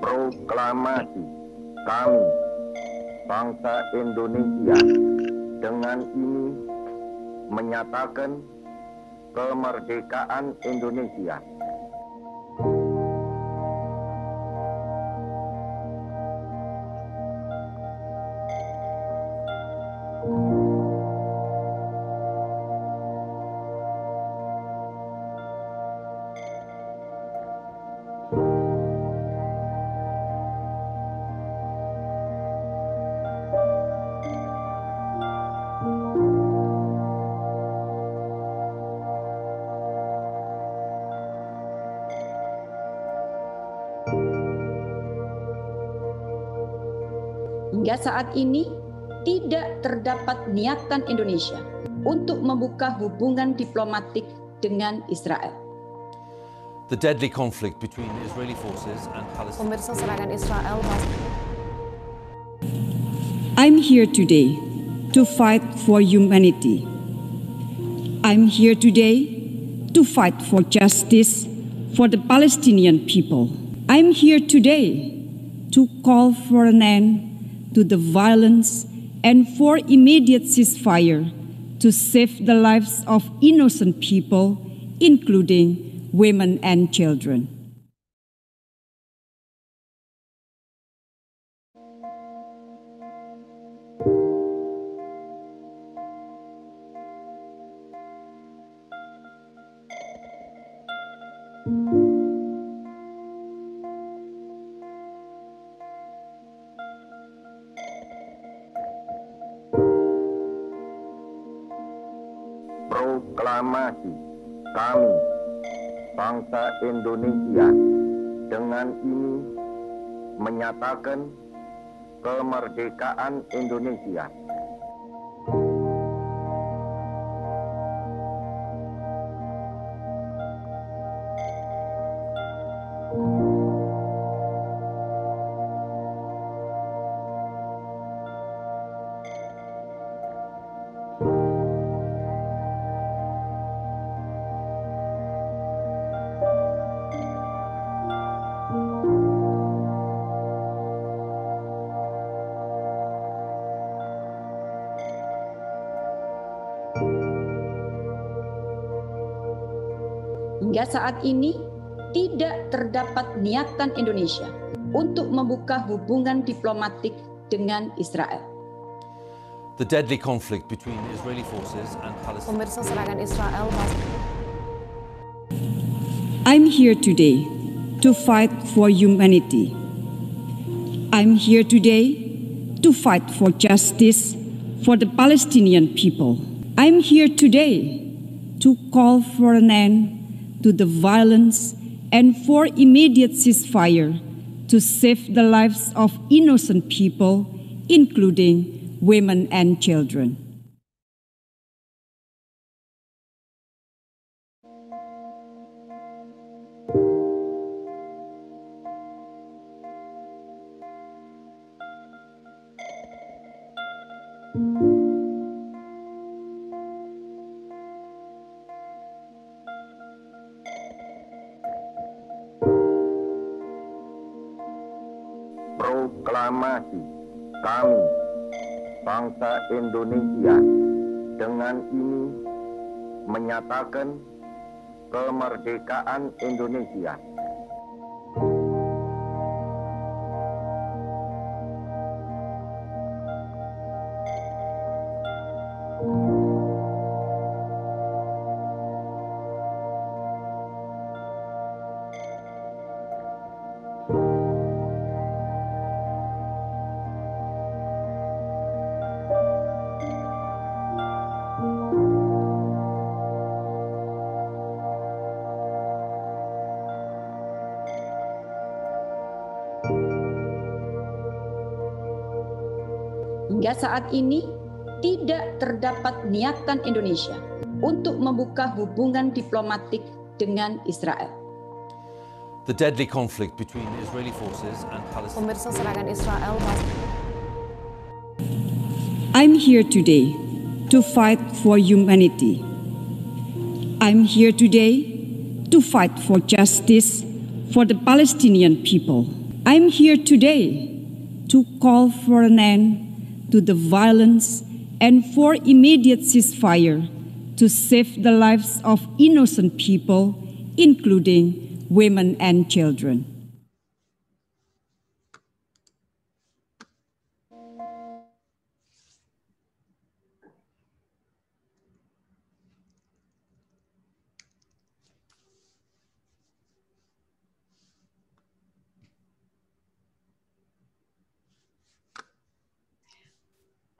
proklamasi kami bangsa Indonesia dengan ini menyatakan kemerdekaan Indonesia. saat ini tidak terdapat niatan Indonesia untuk membuka hubungan diplomatik dengan Israel. The deadly conflict between Israeli forces and Palestine. Pemirsa serangan Israel I'm here today to fight for humanity. I'm here today to fight for justice for the Palestinian people. I'm here today to call for an end to the violence and for immediate ceasefire to save the lives of innocent people, including women and children. menyatakan kemerdekaan Indonesia. saat ini tidak terdapat niatan Indonesia untuk membuka hubungan diplomatik dengan Israel. The deadly conflict between Israeli forces and Pemirsa serangan Israel I'm here today to fight for humanity. I'm here today to fight for justice for the Palestinian people. I'm here today to call for an end to the violence and for immediate ceasefire to save the lives of innocent people, including women and children. Indonesia dengan ini menyatakan kemerdekaan Indonesia. Hingga saat ini tidak terdapat niatan Indonesia untuk membuka hubungan diplomatik dengan Israel. The deadly conflict between Israeli forces and Palestine. I'm here today to fight for humanity. I'm here today to fight for justice for the Palestinian people. I'm here today to call for an end to the violence and for immediate ceasefire to save the lives of innocent people, including women and children.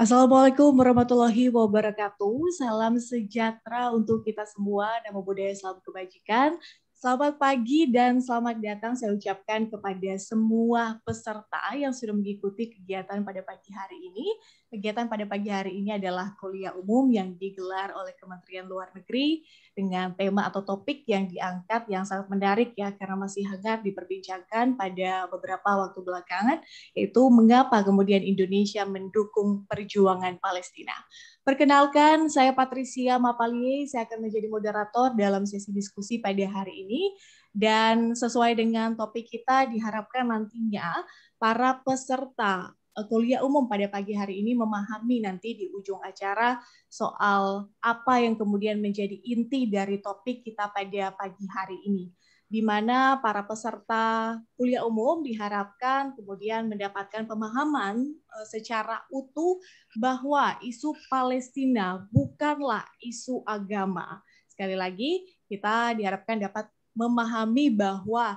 Assalamualaikum warahmatullahi wabarakatuh. Salam sejahtera untuk kita semua. Nama budaya salam kebajikan. Selamat pagi dan selamat datang saya ucapkan kepada semua peserta yang sudah mengikuti kegiatan pada pagi hari ini. Kegiatan pada pagi hari ini adalah kuliah umum yang digelar oleh Kementerian Luar Negeri dengan tema atau topik yang diangkat yang sangat menarik ya karena masih hangat diperbincangkan pada beberapa waktu belakangan yaitu mengapa kemudian Indonesia mendukung perjuangan Palestina. Perkenalkan, saya Patricia Mapalie, saya akan menjadi moderator dalam sesi diskusi pada hari ini dan sesuai dengan topik kita diharapkan nantinya para peserta Eh, kuliah umum pada pagi hari ini memahami nanti di ujung acara soal apa yang kemudian menjadi inti dari topik kita pada pagi hari ini di mana para peserta kuliah umum diharapkan kemudian mendapatkan pemahaman eh, secara utuh bahwa isu Palestina bukanlah isu agama. Sekali lagi, kita diharapkan dapat memahami bahwa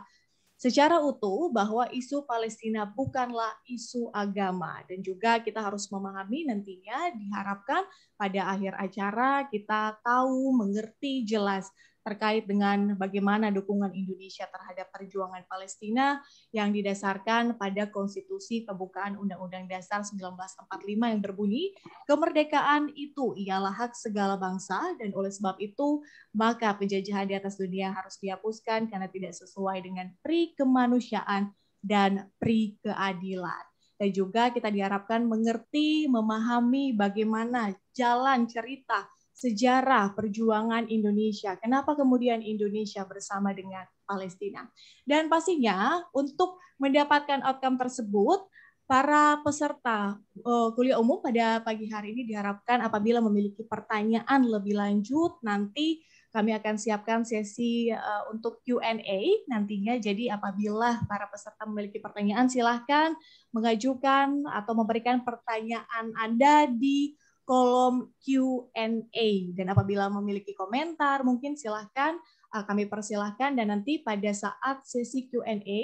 secara utuh bahwa isu Palestina bukanlah isu agama dan juga kita harus memahami nantinya diharapkan pada akhir acara kita tahu mengerti jelas terkait dengan bagaimana dukungan Indonesia terhadap perjuangan Palestina yang didasarkan pada konstitusi pembukaan Undang-Undang Dasar 1945 yang berbunyi kemerdekaan itu ialah hak segala bangsa dan oleh sebab itu maka penjajahan di atas dunia harus dihapuskan karena tidak sesuai dengan pri kemanusiaan dan pri keadilan. Dan juga kita diharapkan mengerti, memahami bagaimana jalan cerita sejarah perjuangan Indonesia. Kenapa kemudian Indonesia bersama dengan Palestina? Dan pastinya untuk mendapatkan outcome tersebut, para peserta eh, kuliah umum pada pagi hari ini diharapkan apabila memiliki pertanyaan lebih lanjut nanti kami akan siapkan sesi eh, untuk Q&A nantinya. Jadi apabila para peserta memiliki pertanyaan silahkan mengajukan atau memberikan pertanyaan Anda di kolom Q&A. Dan apabila memiliki komentar, mungkin silahkan eh, kami persilahkan dan nanti pada saat sesi Q&A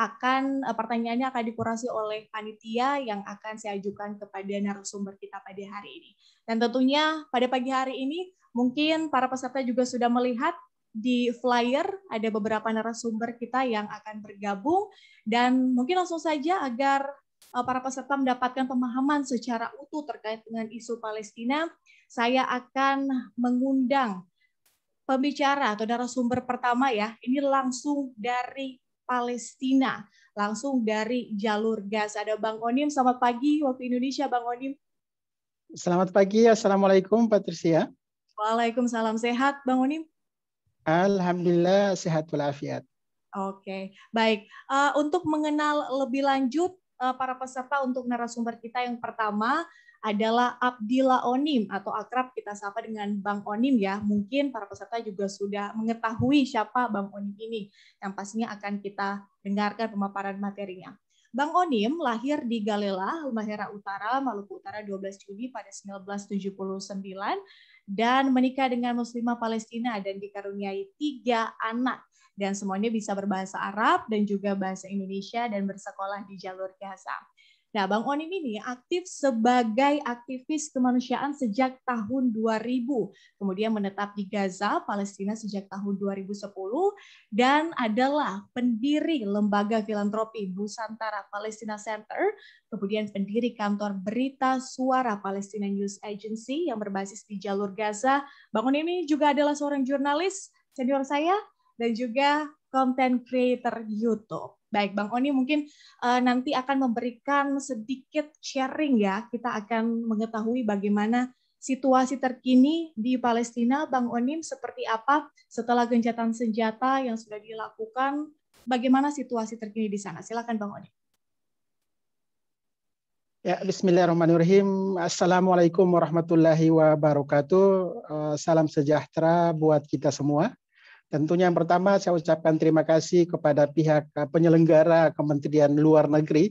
akan eh, pertanyaannya akan dikurasi oleh panitia yang akan saya ajukan kepada narasumber kita pada hari ini. Dan tentunya pada pagi hari ini mungkin para peserta juga sudah melihat di flyer ada beberapa narasumber kita yang akan bergabung dan mungkin langsung saja agar Eh, para peserta mendapatkan pemahaman secara utuh terkait dengan isu Palestina, saya akan mengundang pembicara atau narasumber pertama ya, ini langsung dari Palestina, langsung dari jalur gas. Ada Bang Onim, selamat pagi waktu Indonesia, Bang Onim. Selamat pagi, Assalamualaikum Patricia. Waalaikumsalam, sehat Bang Onim? Alhamdulillah, sehat walafiat. Oke, okay. baik. Uh, untuk mengenal lebih lanjut Eh, para peserta untuk narasumber kita yang pertama adalah Abdillah Onim atau akrab kita sapa dengan Bang Onim ya. Mungkin para peserta juga sudah mengetahui siapa Bang Onim ini yang pastinya akan kita dengarkan pemaparan materinya. Bang Onim lahir di Galela, Lumajang Utara, Maluku Utara 12 Juni pada 1979 dan menikah dengan muslimah Palestina dan dikaruniai tiga anak dan semuanya bisa berbahasa Arab dan juga bahasa Indonesia dan bersekolah di jalur Gaza. Nah, Bang Onim ini aktif sebagai aktivis kemanusiaan sejak tahun 2000, kemudian menetap di Gaza, Palestina sejak tahun 2010, dan adalah pendiri lembaga filantropi Busantara Palestina Center, kemudian pendiri kantor berita Suara Palestina News Agency yang berbasis di jalur Gaza. Bang Onim ini juga adalah seorang jurnalis senior saya dan juga content creator YouTube. Baik, Bang Oni mungkin uh, nanti akan memberikan sedikit sharing ya. Kita akan mengetahui bagaimana situasi terkini di Palestina, Bang Onim, seperti apa setelah gencatan senjata yang sudah dilakukan, bagaimana situasi terkini di sana? Silakan Bang Onim. Ya, Bismillahirrahmanirrahim. Assalamualaikum warahmatullahi wabarakatuh. Eh, salam sejahtera buat kita semua. Tentunya yang pertama saya ucapkan terima kasih kepada pihak eh, penyelenggara Kementerian Luar Negeri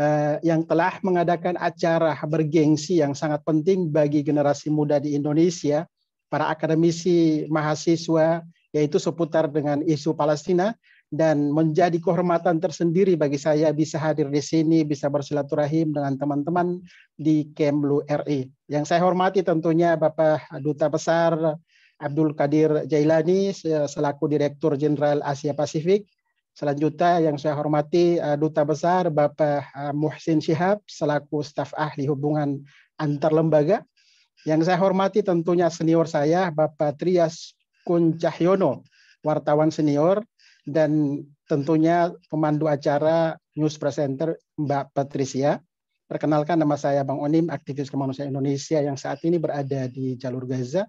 eh, yang telah mengadakan acara bergengsi yang sangat penting bagi generasi muda di Indonesia, para akademisi, mahasiswa, yaitu seputar dengan isu Palestina dan menjadi kehormatan tersendiri bagi saya bisa hadir di sini, bisa bersilaturahim dengan teman-teman di Kemlu RI. E. Yang saya hormati tentunya Bapak Duta Besar Abdul Kadir Jailani selaku Direktur Jenderal Asia Pasifik. Selanjutnya yang saya hormati eh, Duta Besar Bapak eh, Muhsin Syihab selaku staf ahli hubungan antar lembaga. Yang saya hormati tentunya senior saya Bapak Trias Kuncahyono, wartawan senior dan tentunya pemandu acara news presenter Mbak Patricia. Perkenalkan nama saya Bang Onim, aktivis kemanusiaan Indonesia yang saat ini berada di jalur Gaza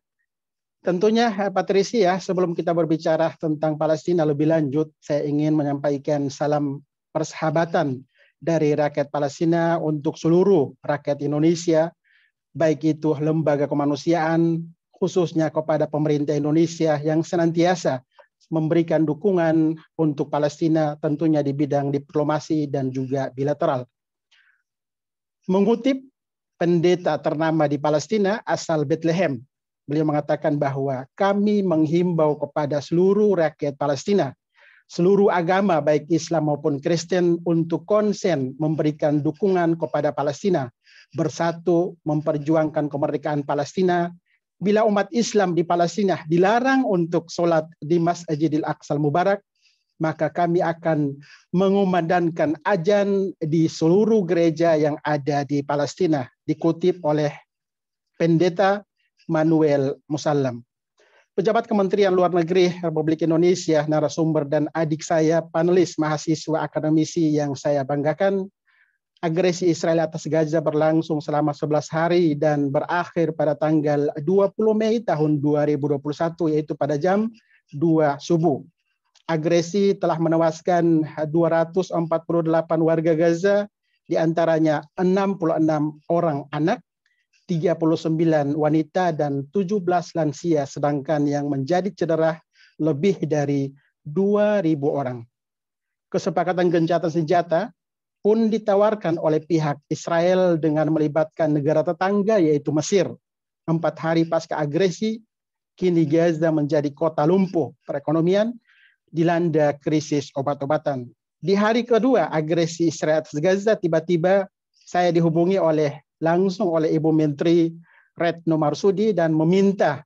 Tentunya Patrisi ya, sebelum kita berbicara tentang Palestina lebih lanjut, saya ingin menyampaikan salam persahabatan dari rakyat Palestina untuk seluruh rakyat Indonesia, baik itu lembaga kemanusiaan, khususnya kepada pemerintah Indonesia yang senantiasa memberikan dukungan untuk Palestina tentunya di bidang diplomasi dan juga bilateral. Mengutip pendeta ternama di Palestina asal Bethlehem, beliau mengatakan bahwa kami menghimbau kepada seluruh rakyat Palestina, seluruh agama baik Islam maupun Kristen untuk konsen memberikan dukungan kepada Palestina, bersatu memperjuangkan kemerdekaan Palestina. Bila umat Islam di Palestina dilarang untuk sholat di Masjidil Aqsa Mubarak, maka kami akan mengumandangkan ajan di seluruh gereja yang ada di Palestina. Dikutip oleh pendeta Manuel Musallam. Pejabat Kementerian Luar Negeri Republik Indonesia, narasumber dan adik saya, panelis mahasiswa akademisi yang saya banggakan, agresi Israel atas Gaza berlangsung selama 11 hari dan berakhir pada tanggal 20 Mei tahun 2021, yaitu pada jam 2 subuh. Agresi telah menewaskan 248 warga Gaza, diantaranya 66 orang anak, 39 wanita dan 17 lansia, sedangkan yang menjadi cedera lebih dari 2.000 orang. Kesepakatan gencatan senjata pun ditawarkan oleh pihak Israel dengan melibatkan negara tetangga yaitu Mesir. Empat hari pasca agresi, kini Gaza menjadi kota lumpuh perekonomian, dilanda krisis obat-obatan. Di hari kedua agresi Israel atas Gaza, tiba-tiba saya dihubungi oleh langsung oleh Ibu Menteri Retno Marsudi dan meminta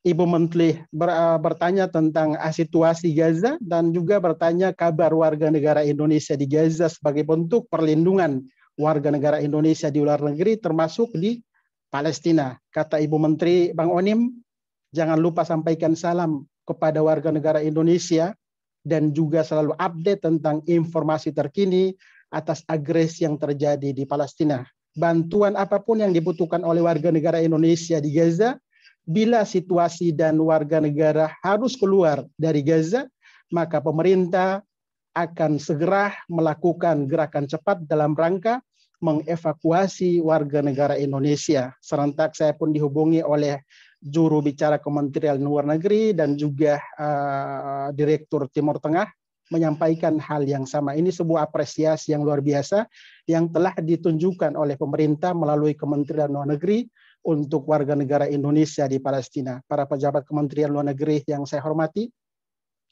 Ibu Menteri eh, bertanya tentang situasi Gaza dan juga bertanya kabar warga negara Indonesia di Gaza sebagai bentuk perlindungan warga negara Indonesia di luar negeri termasuk di Palestina. Kata Ibu Menteri Bang Onim, jangan lupa sampaikan salam kepada warga negara Indonesia dan juga selalu update tentang informasi terkini atas agresi yang terjadi di Palestina bantuan apapun yang dibutuhkan oleh warga negara Indonesia di Gaza, bila situasi dan warga negara harus keluar dari Gaza, maka pemerintah akan segera melakukan gerakan cepat dalam rangka mengevakuasi warga negara Indonesia. Serentak saya pun dihubungi oleh juru bicara Kementerian Luar Negeri dan juga uh, Direktur Timur Tengah menyampaikan hal yang sama. Ini sebuah apresiasi yang luar biasa yang telah ditunjukkan oleh pemerintah melalui Kementerian Luar Negeri untuk warga negara Indonesia di Palestina. Para pejabat Kementerian Luar Negeri yang saya hormati,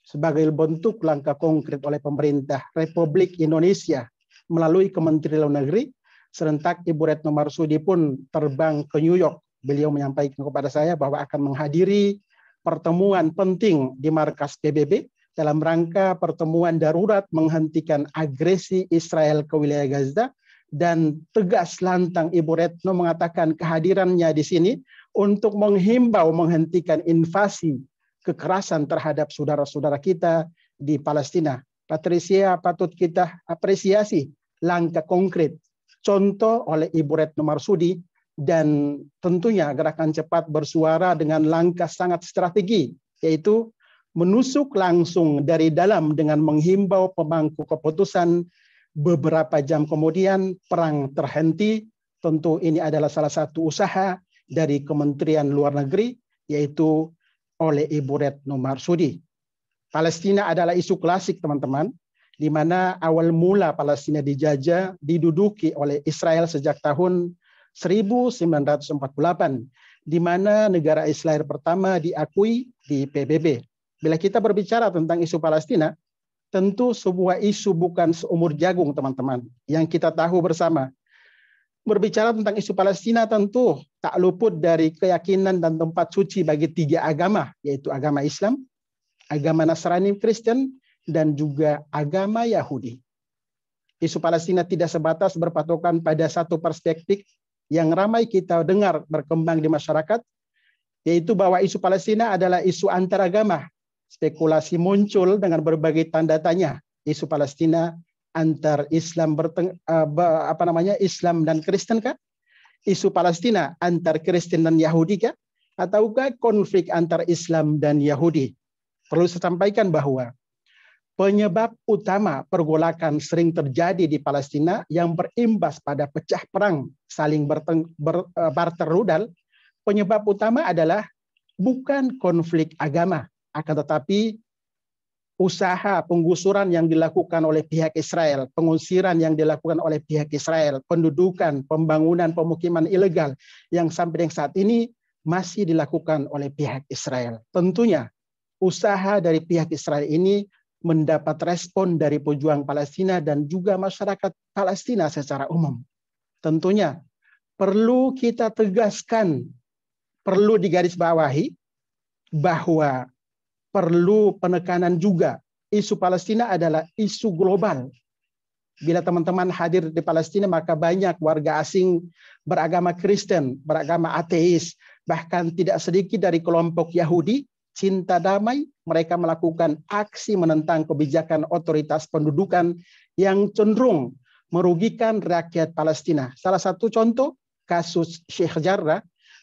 sebagai bentuk langkah konkret oleh pemerintah Republik Indonesia melalui Kementerian Luar Negeri, serentak Ibu Retno Marsudi pun terbang ke New York. Beliau menyampaikan kepada saya bahwa akan menghadiri pertemuan penting di markas PBB dalam rangka pertemuan darurat menghentikan agresi Israel ke wilayah Gaza dan tegas lantang Ibu Retno mengatakan kehadirannya di sini untuk menghimbau menghentikan invasi kekerasan terhadap saudara-saudara kita di Palestina. Patricia patut kita apresiasi langkah konkret contoh oleh Ibu Retno Marsudi dan tentunya gerakan cepat bersuara dengan langkah sangat strategi yaitu menusuk langsung dari dalam dengan menghimbau pemangku keputusan beberapa jam kemudian perang terhenti tentu ini adalah salah satu usaha dari Kementerian Luar Negeri yaitu oleh Ibu Retno Marsudi. Palestina adalah isu klasik teman-teman di mana awal mula Palestina dijajah diduduki oleh Israel sejak tahun 1948 di mana negara Israel pertama diakui di PBB. Bila kita berbicara tentang isu Palestina, tentu sebuah isu bukan seumur jagung, teman-teman. Yang kita tahu bersama, berbicara tentang isu Palestina tentu tak luput dari keyakinan dan tempat suci bagi tiga agama, yaitu agama Islam, agama Nasrani Kristen, dan juga agama Yahudi. Isu Palestina tidak sebatas berpatokan pada satu perspektif yang ramai kita dengar berkembang di masyarakat, yaitu bahwa isu Palestina adalah isu antaragama spekulasi muncul dengan berbagai tanda tanya isu Palestina antar Islam berteng, eh, apa namanya Islam dan Kristen kan Isu Palestina antar Kristen dan Yahudi kan Ataukah konflik antar Islam dan Yahudi? Perlu saya sampaikan bahwa penyebab utama pergolakan sering terjadi di Palestina yang berimbas pada pecah perang saling berteng, ber, eh, barter rudal, penyebab utama adalah bukan konflik agama, akan tetapi usaha penggusuran yang dilakukan oleh pihak Israel, pengusiran yang dilakukan oleh pihak Israel, pendudukan, pembangunan pemukiman ilegal yang sampai dengan saat ini masih dilakukan oleh pihak Israel. Tentunya usaha dari pihak Israel ini mendapat respon dari pejuang Palestina dan juga masyarakat Palestina secara umum. Tentunya perlu kita tegaskan, perlu digarisbawahi bahwa perlu penekanan juga. Isu Palestina adalah isu global. Bila teman-teman hadir di Palestina, maka banyak warga asing beragama Kristen, beragama ateis, bahkan tidak sedikit dari kelompok Yahudi cinta damai, mereka melakukan aksi menentang kebijakan otoritas pendudukan yang cenderung merugikan rakyat Palestina. Salah satu contoh kasus Sheikh Jarrah,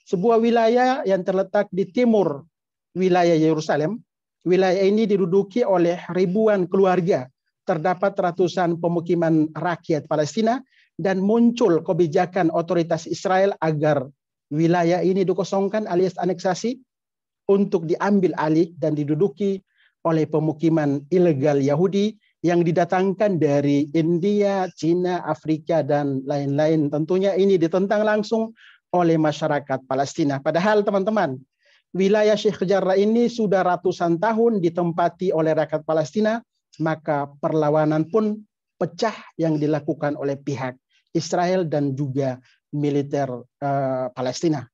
sebuah wilayah yang terletak di timur wilayah Yerusalem, Wilayah ini diduduki oleh ribuan keluarga. Terdapat ratusan pemukiman rakyat Palestina dan muncul kebijakan otoritas Israel agar wilayah ini dikosongkan alias aneksasi untuk diambil alih dan diduduki oleh pemukiman ilegal Yahudi yang didatangkan dari India, Cina, Afrika, dan lain-lain. Tentunya ini ditentang langsung oleh masyarakat Palestina. Padahal teman-teman, wilayah Syekh Jarrah ini sudah ratusan tahun ditempati oleh rakyat Palestina, maka perlawanan pun pecah yang dilakukan oleh pihak Israel dan juga militer uh, Palestina.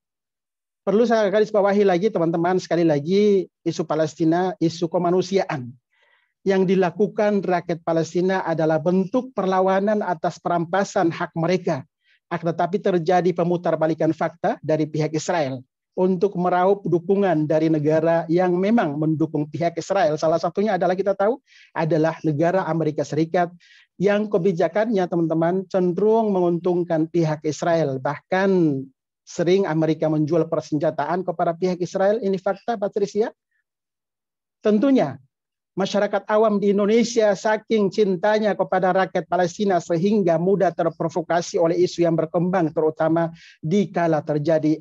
Perlu saya garis bawahi lagi teman-teman sekali lagi isu Palestina isu kemanusiaan yang dilakukan rakyat Palestina adalah bentuk perlawanan atas perampasan hak mereka. tetapi terjadi pemutarbalikan fakta dari pihak Israel untuk meraup dukungan dari negara yang memang mendukung pihak Israel. Salah satunya adalah kita tahu adalah negara Amerika Serikat yang kebijakannya teman-teman cenderung menguntungkan pihak Israel. Bahkan sering Amerika menjual persenjataan kepada pihak Israel. Ini fakta Patricia. Tentunya masyarakat awam di Indonesia saking cintanya kepada rakyat Palestina sehingga mudah terprovokasi oleh isu yang berkembang terutama di kala terjadi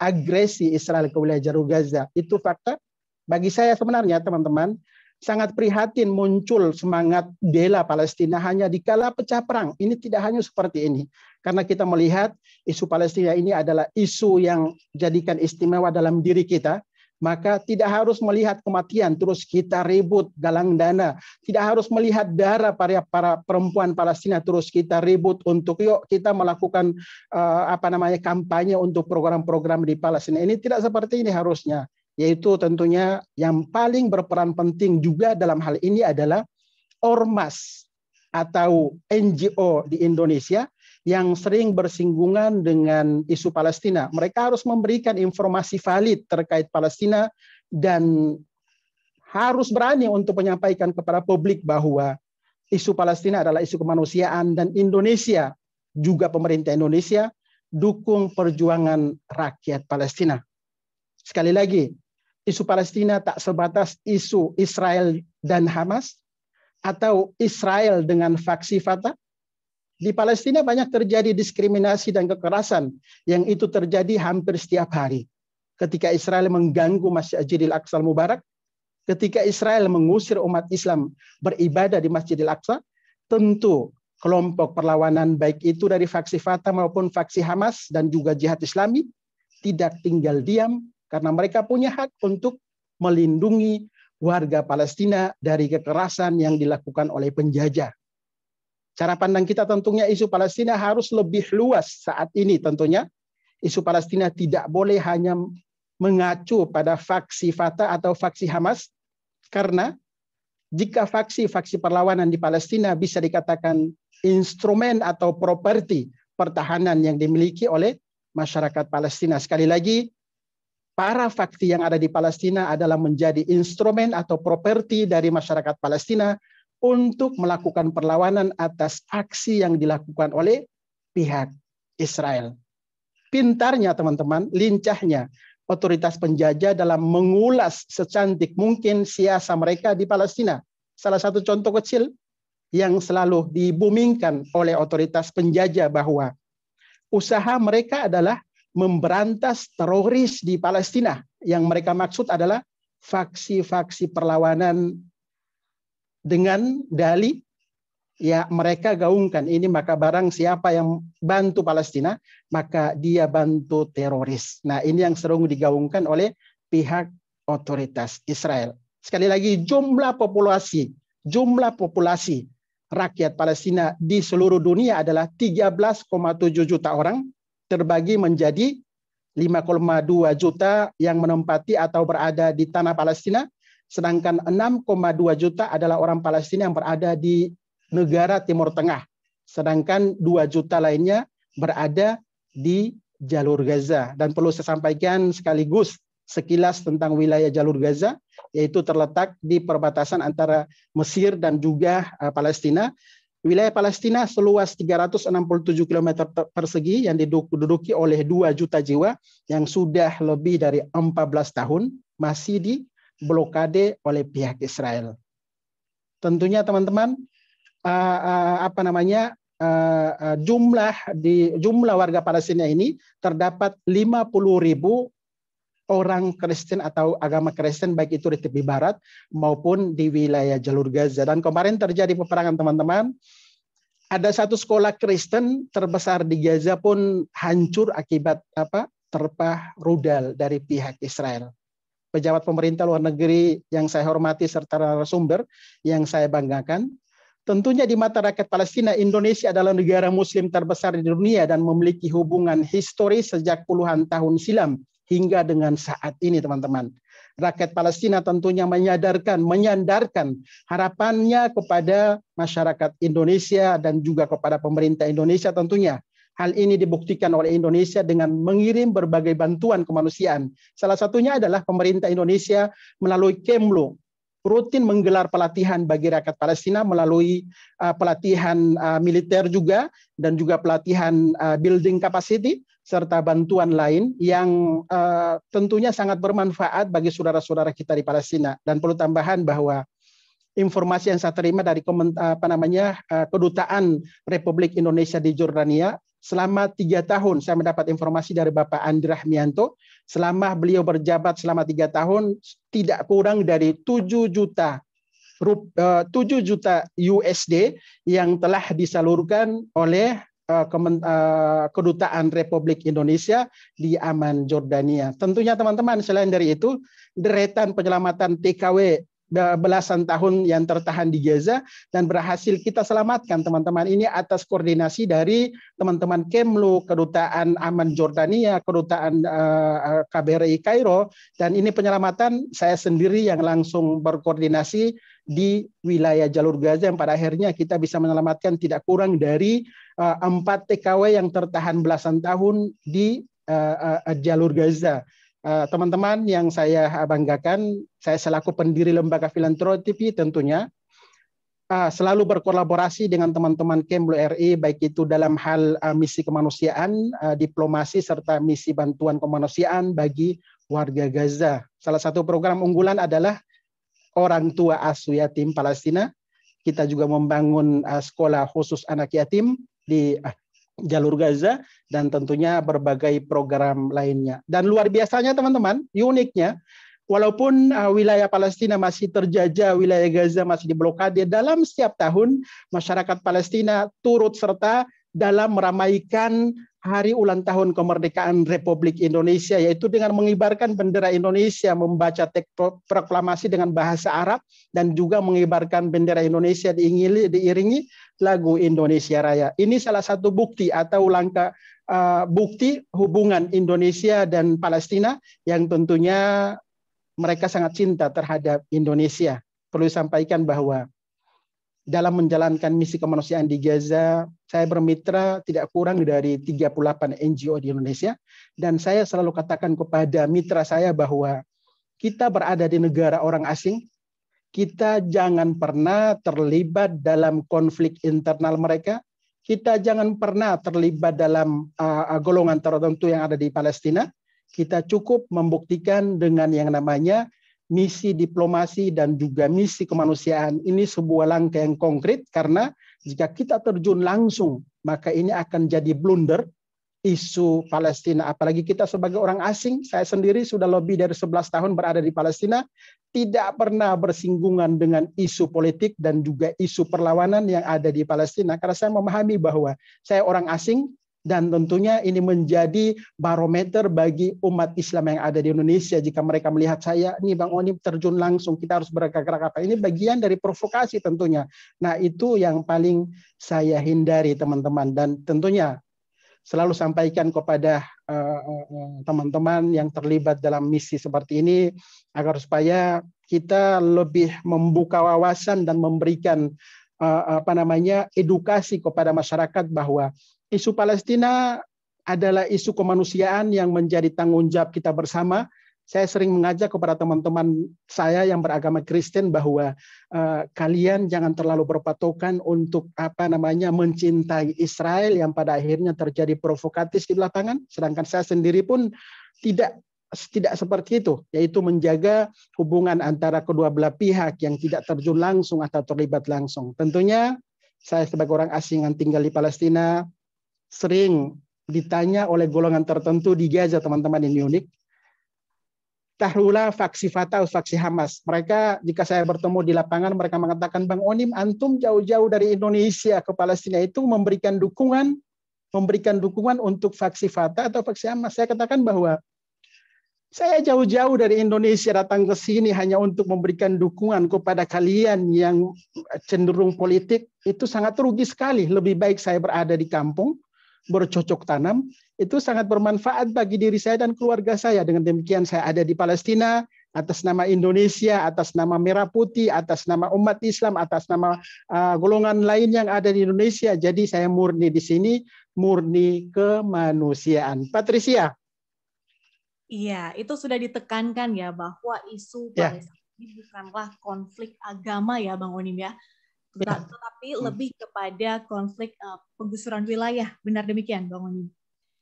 agresi Israel ke wilayah Jarum Gaza. Itu fakta. Bagi saya sebenarnya teman-teman, sangat prihatin muncul semangat bela Palestina hanya di kala pecah perang. Ini tidak hanya seperti ini. Karena kita melihat isu Palestina ini adalah isu yang jadikan istimewa dalam diri kita maka tidak harus melihat kematian terus kita ribut galang dana, tidak harus melihat darah para para perempuan Palestina terus kita ribut untuk yuk kita melakukan uh, apa namanya kampanye untuk program-program di Palestina. Ini tidak seperti ini harusnya, yaitu tentunya yang paling berperan penting juga dalam hal ini adalah ormas atau NGO di Indonesia yang sering bersinggungan dengan isu Palestina. Mereka harus memberikan informasi valid terkait Palestina dan harus berani untuk menyampaikan kepada publik bahwa isu Palestina adalah isu kemanusiaan dan Indonesia juga pemerintah Indonesia dukung perjuangan rakyat Palestina. Sekali lagi, isu Palestina tak sebatas isu Israel dan Hamas atau Israel dengan faksi Fatah di Palestina banyak terjadi diskriminasi dan kekerasan yang itu terjadi hampir setiap hari. Ketika Israel mengganggu Masjidil Aqsa Mubarak, ketika Israel mengusir umat Islam beribadah di Masjidil Aqsa, tentu kelompok perlawanan baik itu dari faksi Fatah maupun faksi Hamas dan juga Jihad Islami tidak tinggal diam karena mereka punya hak untuk melindungi warga Palestina dari kekerasan yang dilakukan oleh penjajah. Cara pandang kita tentunya isu Palestina harus lebih luas saat ini tentunya. Isu Palestina tidak boleh hanya mengacu pada faksi Fatah atau faksi Hamas karena jika faksi-faksi perlawanan di Palestina bisa dikatakan instrumen atau properti pertahanan yang dimiliki oleh masyarakat Palestina. Sekali lagi, para faksi yang ada di Palestina adalah menjadi instrumen atau properti dari masyarakat Palestina untuk melakukan perlawanan atas aksi yang dilakukan oleh pihak Israel. Pintarnya teman-teman, lincahnya otoritas penjajah dalam mengulas secantik mungkin siasa mereka di Palestina. Salah satu contoh kecil yang selalu dibumingkan oleh otoritas penjajah bahwa usaha mereka adalah memberantas teroris di Palestina. Yang mereka maksud adalah faksi-faksi perlawanan dengan dalih ya mereka gaungkan ini maka barang siapa yang bantu Palestina maka dia bantu teroris. Nah, ini yang sering digaungkan oleh pihak otoritas Israel. Sekali lagi jumlah populasi, jumlah populasi rakyat Palestina di seluruh dunia adalah 13,7 juta orang terbagi menjadi 5,2 juta yang menempati atau berada di tanah Palestina sedangkan 6,2 juta adalah orang Palestina yang berada di negara Timur Tengah, sedangkan 2 juta lainnya berada di jalur Gaza. Dan perlu saya sampaikan sekaligus sekilas tentang wilayah jalur Gaza, yaitu terletak di perbatasan antara Mesir dan juga eh, Palestina. Wilayah Palestina seluas 367 km persegi yang diduduki oleh 2 juta jiwa yang sudah lebih dari 14 tahun masih di blokade oleh pihak Israel. Tentunya teman-teman uh, uh, apa namanya uh, uh, jumlah di jumlah warga Palestina ini terdapat 50 ribu orang Kristen atau agama Kristen baik itu di tepi barat maupun di wilayah jalur Gaza dan kemarin terjadi peperangan teman-teman ada satu sekolah Kristen terbesar di Gaza pun hancur akibat apa terpah rudal dari pihak Israel pejabat pemerintah luar negeri yang saya hormati serta sumber yang saya banggakan. Tentunya di mata rakyat Palestina, Indonesia adalah negara muslim terbesar di dunia dan memiliki hubungan historis sejak puluhan tahun silam hingga dengan saat ini, teman-teman. Rakyat Palestina tentunya menyadarkan, menyandarkan harapannya kepada masyarakat Indonesia dan juga kepada pemerintah Indonesia tentunya Hal ini dibuktikan oleh Indonesia dengan mengirim berbagai bantuan kemanusiaan. Salah satunya adalah pemerintah Indonesia melalui Kemlu rutin menggelar pelatihan bagi rakyat Palestina melalui uh, pelatihan uh, militer juga dan juga pelatihan uh, building capacity serta bantuan lain yang uh, tentunya sangat bermanfaat bagi saudara-saudara kita di Palestina dan perlu tambahan bahwa informasi yang saya terima dari uh, apa namanya uh, kedutaan Republik Indonesia di Jordania selama tiga tahun. Saya mendapat informasi dari Bapak Andra Mianto, selama beliau berjabat selama tiga tahun, tidak kurang dari 7 juta 7 eh, juta USD yang telah disalurkan oleh eh, eh, Kedutaan Republik Indonesia di Aman Jordania. Tentunya teman-teman selain dari itu, deretan penyelamatan TKW belasan tahun yang tertahan di Gaza dan berhasil kita selamatkan teman-teman ini atas koordinasi dari teman-teman Kemlu, Kedutaan Aman Jordania, Kedutaan eh, eh, KBRI Kairo dan ini penyelamatan saya sendiri yang langsung berkoordinasi di wilayah jalur Gaza yang pada akhirnya kita bisa menyelamatkan tidak kurang dari eh, empat TKW yang tertahan belasan tahun di jalur Gaza Eh, teman-teman yang saya banggakan, saya selaku pendiri lembaga filantropi tentunya eh, selalu berkolaborasi dengan teman-teman Kemlu RI baik itu dalam hal eh, misi kemanusiaan, diplomasi serta misi bantuan kemanusiaan bagi warga Gaza. Salah satu program unggulan adalah orang tua asu yatim Palestina. Kita juga membangun sekolah khusus anak yatim di jalur Gaza dan tentunya berbagai program lainnya. Dan luar biasanya teman-teman, uniknya walaupun uh, wilayah Palestina masih terjajah, wilayah Gaza masih diblokade, dalam setiap tahun masyarakat Palestina turut serta dalam meramaikan hari ulang tahun kemerdekaan Republik Indonesia, yaitu dengan mengibarkan bendera Indonesia, membaca teks proklamasi dengan bahasa Arab, dan juga mengibarkan bendera Indonesia diingili, diiringi lagu Indonesia Raya. Ini salah satu bukti atau langkah uh, bukti hubungan Indonesia dan Palestina yang tentunya mereka sangat cinta terhadap Indonesia. Perlu sampaikan bahwa dalam menjalankan misi kemanusiaan di Gaza, saya bermitra tidak kurang dari 38 NGO di Indonesia, dan saya selalu katakan kepada mitra saya bahwa kita berada di negara orang asing, kita jangan pernah terlibat dalam konflik internal mereka, kita jangan pernah terlibat dalam uh, uh golongan tertentu yang ada di Palestina, kita cukup membuktikan dengan yang namanya misi diplomasi dan juga misi kemanusiaan ini sebuah langkah yang konkret karena jika kita terjun langsung maka ini akan jadi blunder isu Palestina apalagi kita sebagai orang asing saya sendiri sudah lebih dari 11 tahun berada di Palestina tidak pernah bersinggungan dengan isu politik dan juga isu perlawanan yang ada di Palestina karena saya memahami bahwa saya orang asing dan tentunya ini menjadi barometer bagi umat Islam yang ada di Indonesia jika mereka melihat saya ini Bang Oni terjun langsung kita harus bergerak-gerak apa ini bagian dari provokasi tentunya nah itu yang paling saya hindari teman-teman dan tentunya selalu sampaikan kepada eh, eh, eh, teman-teman yang terlibat dalam misi seperti ini agar supaya kita lebih membuka wawasan dan memberikan apa namanya edukasi kepada masyarakat bahwa isu Palestina adalah isu kemanusiaan yang menjadi tanggung jawab kita bersama. Saya sering mengajak kepada teman-teman saya yang beragama Kristen bahwa uh, kalian jangan terlalu berpatokan untuk apa namanya mencintai Israel yang pada akhirnya terjadi provokatif di lapangan. Sedangkan saya sendiri pun tidak tidak seperti itu, yaitu menjaga hubungan antara kedua belah pihak yang tidak terjun langsung atau terlibat langsung. Tentunya saya sebagai orang asing yang tinggal di Palestina, sering ditanya oleh golongan tertentu di Gaza teman-teman ini unik. Tahrula faksi Fatah, faksi Hamas. Mereka jika saya bertemu di lapangan mereka mengatakan Bang Onim antum jauh-jauh dari Indonesia ke Palestina itu memberikan dukungan memberikan dukungan untuk faksi Fatah atau faksi Hamas. Saya katakan bahwa saya jauh-jauh dari Indonesia datang ke sini hanya untuk memberikan dukungan kepada kalian yang cenderung politik itu sangat rugi sekali. Lebih baik saya berada di kampung bercocok tanam itu sangat bermanfaat bagi diri saya dan keluarga saya. Dengan demikian saya ada di Palestina atas nama Indonesia, atas nama Merah Putih, atas nama umat Islam, atas nama uh, golongan lain yang ada di Indonesia. Jadi saya murni di sini, murni kemanusiaan. Patricia. Iya, itu sudah ditekankan ya bahwa isu ya. Palestina ya. bukanlah konflik agama ya Bang Onim ya, Betul. Nah, tetapi hmm. lebih kepada konflik uh, penggusuran wilayah. Benar demikian, Bang Oni?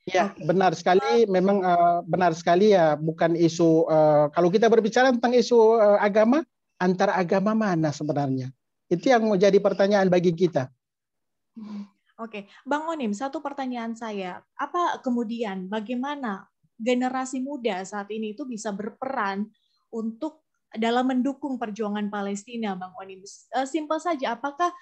Ya, okay. benar sekali. Eh, Memang uh, benar sekali ya, bukan isu uh, kalau kita berbicara tentang isu uh, agama, antar agama mana sebenarnya? Itu yang menjadi pertanyaan bagi kita. Oke, okay. Bang Onim, satu pertanyaan saya. Apa kemudian bagaimana generasi muda saat ini itu bisa berperan untuk dalam mendukung perjuangan Palestina, Bang Onimus? Eh, simpel saja, apakah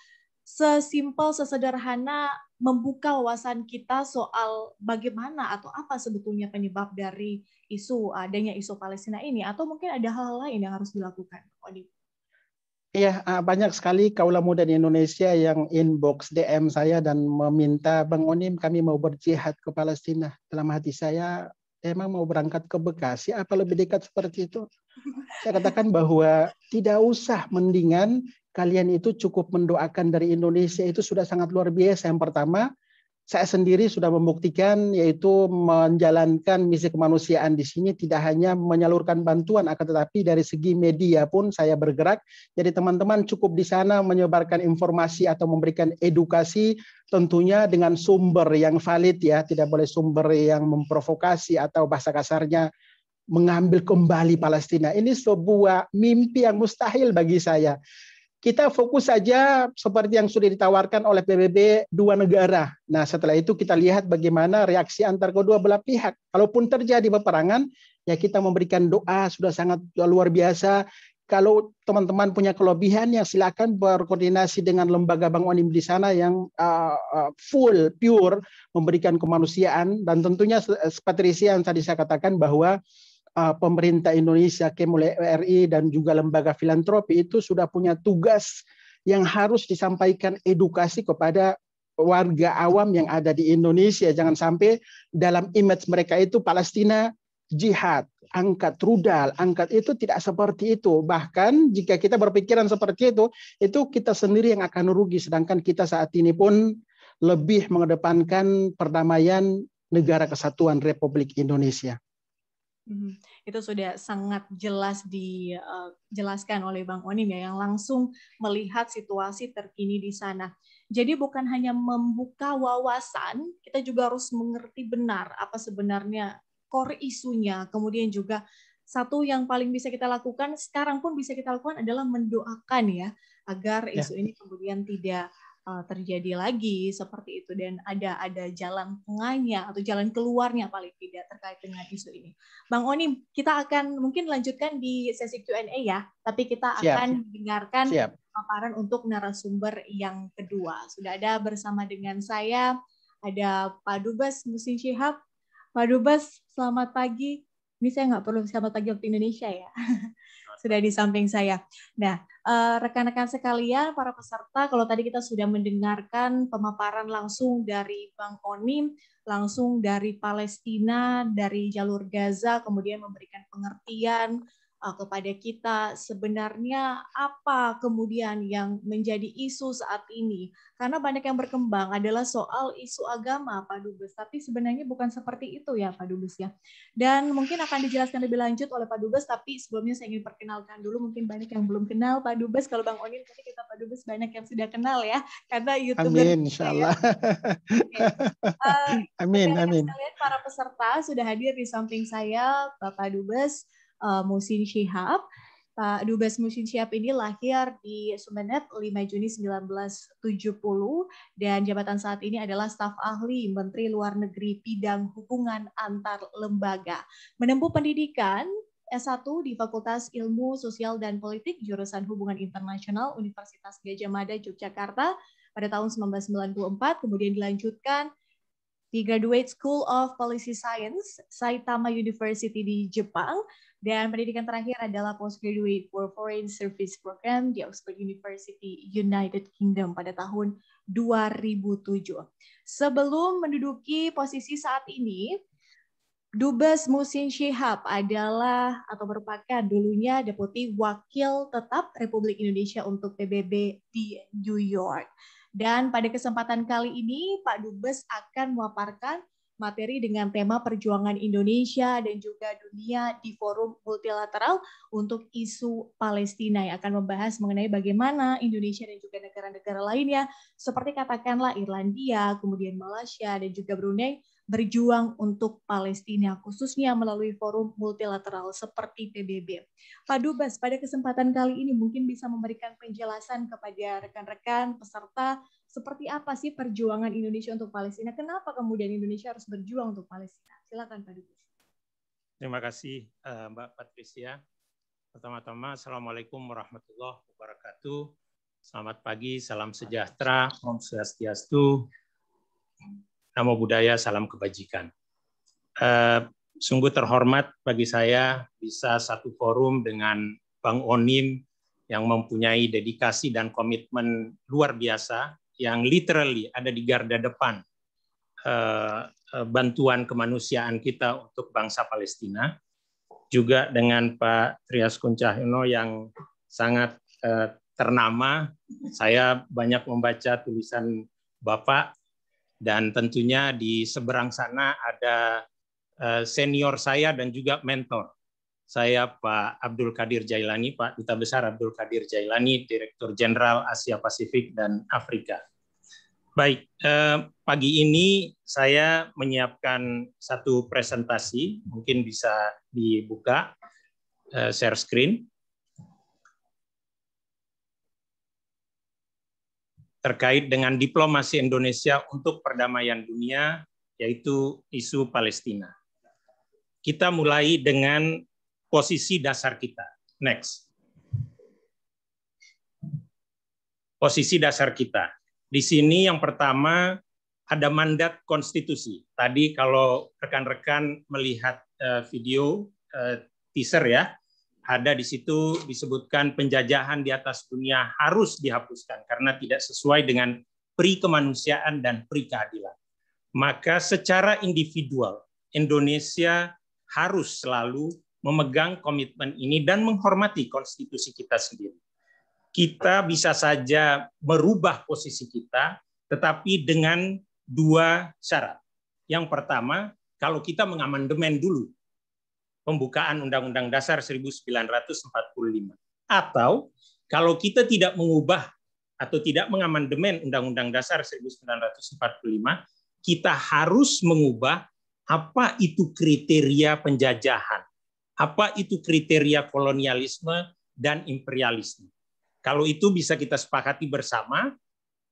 sesimpel, sesederhana membuka wawasan kita soal bagaimana atau apa sebetulnya penyebab dari isu adanya isu Palestina ini atau mungkin ada hal, lain yang harus dilakukan Onimus? Iya, eh, banyak sekali kaula muda di Indonesia yang inbox DM saya dan meminta Bang Onim kami mau berjihad ke Palestina. Dalam hati saya emang mau berangkat ke Bekasi apa lebih dekat seperti itu? Saya katakan bahwa tidak usah mendingan kalian itu cukup mendoakan dari Indonesia itu sudah sangat luar biasa. Yang pertama, saya sendiri sudah membuktikan yaitu menjalankan misi kemanusiaan di sini tidak hanya menyalurkan bantuan akan tetapi dari segi media pun saya bergerak. Jadi teman-teman cukup di sana menyebarkan informasi atau memberikan edukasi tentunya dengan sumber yang valid ya, tidak boleh sumber yang memprovokasi atau bahasa kasarnya mengambil kembali Palestina. Ini sebuah mimpi yang mustahil bagi saya kita fokus saja seperti yang sudah ditawarkan oleh PBB dua negara. Nah, setelah itu kita lihat bagaimana reaksi antar kedua belah pihak. Kalaupun terjadi peperangan, ya kita memberikan doa sudah sangat luar biasa. Kalau teman-teman punya kelebihan, ya silakan berkoordinasi dengan lembaga Bang Onim di sana yang uh, uh, full, pure, memberikan kemanusiaan. Dan tentunya seperti yang tadi saya katakan bahwa uh, pemerintah Indonesia, RI, dan juga lembaga filantropi itu sudah punya tugas yang harus disampaikan edukasi kepada warga awam yang ada di Indonesia. Jangan sampai dalam image mereka itu Palestina jihad, angkat rudal, angkat itu tidak seperti itu. Bahkan jika kita berpikiran seperti itu, itu kita sendiri yang akan rugi. Sedangkan kita saat ini pun lebih mengedepankan perdamaian negara kesatuan Republik Indonesia. Mhm. Itu sudah sangat jelas dijelaskan eh, oleh Bang Onim ya, yang langsung melihat situasi terkini di sana. Jadi bukan hanya membuka wawasan, kita juga harus mengerti benar apa sebenarnya core isunya. Kemudian juga satu yang paling bisa kita lakukan sekarang pun bisa kita lakukan adalah mendoakan ya agar ya. isu ya. ini kemudian tidak uh, terjadi lagi seperti itu dan ada ada jalan tengahnya atau jalan keluarnya paling tidak terkait dengan isu ini. Bang Oni, kita akan mungkin lanjutkan di sesi Q&A ya, tapi kita Siap. akan dengarkan paparan untuk narasumber yang kedua. Sudah ada bersama dengan saya ada Pak Dubes Musin Syihab. Pak Dubes, selamat pagi. Ini saya nggak perlu selamat pagi waktu Indonesia ya. Sudah di samping saya. Nah, Eh, rekan-rekan uh, sekalian, para peserta, kalau tadi kita sudah mendengarkan pemaparan langsung dari Bang Onim, langsung dari Palestina, dari jalur Gaza, kemudian memberikan pengertian Eh, kepada kita sebenarnya apa kemudian yang menjadi isu saat ini. Karena banyak yang berkembang adalah soal isu agama, Pak Dubes. Tapi sebenarnya bukan seperti itu ya, Pak Dubes ya. Dan mungkin akan dijelaskan lebih lanjut oleh Pak Dubes, tapi sebelumnya saya ingin perkenalkan dulu mungkin banyak yang belum kenal Pak Dubes. Kalau Bang Onin tadi kita Pak Dubes banyak yang sudah kenal ya, karena YouTube Amin, insya Allah. Ya. Okay. Uh, eh, amin, amin. Sekalian para peserta sudah hadir di samping saya, Bapak Dubes, uh, eh, Musin Shihab. Pak Dubes Musin Shihab ini lahir di Sumenep, 5 Juni 1970 dan jabatan saat ini adalah staf ahli Menteri Luar Negeri Bidang Hubungan Antar Lembaga. Menempuh pendidikan S1 di Fakultas Ilmu Sosial dan Politik jurusan Hubungan Internasional Universitas Gajah Mada Yogyakarta pada tahun 1994 kemudian dilanjutkan di Graduate School of Policy Science Saitama University di Jepang dan pendidikan terakhir adalah Postgraduate for Foreign Service Program di Oxford University, United Kingdom pada tahun 2007. Sebelum menduduki posisi saat ini, Dubes Musin Syihab adalah atau merupakan dulunya Deputi Wakil Tetap Republik Indonesia untuk PBB di New York. Dan pada kesempatan kali ini, Pak Dubes akan memaparkan materi dengan tema perjuangan Indonesia dan juga dunia di forum multilateral untuk isu Palestina yang akan membahas mengenai bagaimana Indonesia dan juga negara-negara lainnya seperti katakanlah Irlandia, kemudian Malaysia dan juga Brunei berjuang untuk Palestina khususnya melalui forum multilateral seperti PBB. Pak Dubes, pada kesempatan kali ini mungkin bisa memberikan penjelasan kepada rekan-rekan peserta seperti apa sih perjuangan Indonesia untuk Palestina? Kenapa kemudian Indonesia harus berjuang untuk Palestina? Silakan Pak Dubes. Terima kasih eh, Mbak Patricia. Pertama-tama, Assalamualaikum warahmatullahi wabarakatuh. Selamat pagi, salam sejahtera, Om Swastiastu, Namo budaya, salam kebajikan. Uh, sungguh terhormat bagi saya bisa satu forum dengan Bang Onim yang mempunyai dedikasi dan komitmen luar biasa yang literally ada di garda depan eh, eh, bantuan kemanusiaan kita untuk bangsa Palestina, juga dengan Pak Trias Kuncahino yang sangat eh, ternama. Saya banyak membaca tulisan Bapak dan tentunya di seberang sana ada eh, senior saya dan juga mentor saya Pak Abdul Kadir Jailani, Pak Duta Besar Abdul Kadir Jailani, Direktur Jenderal Asia Pasifik dan Afrika. Baik, eh, pagi ini saya menyiapkan satu presentasi, mungkin bisa dibuka eh, share screen. Terkait dengan diplomasi Indonesia untuk perdamaian dunia, yaitu isu Palestina. Kita mulai dengan posisi dasar kita. Next. Posisi dasar kita di sini yang pertama ada mandat konstitusi. Tadi kalau rekan-rekan melihat eh, video eh, teaser ya, ada di situ disebutkan penjajahan di atas dunia harus dihapuskan karena tidak sesuai dengan pri kemanusiaan dan pri keadilan. Maka secara individual Indonesia harus selalu memegang komitmen ini dan menghormati konstitusi kita sendiri kita bisa saja merubah posisi kita, tetapi dengan dua syarat. Yang pertama, kalau kita mengamandemen dulu pembukaan Undang-Undang Dasar 1945. Atau kalau kita tidak mengubah atau tidak mengamandemen Undang-Undang Dasar 1945, kita harus mengubah apa itu kriteria penjajahan, apa itu kriteria kolonialisme dan imperialisme. Kalau itu bisa kita sepakati bersama,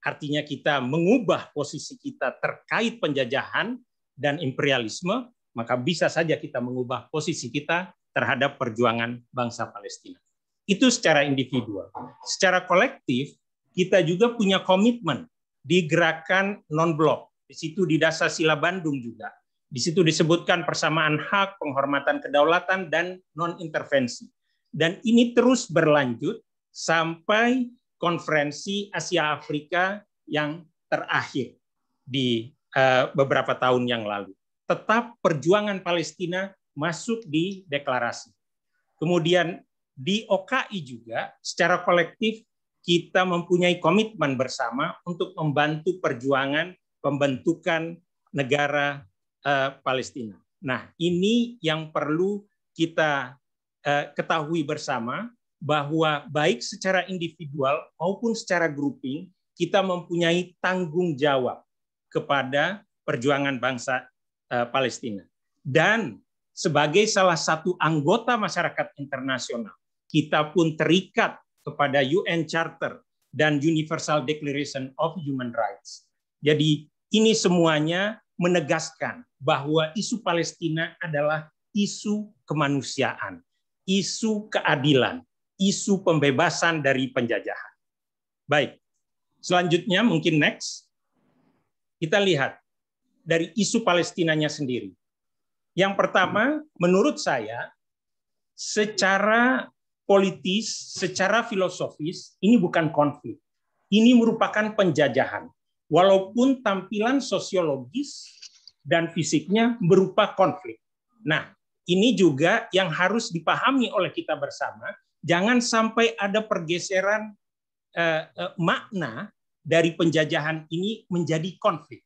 artinya kita mengubah posisi kita terkait penjajahan dan imperialisme, maka bisa saja kita mengubah posisi kita terhadap perjuangan bangsa Palestina. Itu secara individual. Secara kolektif, kita juga punya komitmen di gerakan non-blok. Di situ di dasar sila Bandung juga. Di situ disebutkan persamaan hak, penghormatan kedaulatan, dan non-intervensi. Dan ini terus berlanjut sampai konferensi Asia Afrika yang terakhir di eh, beberapa tahun yang lalu. Tetap perjuangan Palestina masuk di deklarasi. Kemudian di OKI juga secara kolektif kita mempunyai komitmen bersama untuk membantu perjuangan pembentukan negara eh, Palestina. Nah, ini yang perlu kita eh, ketahui bersama bahwa baik secara individual maupun secara grouping kita mempunyai tanggung jawab kepada perjuangan bangsa eh, Palestina. Dan sebagai salah satu anggota masyarakat internasional, kita pun terikat kepada UN Charter dan Universal Declaration of Human Rights. Jadi ini semuanya menegaskan bahwa isu Palestina adalah isu kemanusiaan, isu keadilan, isu pembebasan dari penjajahan. Baik, selanjutnya mungkin next. Kita lihat dari isu Palestinanya sendiri. Yang pertama, menurut saya, secara politis, secara filosofis, ini bukan konflik. Ini merupakan penjajahan. Walaupun tampilan sosiologis dan fisiknya berupa konflik. Nah, ini juga yang harus dipahami oleh kita bersama jangan sampai ada pergeseran eh, eh, makna dari penjajahan ini menjadi konflik.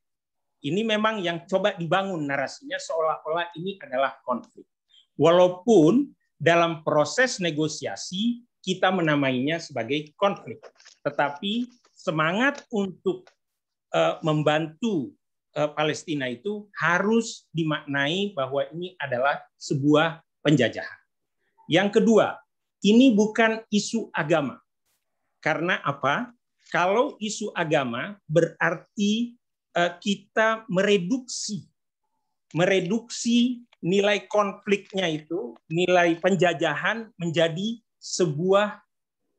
Ini memang yang coba dibangun narasinya seolah-olah ini adalah konflik. Walaupun dalam proses negosiasi kita menamainya sebagai konflik. Tetapi semangat untuk eh, membantu eh, Palestina itu harus dimaknai bahwa ini adalah sebuah penjajahan. Yang kedua, ini bukan isu agama. Karena apa? Kalau isu agama berarti eh, kita mereduksi mereduksi nilai konfliknya itu, nilai penjajahan menjadi sebuah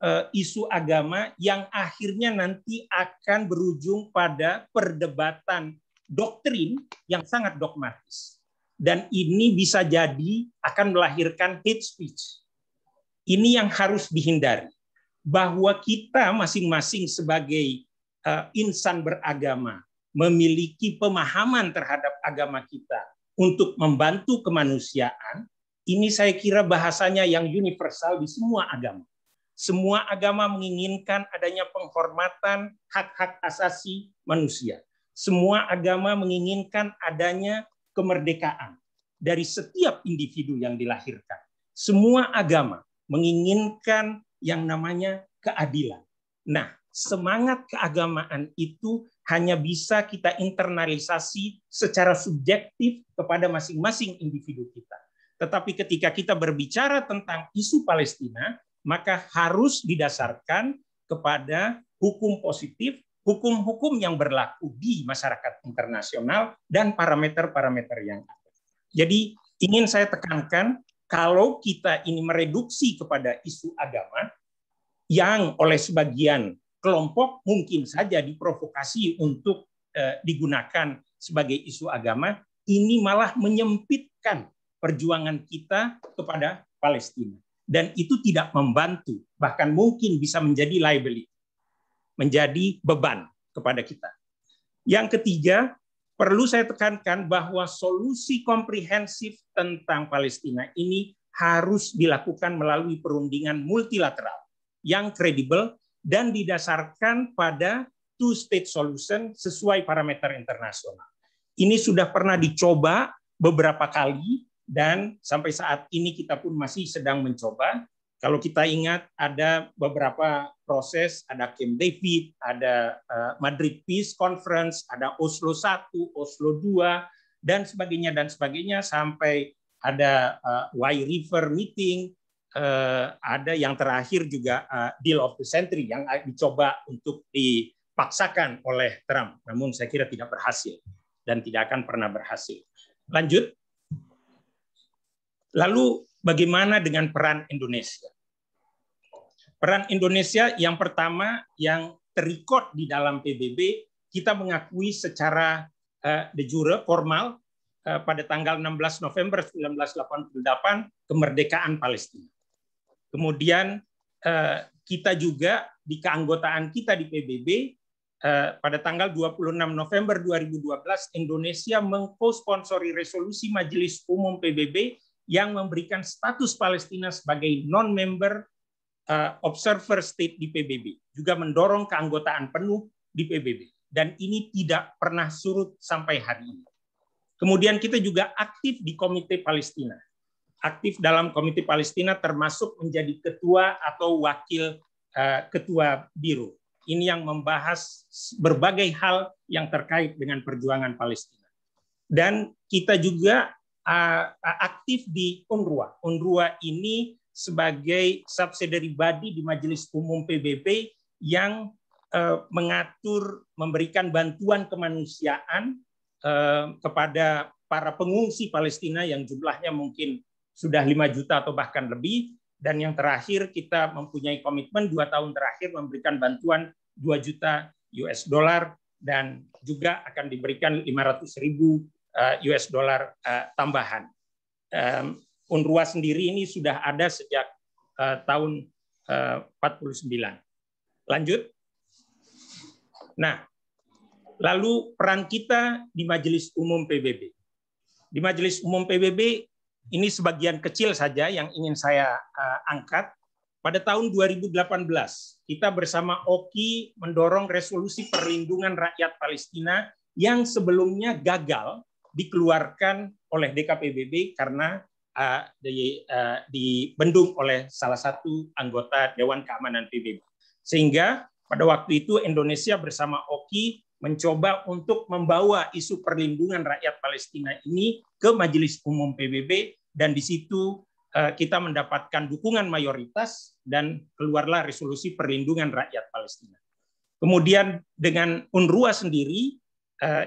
eh, isu agama yang akhirnya nanti akan berujung pada perdebatan doktrin yang sangat dogmatis. Dan ini bisa jadi akan melahirkan hate speech. Ini yang harus dihindari. Bahwa kita masing-masing sebagai eh, insan beragama memiliki pemahaman terhadap agama kita untuk membantu kemanusiaan, ini saya kira bahasanya yang universal di semua agama. Semua agama menginginkan adanya penghormatan hak-hak asasi manusia. Semua agama menginginkan adanya kemerdekaan dari setiap individu yang dilahirkan. Semua agama menginginkan yang namanya keadilan. Nah, semangat keagamaan itu hanya bisa kita internalisasi secara subjektif kepada masing-masing individu kita. Tetapi ketika kita berbicara tentang isu Palestina, maka harus didasarkan kepada hukum positif, hukum-hukum yang berlaku di masyarakat internasional, dan parameter-parameter yang ada. Jadi ingin saya tekankan kalau kita ini mereduksi kepada isu agama yang oleh sebagian kelompok mungkin saja diprovokasi untuk eh, digunakan sebagai isu agama, ini malah menyempitkan perjuangan kita kepada Palestina. Dan itu tidak membantu, bahkan mungkin bisa menjadi liability, menjadi beban kepada kita. Yang ketiga, Perlu saya tekankan bahwa solusi komprehensif tentang Palestina ini harus dilakukan melalui perundingan multilateral yang kredibel dan didasarkan pada two-state solution sesuai parameter internasional. Ini sudah pernah dicoba beberapa kali dan sampai saat ini kita pun masih sedang mencoba kalau kita ingat ada beberapa proses, ada Camp David, ada eh, Madrid Peace Conference, ada Oslo 1, Oslo 2, dan sebagainya dan sebagainya sampai ada eh, Y River meeting, eh, ada yang terakhir juga Deal of the Century yang dicoba untuk dipaksakan oleh Trump, namun saya kira tidak berhasil dan tidak akan pernah berhasil. Lanjut. Lalu bagaimana dengan peran Indonesia? Peran Indonesia yang pertama yang terikot di dalam PBB, kita mengakui secara uh, de jure formal uh, pada tanggal 16 November 1988 kemerdekaan Palestina. Kemudian uh, kita juga di keanggotaan kita di PBB uh, pada tanggal 26 November 2012 Indonesia mengkosponsori resolusi Majelis Umum PBB yang memberikan status Palestina sebagai non-member Eh, observer state di PBB, juga mendorong keanggotaan penuh di PBB. Dan ini tidak pernah surut sampai hari ini. Kemudian kita juga aktif di Komite Palestina. Aktif dalam Komite Palestina termasuk menjadi ketua atau wakil eh, ketua biru. Ini yang membahas berbagai hal yang terkait dengan perjuangan Palestina. Dan kita juga eh, aktif di UNRWA. UNRWA ini sebagai subsidiary body di Majelis Umum PBB yang eh, mengatur memberikan bantuan kemanusiaan eh, kepada para pengungsi Palestina yang jumlahnya mungkin sudah 5 juta atau bahkan lebih dan yang terakhir kita mempunyai komitmen dua tahun terakhir memberikan bantuan 2 juta US dollar dan juga akan diberikan 500 ribu eh, US dollar tambahan. UNRWA sendiri ini sudah ada sejak uh, tahun eh, uh, 49. Lanjut. Nah, lalu peran kita di Majelis Umum PBB. Di Majelis Umum PBB ini sebagian kecil saja yang ingin saya uh, angkat. Pada tahun 2018, kita bersama OKI mendorong resolusi perlindungan rakyat Palestina yang sebelumnya gagal dikeluarkan oleh DKPBB karena uh, di, uh, dibendung oleh salah satu anggota Dewan Keamanan PBB. Sehingga pada waktu itu Indonesia bersama OKI mencoba untuk membawa isu perlindungan rakyat Palestina ini ke Majelis Umum PBB dan di situ kita mendapatkan dukungan mayoritas dan keluarlah resolusi perlindungan rakyat Palestina. Kemudian dengan UNRWA sendiri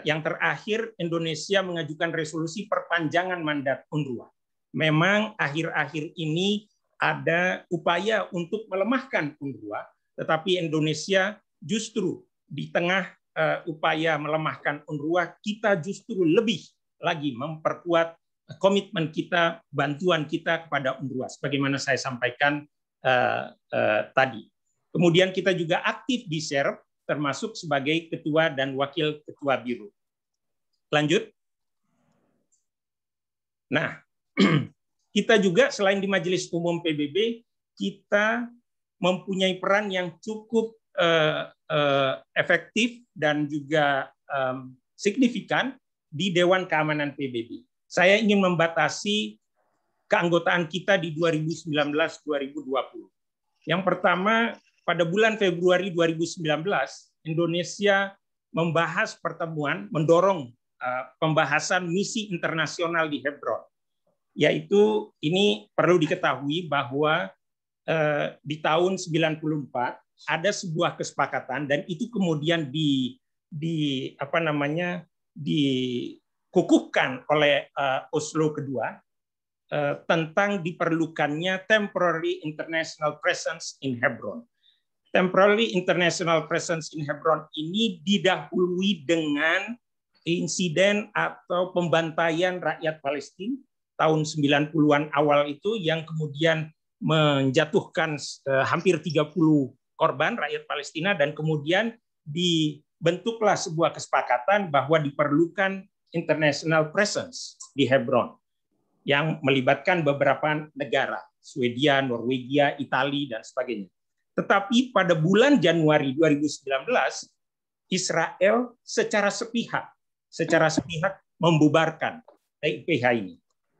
yang terakhir Indonesia mengajukan resolusi perpanjangan mandat UNRWA memang akhir-akhir ini ada upaya untuk melemahkan Unrwa, tetapi Indonesia justru di tengah eh, upaya melemahkan Unrwa, kita justru lebih lagi memperkuat komitmen kita, bantuan kita kepada Unrwa, sebagaimana saya sampaikan uh, uh, tadi. Kemudian kita juga aktif di SERP, termasuk sebagai ketua dan wakil ketua biru. Lanjut. Nah, kita juga selain di Majelis Umum PBB, kita mempunyai peran yang cukup eh, eh, efektif dan juga signifikan di Dewan Keamanan PBB. Saya ingin membatasi keanggotaan kita di 2019-2020. Yang pertama, pada bulan Februari 2019, Indonesia membahas pertemuan, mendorong eh, pembahasan misi internasional di Hebron yaitu ini perlu diketahui bahwa eh, di tahun 94 ada sebuah kesepakatan dan itu kemudian di di apa namanya dikukuhkan oleh eh, Oslo kedua eh, tentang diperlukannya temporary international presence in Hebron. Temporary international presence in Hebron ini didahului dengan insiden atau pembantaian rakyat Palestina tahun 90-an awal itu yang kemudian menjatuhkan eh, hampir 30 korban rakyat Palestina dan kemudian dibentuklah sebuah kesepakatan bahwa diperlukan international presence di Hebron yang melibatkan beberapa negara, Swedia, Norwegia, Italia, dan sebagainya. Tetapi pada bulan Januari 2019, Israel secara sepihak, secara sepihak membubarkan TIPH ini.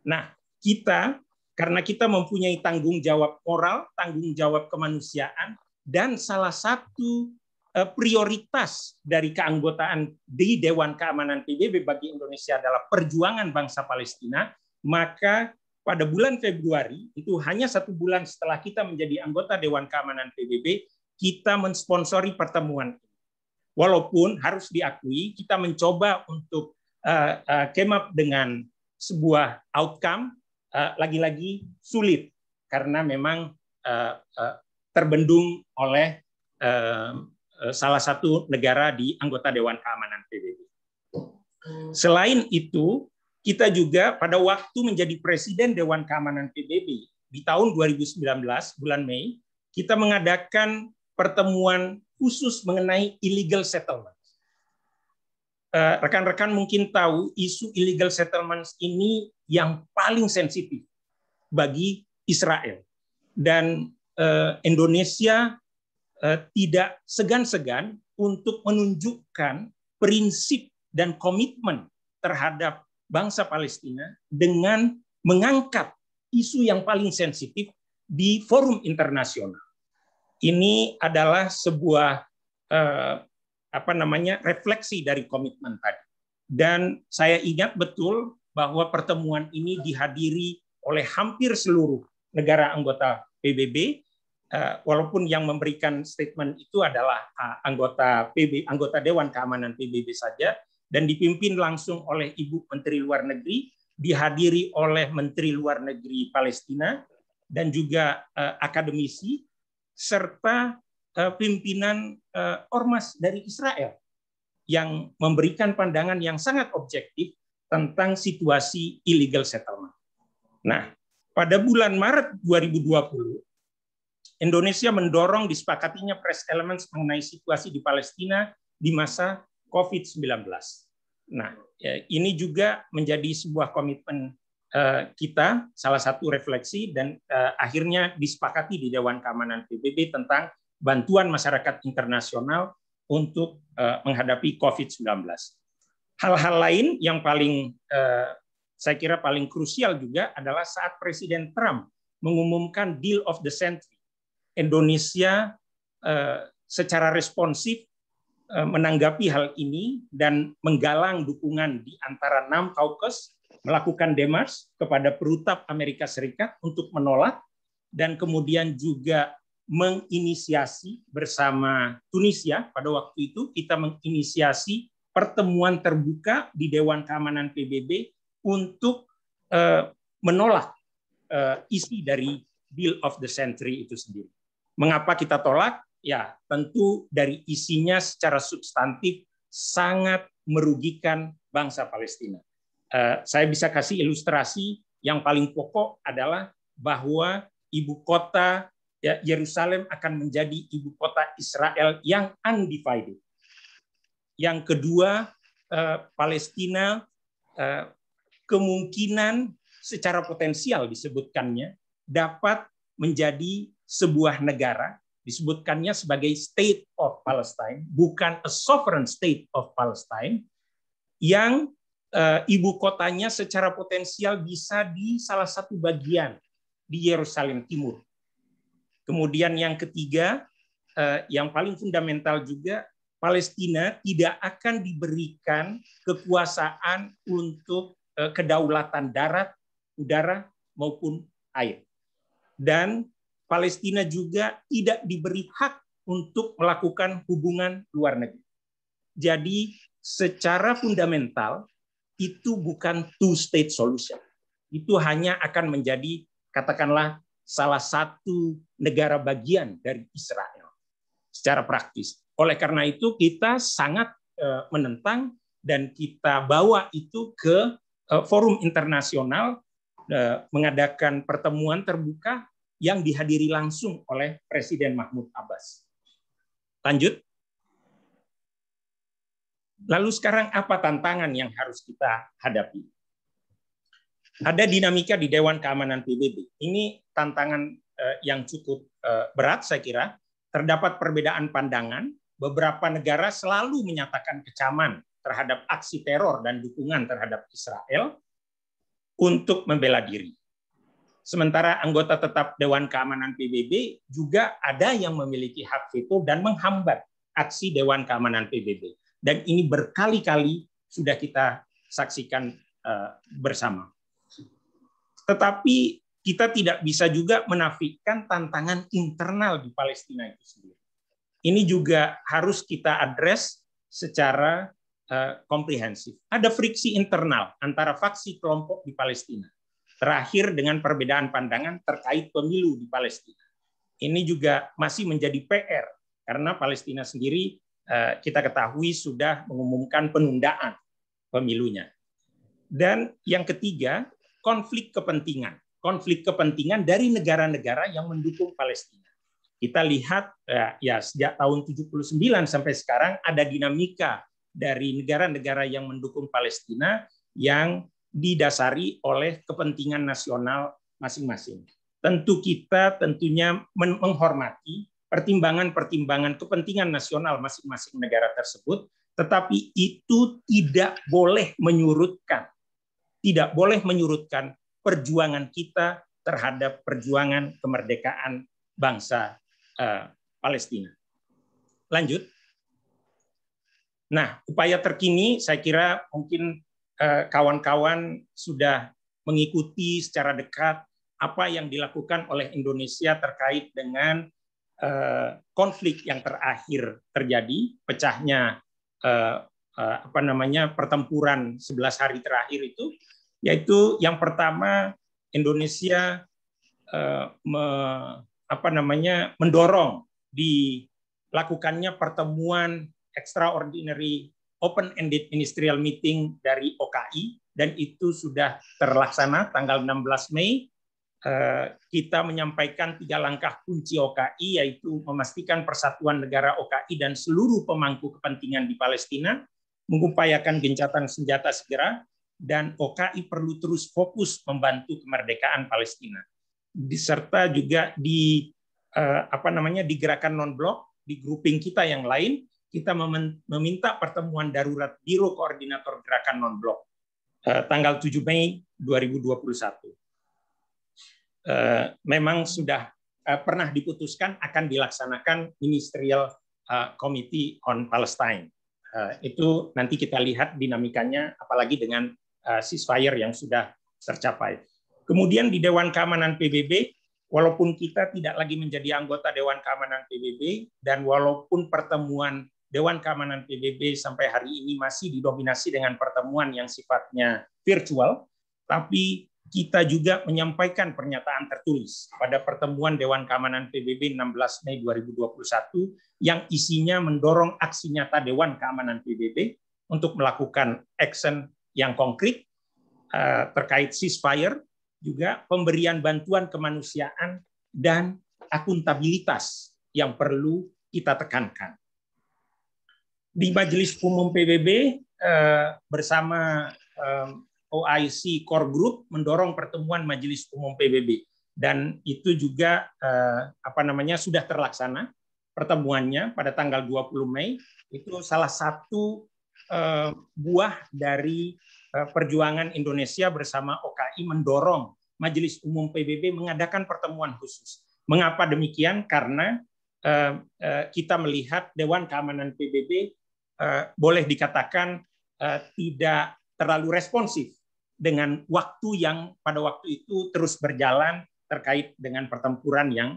Nah, kita karena kita mempunyai tanggung jawab moral, tanggung jawab kemanusiaan, dan salah satu eh, prioritas dari keanggotaan di Dewan Keamanan PBB bagi Indonesia adalah perjuangan bangsa Palestina, maka pada bulan Februari, itu hanya satu bulan setelah kita menjadi anggota Dewan Keamanan PBB, kita mensponsori pertemuan. Walaupun harus diakui, kita mencoba untuk uh, uh, dengan sebuah outcome eh, lagi-lagi sulit karena memang eh, eh, terbendung oleh salah satu negara di anggota Dewan Keamanan PBB. Selain itu, kita juga pada waktu menjadi presiden Dewan Keamanan PBB di tahun 2019 bulan Mei, kita mengadakan pertemuan khusus mengenai illegal settlement. Eh, rekan-rekan mungkin tahu isu illegal settlements ini yang paling sensitif bagi Israel dan eh, Indonesia eh, tidak segan-segan untuk menunjukkan prinsip dan komitmen terhadap bangsa Palestina dengan mengangkat isu yang paling sensitif di forum internasional. Ini adalah sebuah apa namanya refleksi dari komitmen tadi. Dan saya ingat betul bahwa pertemuan ini dihadiri oleh hampir seluruh negara anggota PBB, eh, walaupun yang memberikan statement itu adalah eh, anggota PB, anggota Dewan Keamanan PBB saja, dan dipimpin langsung oleh Ibu Menteri Luar Negeri, dihadiri oleh Menteri Luar Negeri Palestina, dan juga eh, akademisi, serta Eh, pimpinan eh, ormas dari Israel yang memberikan pandangan yang sangat objektif tentang situasi illegal settlement. Nah, pada bulan Maret 2020, Indonesia mendorong disepakatinya press elements mengenai situasi di Palestina di masa COVID-19. Nah, ya, ini juga menjadi sebuah komitmen eh, kita, salah satu refleksi, dan akhirnya disepakati di Dewan Keamanan PBB tentang bantuan masyarakat internasional untuk eh, menghadapi COVID-19. Hal-hal lain yang paling eh, saya kira paling krusial juga adalah saat Presiden Trump mengumumkan deal of the century. Indonesia eh, secara responsif menanggapi hal ini dan menggalang dukungan di antara enam kaukus melakukan demars kepada perutap Amerika Serikat untuk menolak dan kemudian juga menginisiasi bersama Tunisia pada waktu itu kita menginisiasi pertemuan terbuka di Dewan Keamanan PBB untuk uh, menolak uh, isi dari Bill of the Century itu sendiri. Mengapa kita tolak? Ya, tentu dari isinya secara substantif sangat merugikan bangsa Palestina. Uh, saya bisa kasih ilustrasi yang paling pokok adalah bahwa ibu kota ya Yerusalem akan menjadi ibu kota Israel yang undivided. Yang kedua, eh, Palestina eh, kemungkinan secara potensial disebutkannya dapat menjadi sebuah negara disebutkannya sebagai state of Palestine bukan a sovereign state of Palestine yang eh, ibu kotanya secara potensial bisa di salah satu bagian di Yerusalem Timur Kemudian yang ketiga, eh, yang paling fundamental juga, Palestina tidak akan diberikan kekuasaan untuk eh, kedaulatan darat, udara, maupun air. Dan Palestina juga tidak diberi hak untuk melakukan hubungan luar negeri. Jadi secara fundamental itu bukan two state solution. Itu hanya akan menjadi katakanlah salah satu negara bagian dari Israel secara praktis. Oleh karena itu kita sangat eh, menentang dan kita bawa itu ke eh, forum internasional eh, mengadakan pertemuan terbuka yang dihadiri langsung oleh Presiden Mahmud Abbas. Lanjut. Lalu sekarang apa tantangan yang harus kita hadapi? ada dinamika di Dewan Keamanan PBB. Ini tantangan eh, yang cukup eh, berat saya kira. Terdapat perbedaan pandangan. Beberapa negara selalu menyatakan kecaman terhadap aksi teror dan dukungan terhadap Israel untuk membela diri. Sementara anggota tetap Dewan Keamanan PBB juga ada yang memiliki hak veto dan menghambat aksi Dewan Keamanan PBB. Dan ini berkali-kali sudah kita saksikan eh, bersama. Tetapi kita tidak bisa juga menafikan tantangan internal di Palestina itu sendiri. Ini juga harus kita address secara eh, komprehensif. Ada friksi internal antara faksi kelompok di Palestina. Terakhir dengan perbedaan pandangan terkait pemilu di Palestina. Ini juga masih menjadi PR karena Palestina sendiri eh, kita ketahui sudah mengumumkan penundaan pemilunya. Dan yang ketiga, konflik kepentingan, konflik kepentingan dari negara-negara yang mendukung Palestina. Kita lihat ya, ya sejak tahun 79 sampai sekarang ada dinamika dari negara-negara yang mendukung Palestina yang didasari oleh kepentingan nasional masing-masing. Tentu kita tentunya menghormati pertimbangan-pertimbangan kepentingan nasional masing-masing negara tersebut, tetapi itu tidak boleh menyurutkan tidak boleh menyurutkan perjuangan kita terhadap perjuangan kemerdekaan bangsa uh, Palestina. Lanjut. Nah, upaya terkini saya kira mungkin eh, kawan-kawan uh, sudah mengikuti secara dekat apa yang dilakukan oleh Indonesia terkait dengan uh, konflik yang terakhir terjadi, pecahnya uh, apa namanya pertempuran 11 hari terakhir itu yaitu yang pertama Indonesia eh, me, apa namanya mendorong dilakukannya pertemuan extraordinary open ended ministerial meeting dari OKI dan itu sudah terlaksana tanggal 16 Mei eh, kita menyampaikan tiga langkah kunci OKI yaitu memastikan persatuan negara OKI dan seluruh pemangku kepentingan di Palestina, mengupayakan gencatan senjata segera, dan OKI perlu terus fokus membantu kemerdekaan Palestina diserta juga di eh, apa namanya di gerakan non blok di grouping kita yang lain kita meminta pertemuan darurat Biro Koordinator Gerakan Non Blok eh, tanggal 7 Mei 2021. Eh, memang sudah pernah diputuskan akan dilaksanakan Ministerial Committee on Palestine. Itu nanti kita lihat dinamikanya apalagi dengan Eh, ceasefire yang sudah tercapai. Kemudian di Dewan Keamanan PBB, walaupun kita tidak lagi menjadi anggota Dewan Keamanan PBB dan walaupun pertemuan Dewan Keamanan PBB sampai hari ini masih didominasi dengan pertemuan yang sifatnya virtual, tapi kita juga menyampaikan pernyataan tertulis pada pertemuan Dewan Keamanan PBB 16 Mei 2021 yang isinya mendorong aksi nyata Dewan Keamanan PBB untuk melakukan action yang konkret eh, terkait ceasefire juga pemberian bantuan kemanusiaan dan akuntabilitas yang perlu kita tekankan. Di Majelis Umum PBB eh, bersama eh, OIC Core Group mendorong pertemuan Majelis Umum PBB dan itu juga apa namanya sudah terlaksana pertemuannya pada tanggal 20 Mei itu salah satu Eh, buah dari eh, perjuangan Indonesia bersama OKI mendorong Majelis Umum PBB mengadakan pertemuan khusus. Mengapa demikian? Karena eh, kita melihat Dewan Keamanan PBB boleh dikatakan tidak terlalu responsif dengan waktu yang pada waktu itu terus berjalan terkait dengan pertempuran yang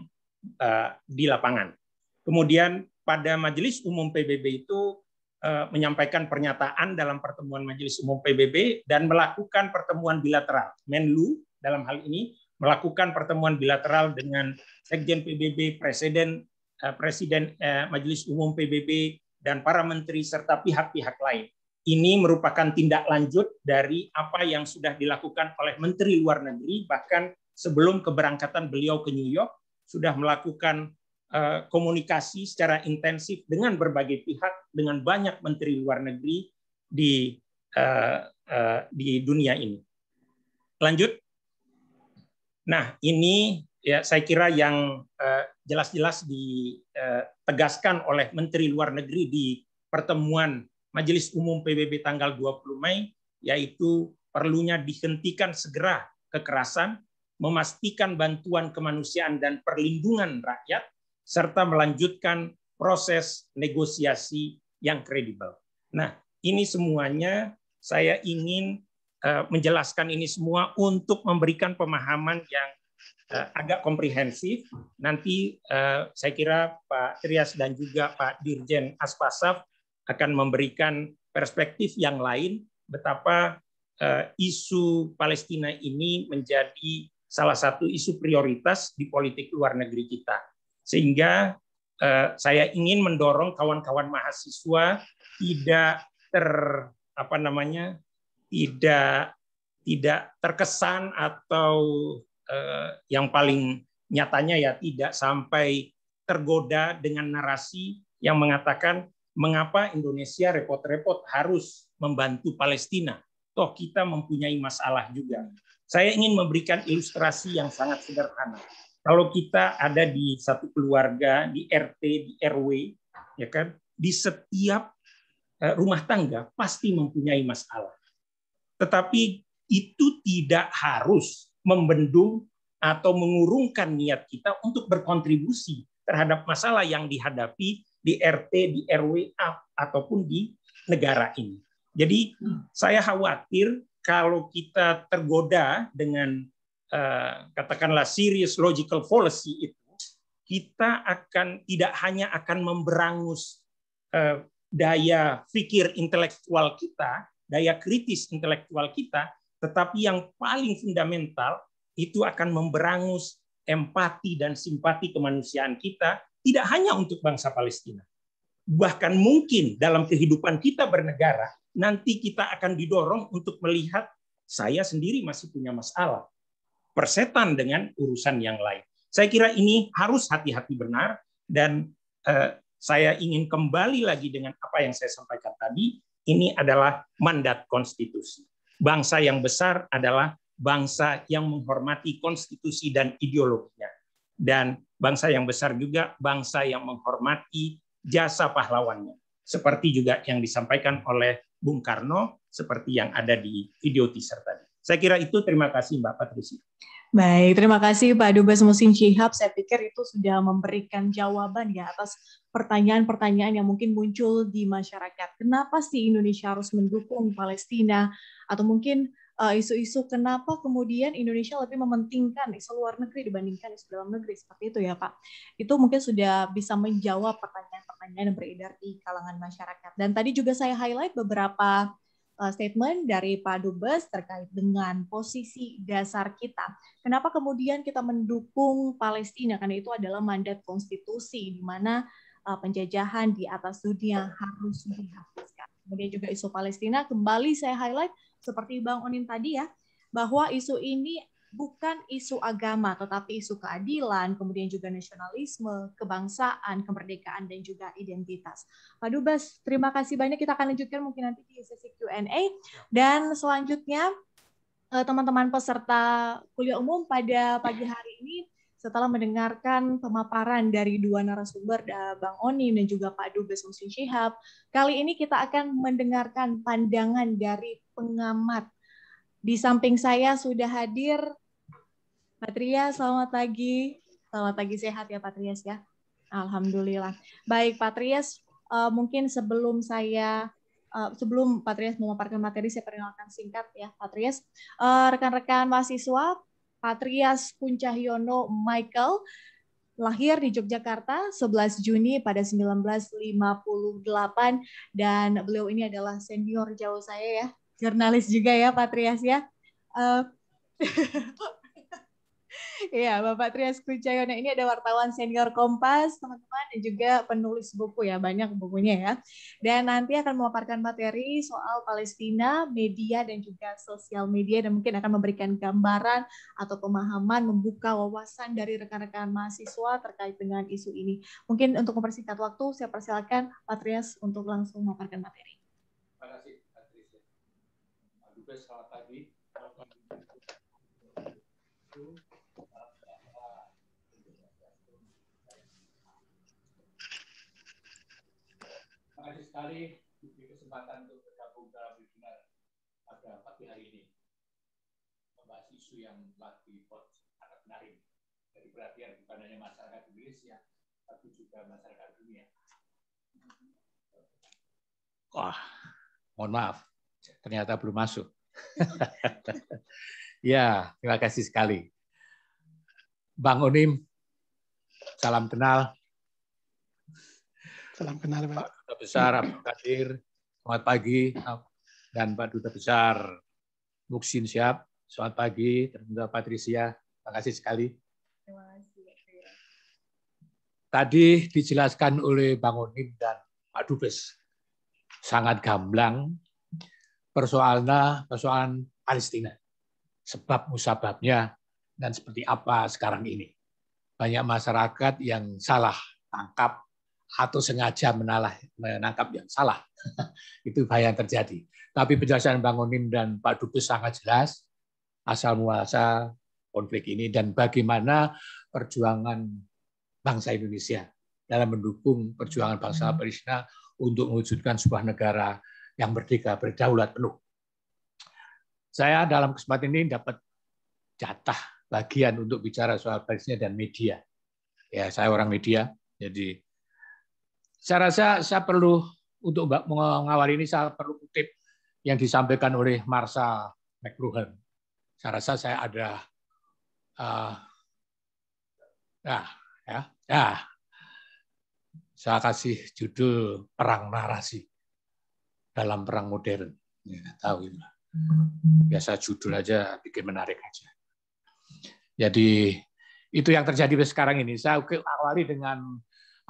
di lapangan. Kemudian pada Majelis Umum PBB itu Eh, menyampaikan pernyataan dalam pertemuan Majelis Umum PBB dan melakukan pertemuan bilateral. Menlu dalam hal ini melakukan pertemuan bilateral dengan Sekjen PBB, Presiden eh, Presiden eh, Majelis Umum PBB dan para menteri serta pihak-pihak lain. Ini merupakan tindak lanjut dari apa yang sudah dilakukan oleh Menteri Luar Negeri bahkan sebelum keberangkatan beliau ke New York sudah melakukan Eh, komunikasi secara intensif dengan berbagai pihak, dengan banyak menteri luar negeri di eh, eh, di dunia ini. Lanjut. Nah, ini ya saya kira yang jelas-jelas ditegaskan oleh Menteri Luar Negeri di pertemuan Majelis Umum PBB tanggal 20 Mei, yaitu perlunya dihentikan segera kekerasan, memastikan bantuan kemanusiaan dan perlindungan rakyat, serta melanjutkan proses negosiasi yang kredibel. Nah, ini semuanya saya ingin eh, menjelaskan ini semua untuk memberikan pemahaman yang eh, agak komprehensif. Nanti eh, saya kira Pak Trias dan juga Pak Dirjen Aspasaf akan memberikan perspektif yang lain betapa isu Palestina ini menjadi salah satu isu prioritas di politik luar negeri kita. Sehingga eh, saya ingin mendorong kawan-kawan mahasiswa tidak ter apa namanya tidak tidak terkesan atau eh, yang paling nyatanya ya tidak sampai tergoda dengan narasi yang mengatakan mengapa Indonesia repot-repot harus membantu Palestina. Toh kita mempunyai masalah juga. Saya ingin memberikan ilustrasi yang sangat sederhana. Kalau kita ada di satu keluarga, di RT, di RW, ya kan, di setiap eh, rumah tangga pasti mempunyai masalah. Tetapi itu tidak harus membendung atau mengurungkan niat kita untuk berkontribusi terhadap masalah yang dihadapi di RT, di RW, ataupun di negara ini. Jadi saya khawatir kalau kita tergoda dengan Eh, katakanlah serious logical policy itu, kita akan tidak hanya akan memberangus eh, daya pikir intelektual kita, daya kritis intelektual kita, tetapi yang paling fundamental itu akan memberangus empati dan simpati kemanusiaan kita, tidak hanya untuk bangsa Palestina. Bahkan mungkin dalam kehidupan kita bernegara, nanti kita akan didorong untuk melihat saya sendiri masih punya masalah persetan dengan urusan yang lain. Saya kira ini harus hati-hati benar dan eh, saya ingin kembali lagi dengan apa yang saya sampaikan tadi, ini adalah mandat konstitusi. Bangsa yang besar adalah bangsa yang menghormati konstitusi dan ideologinya. Dan bangsa yang besar juga bangsa yang menghormati jasa pahlawannya. Seperti juga yang disampaikan oleh Bung Karno, seperti yang ada di video teaser tadi. Saya kira itu terima kasih Mbak Patricia. Baik, terima kasih Pak Dubes Musim Cihab. Saya pikir itu sudah memberikan jawaban ya atas pertanyaan-pertanyaan yang mungkin muncul di masyarakat. Kenapa sih Indonesia harus mendukung Palestina? Atau mungkin eh, isu-isu uh, kenapa kemudian Indonesia lebih mementingkan isu luar negeri dibandingkan isu dalam negeri seperti itu ya Pak. Itu mungkin sudah bisa menjawab pertanyaan-pertanyaan yang beredar di kalangan masyarakat. Dan tadi juga saya highlight beberapa Eh, statement dari Pak Dubes terkait dengan posisi dasar kita. Kenapa kemudian kita mendukung Palestina? Karena itu adalah mandat konstitusi di mana eh, penjajahan di atas dunia harus dihapuskan. Kemudian juga isu Palestina kembali saya highlight seperti Bang Onin tadi ya, bahwa isu ini bukan isu agama, tetapi isu keadilan, kemudian juga nasionalisme, kebangsaan, kemerdekaan, dan juga identitas. Pak Dubes, terima kasih banyak. Kita akan lanjutkan mungkin nanti di sesi Q&A. Dan selanjutnya, eh, teman-teman peserta kuliah umum pada pagi hari ini, setelah mendengarkan pemaparan dari dua narasumber, eh, Bang Oni dan juga Pak Dubes Musin Syihab, kali ini kita akan mendengarkan pandangan dari pengamat. Di samping saya sudah hadir Patria, selamat pagi. Selamat pagi sehat ya Patrias ya. Alhamdulillah. Baik Patrias, uh, eh, mungkin sebelum saya uh, sebelum Patrias memaparkan materi saya perkenalkan singkat ya Patrias. Uh, eh, rekan-rekan mahasiswa Patrias Puncahyono Michael lahir di Yogyakarta 11 Juni pada 1958 dan beliau ini adalah senior jauh saya ya, jurnalis juga ya Patrias ya. Uh, Iya, Bapak Trias Kucayono nah, ini ada wartawan senior Kompas, teman-teman, dan juga penulis buku ya, banyak bukunya ya. Dan nanti akan memaparkan materi soal Palestina, media, dan juga sosial media, dan mungkin akan memberikan gambaran atau pemahaman, membuka wawasan dari rekan-rekan mahasiswa terkait dengan isu ini. Mungkin untuk mempersingkat waktu, saya persilakan Pak Trias untuk langsung memaparkan materi. Terima kasih, Pak Trias. Selamat pagi. Thank kasih sekali diberi kesempatan untuk bergabung dalam webinar pada pagi hari ini membahas isu yang lagi sangat menarik dari perhatian bukan hanya masyarakat Indonesia tapi juga masyarakat dunia. Wah, mohon maaf, ternyata belum masuk. ya, terima kasih sekali. Bang Onim, salam kenal. Salam kenal, Pak. Duta Besar Abdul Kadir. selamat pagi, dan Pak Duta Besar Muksin Siap, selamat pagi, dan Duta Patricia, terima kasih sekali. Terima kasih. Tadi dijelaskan oleh Bang Onim dan Pak Dubes, sangat gamblang persoalan persoalan Palestina, sebab musababnya dan seperti apa sekarang ini. Banyak masyarakat yang salah tangkap atau sengaja menalah, menangkap yang salah. itu bahaya yang terjadi. Tapi penjelasan Bang Onim dan Pak Dubes sangat jelas asal muasal konflik ini dan bagaimana perjuangan bangsa Indonesia dalam mendukung perjuangan bangsa hmm. Palestina untuk mewujudkan sebuah negara yang merdeka berdaulat penuh. Saya dalam kesempatan ini dapat jatah bagian untuk bicara soal Palestina dan media. Ya, saya orang media, jadi saya rasa saya perlu untuk mengawali ini saya perlu kutip yang disampaikan oleh Marsha McLuhan. Saya rasa saya ada uh, nah ya ya saya kasih judul perang narasi dalam perang modern. Ya, tahu ini Biasa judul aja bikin menarik aja. Jadi itu yang terjadi sekarang ini. Saya awali dengan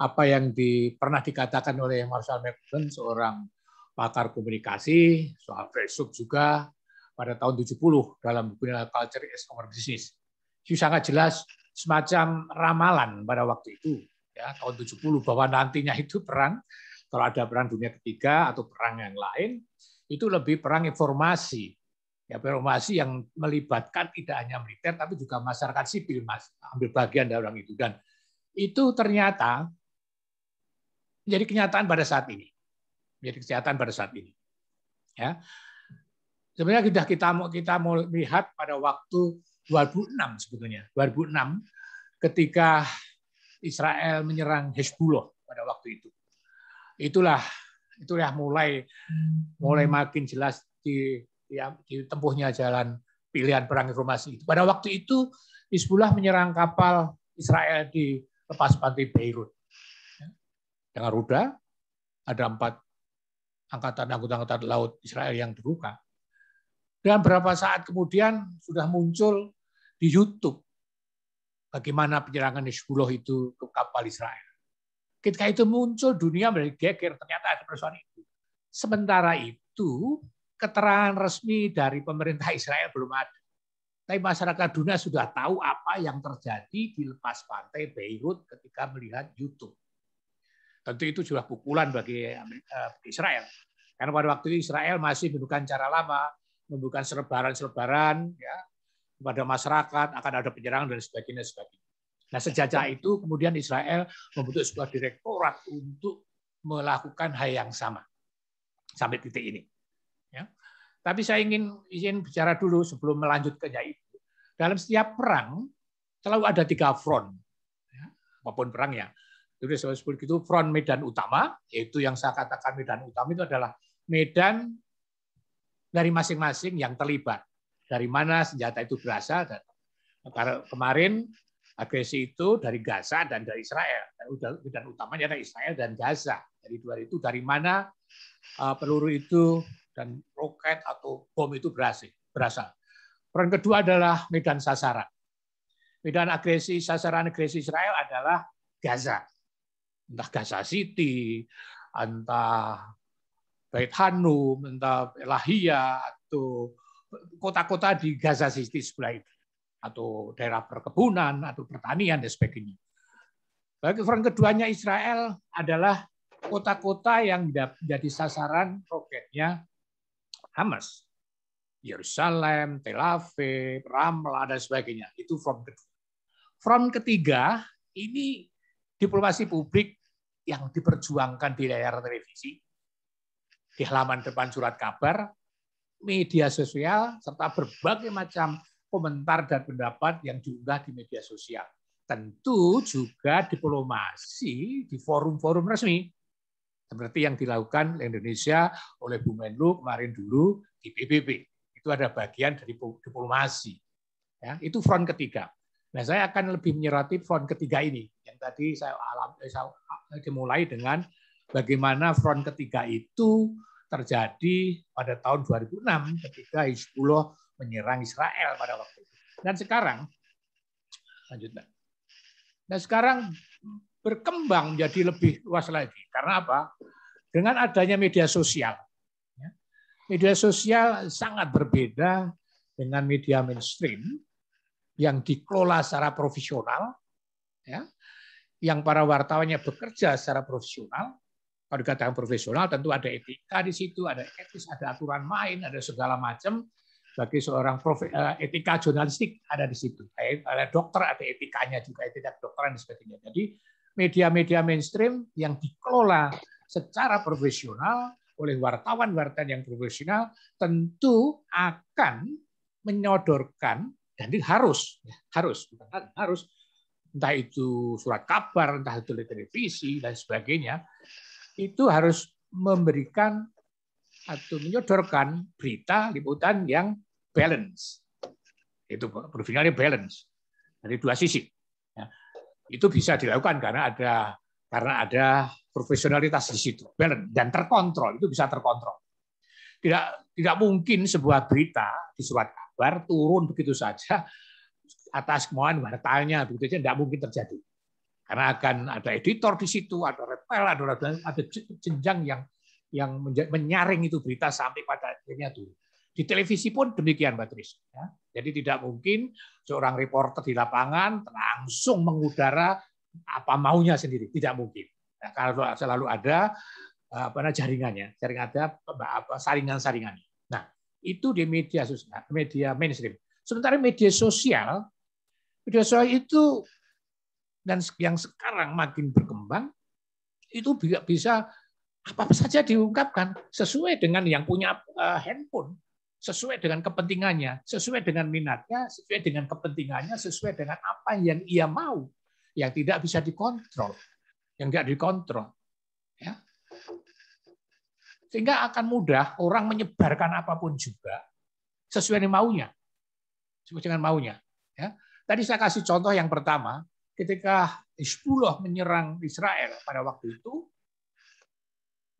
apa yang di, pernah dikatakan oleh Marshall McLuhan, seorang pakar komunikasi, soal Facebook juga pada tahun 70 dalam bukunya Culture is Our Business. Itu sangat jelas semacam ramalan pada waktu itu, ya tahun 70 bahwa nantinya itu perang, kalau ada perang dunia ketiga atau perang yang lain, itu lebih perang informasi. Ya, informasi yang melibatkan tidak hanya militer, tapi juga masyarakat sipil mas, ambil bagian dari orang itu. Dan itu ternyata menjadi kenyataan pada saat ini. Menjadi kenyataan pada saat ini. Ya. Sebenarnya sudah kita mau kita mau lihat pada waktu 2006 sebetulnya. 2006 ketika Israel menyerang Hezbollah pada waktu itu. Itulah itulah mulai mulai makin jelas di, di ditempuhnya jalan pilihan perang informasi itu. Pada waktu itu Hezbollah menyerang kapal Israel di lepas pantai Beirut dengan Ruda ada empat angkatan angkutan laut Israel yang terluka. Dan berapa saat kemudian sudah muncul di YouTube bagaimana penyerangan Hizbullah itu ke kapal Israel. Ketika itu muncul dunia menjadi geger, ternyata ada persoalan itu. Sementara itu, keterangan resmi dari pemerintah Israel belum ada. Tapi masyarakat dunia sudah tahu apa yang terjadi di lepas pantai Beirut ketika melihat YouTube. Tentu itu sudah pukulan eh, bagi Israel. Karena pada waktu itu Israel masih bukan cara lama, membuka selebaran-selebaran ya kepada masyarakat akan ada penyerangan dan sebagainya sebagainya. Nah sejajar itu kemudian Israel membentuk sebuah direktorat untuk melakukan hal yang sama sampai titik ini. Ya. Tapi saya ingin izin bicara dulu sebelum melanjutkan itu. Dalam setiap perang selalu ada tiga front, ya, maupun perang ya. Jadi saya sebut itu front medan utama, yaitu yang saya katakan medan utama itu adalah medan dari masing-masing yang terlibat. Dari mana senjata itu berasal. Dan kemarin agresi itu dari Gaza dan dari Israel. medan utamanya dari Israel dan Gaza. Dari dua itu dari mana e, peluru itu dan roket atau bom itu berasal. berasal. Peran kedua adalah medan sasaran. Medan agresi sasaran agresi Israel adalah Gaza entah Gaza City, entah Bait Hanum, entah Lahia, atau kota-kota di Gaza City sebelah itu, atau daerah perkebunan, atau pertanian, dan sebagainya. Bagi front keduanya Israel adalah kota-kota yang menjadi sasaran roketnya Hamas. Yerusalem, Tel Aviv, Ramla dan sebagainya. Itu front kedua. Front ketiga, ini diplomasi publik yang diperjuangkan di layar televisi, di halaman depan surat kabar, media sosial, serta berbagai macam komentar dan pendapat yang diunggah di media sosial. Tentu juga diplomasi di forum-forum resmi, seperti yang dilakukan oleh Indonesia oleh Bu Menlu kemarin dulu di PBB. Itu ada bagian dari diplomasi. Ya, itu front ketiga. Nah, saya akan lebih menyoroti front ketiga ini. Yang tadi saya alam eh, saya eh, dimulai dengan bagaimana front ketiga itu terjadi pada tahun 2006 ketika Hizbullah menyerang Israel pada waktu itu. Dan sekarang lanjutkan. Nah, sekarang berkembang menjadi lebih luas lagi. Karena apa? Dengan adanya media sosial. Ya. Media sosial sangat berbeda dengan media mainstream yang dikelola secara profesional, ya, yang para wartawannya bekerja secara profesional. Kalau dikatakan profesional, tentu ada etika di situ, ada etis, ada aturan main, ada segala macam. Bagi seorang profe, eh, etika jurnalistik ada di situ. Ada dokter, ada etikanya juga, etika dokteran dan sebagainya. Jadi media-media mainstream yang dikelola secara profesional oleh wartawan-wartawan yang profesional tentu akan menyodorkan jadi harus, ya, harus, harus entah itu surat kabar, entah itu televisi dan sebagainya, itu harus memberikan atau menyodorkan berita liputan yang balance. Itu profilnya balance dari dua sisi. Ya. Itu bisa dilakukan karena ada karena ada profesionalitas di situ, balance dan terkontrol itu bisa terkontrol. Tidak tidak mungkin sebuah berita di surat Akbar turun begitu saja atas kemauan wartanya begitu saja tidak mungkin terjadi. Karena akan ada editor di situ, ada repel, ada, ada, ada jenjang yang yang menyaring itu berita sampai pada akhirnya turun. Di televisi pun demikian, Mbak Tris. Ya. Jadi tidak mungkin seorang reporter di lapangan langsung mengudara apa maunya sendiri. Tidak mungkin. Nah, kalau selalu ada apa jaringannya, jaring ada apa saringan-saringannya itu di media sosial, ah, media mainstream. Sementara media sosial, media sosial itu dan yang sekarang makin berkembang itu bisa apa saja diungkapkan sesuai dengan yang punya eh, handphone, sesuai dengan kepentingannya, sesuai dengan minatnya, sesuai dengan kepentingannya, sesuai dengan apa yang ia mau, yang tidak bisa dikontrol, yang tidak dikontrol. Ya sehingga akan mudah orang menyebarkan apapun juga sesuai dengan maunya. Sesuai dengan maunya. Ya. Tadi saya kasih contoh yang pertama, ketika Hizbullah menyerang Israel pada waktu itu,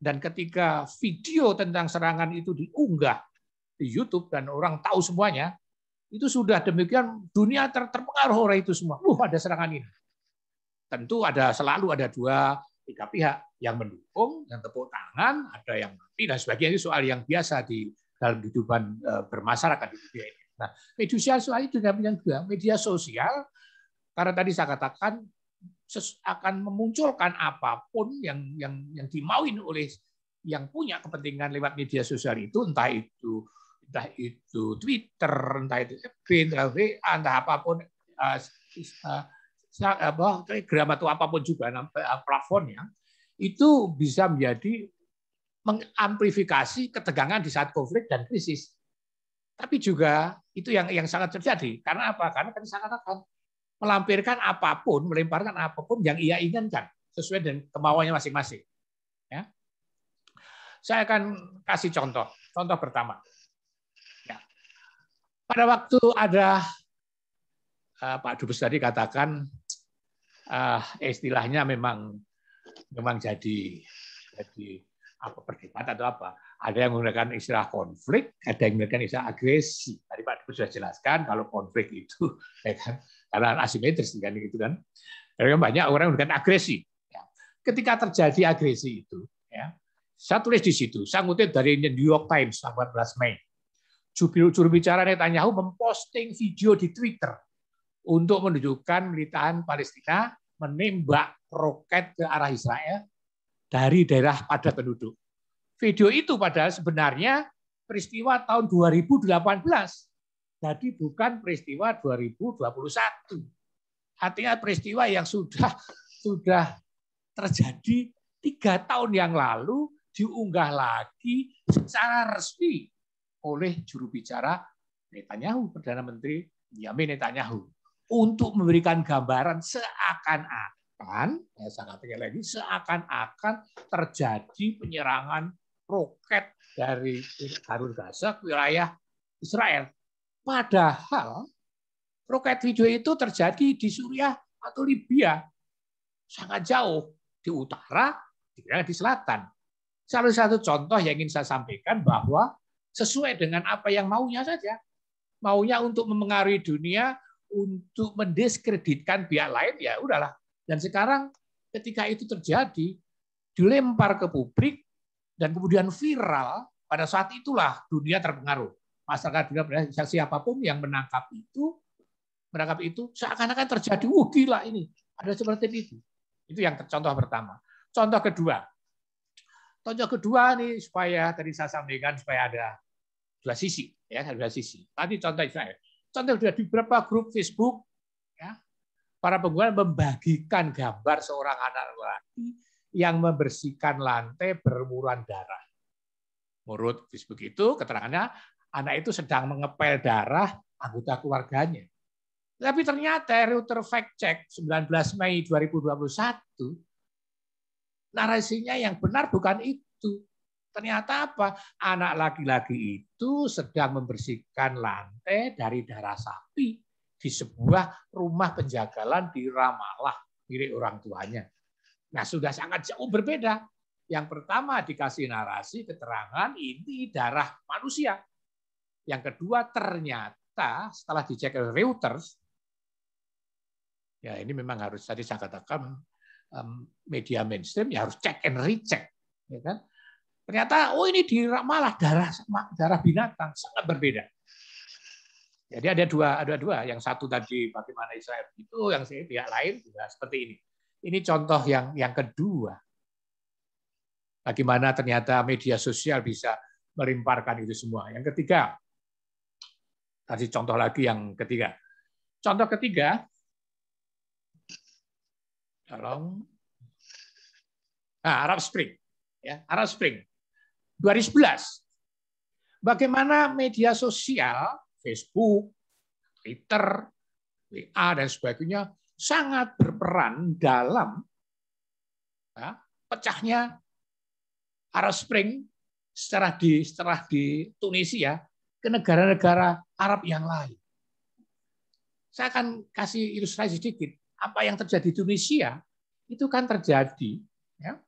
dan ketika video tentang serangan itu diunggah di YouTube dan orang tahu semuanya, itu sudah demikian dunia ter terpengaruh oleh itu semua. uh ada serangan ini. Tentu ada selalu ada dua tiga pihak yang mendukung, yang ada yang mati dan sebagainya ini soal yang biasa di dalam kehidupan eh, bermasyarakat di dunia ini. Nah, media sosial itu yang kedua, media sosial karena tadi saya katakan akan memunculkan apapun yang yang yang dimauin oleh yang punya kepentingan lewat media sosial itu entah itu entah itu Twitter, entah itu FB, entah, entah apapun eh, eh, telegram atau apapun juga platformnya itu bisa menjadi mengamplifikasi ketegangan di saat konflik dan krisis. Tapi juga itu yang yang sangat terjadi. Karena apa? Karena kan saya katakan melampirkan apapun, melemparkan apapun yang ia inginkan sesuai dengan kemauannya masing-masing. Ya. Saya akan kasih contoh. Contoh pertama. Ya. Pada waktu ada eh, Pak Dubes tadi katakan eh, istilahnya memang memang jadi jadi apa perdebatan atau apa. Ada yang menggunakan istilah konflik, ada yang menggunakan istilah agresi. Tadi Pak Dipus sudah jelaskan kalau konflik itu ya kan? karena asimetris kan gitu kan. Dan banyak orang menggunakan agresi. Ya. Ketika terjadi agresi itu, ya, saya tulis di situ, saya ngutip dari New York Times 14 Mei. Juru bicara Netanyahu memposting video di Twitter untuk menunjukkan militan Palestina menembak roket ke arah Israel dari daerah padat penduduk. Video itu padahal sebenarnya peristiwa tahun 2018. Jadi bukan peristiwa 2021. Artinya peristiwa yang sudah sudah terjadi tiga tahun yang lalu diunggah lagi secara resmi oleh juru bicara Netanyahu, Perdana Menteri Yamin Netanyahu, untuk memberikan gambaran seakan-akan akan ya saya katakan lagi seakan-akan terjadi penyerangan roket dari Harun Gaza ke wilayah Israel. Padahal roket video itu terjadi di Suriah atau Libya. Sangat jauh di utara, di selatan. Salah satu contoh yang ingin saya sampaikan bahwa sesuai dengan apa yang maunya saja. Maunya untuk memengaruhi dunia, untuk mendiskreditkan pihak lain, ya udahlah dan sekarang ketika itu terjadi, dilempar ke publik dan kemudian viral, pada saat itulah dunia terpengaruh. Masyarakat bilang berhasil siapapun yang menangkap itu, menangkap itu seakan-akan terjadi, wah gila ini, ada seperti itu. Itu yang contoh pertama. Contoh kedua, contoh kedua ini supaya tadi saya sampaikan supaya ada dua sisi ya ada dua sisi tadi contoh saya contoh sudah di beberapa grup Facebook para penggunaan membagikan gambar seorang anak laki yang membersihkan lantai berumuran darah. Menurut Facebook itu, keterangannya anak itu sedang mengepel darah anggota keluarganya. Tapi ternyata Reuter Fact Check 19 Mei 2021, narasinya yang benar bukan itu. Ternyata apa? Anak laki-laki itu sedang membersihkan lantai dari darah sapi di sebuah rumah penjagalan di Ramallah milik orang tuanya. Nah, sudah sangat jauh berbeda. Yang pertama dikasih narasi keterangan ini darah manusia. Yang kedua ternyata setelah dicek oleh Reuters, ya ini memang harus tadi saya katakan media mainstream ya harus cek and recheck, ya kan? Ternyata oh ini di Ramallah darah darah binatang sangat berbeda. Jadi ada dua, ada dua. Yang satu tadi bagaimana Israel itu, yang pihak lain juga seperti ini. Ini contoh yang yang kedua. Bagaimana ternyata media sosial bisa melimparkan itu semua. Yang ketiga, tadi contoh lagi yang ketiga. Contoh ketiga, tolong, nah, Arab Spring, ya Arab Spring, 2011. Bagaimana media sosial Facebook, Twitter, WA, dan sebagainya, sangat berperan dalam ya, pecahnya Arab Spring setelah di setelah di Tunisia ya, ke negara-negara Arab yang lain. Saya akan kasih ilustrasi sedikit. Apa yang terjadi di Tunisia itu kan terjadi ya,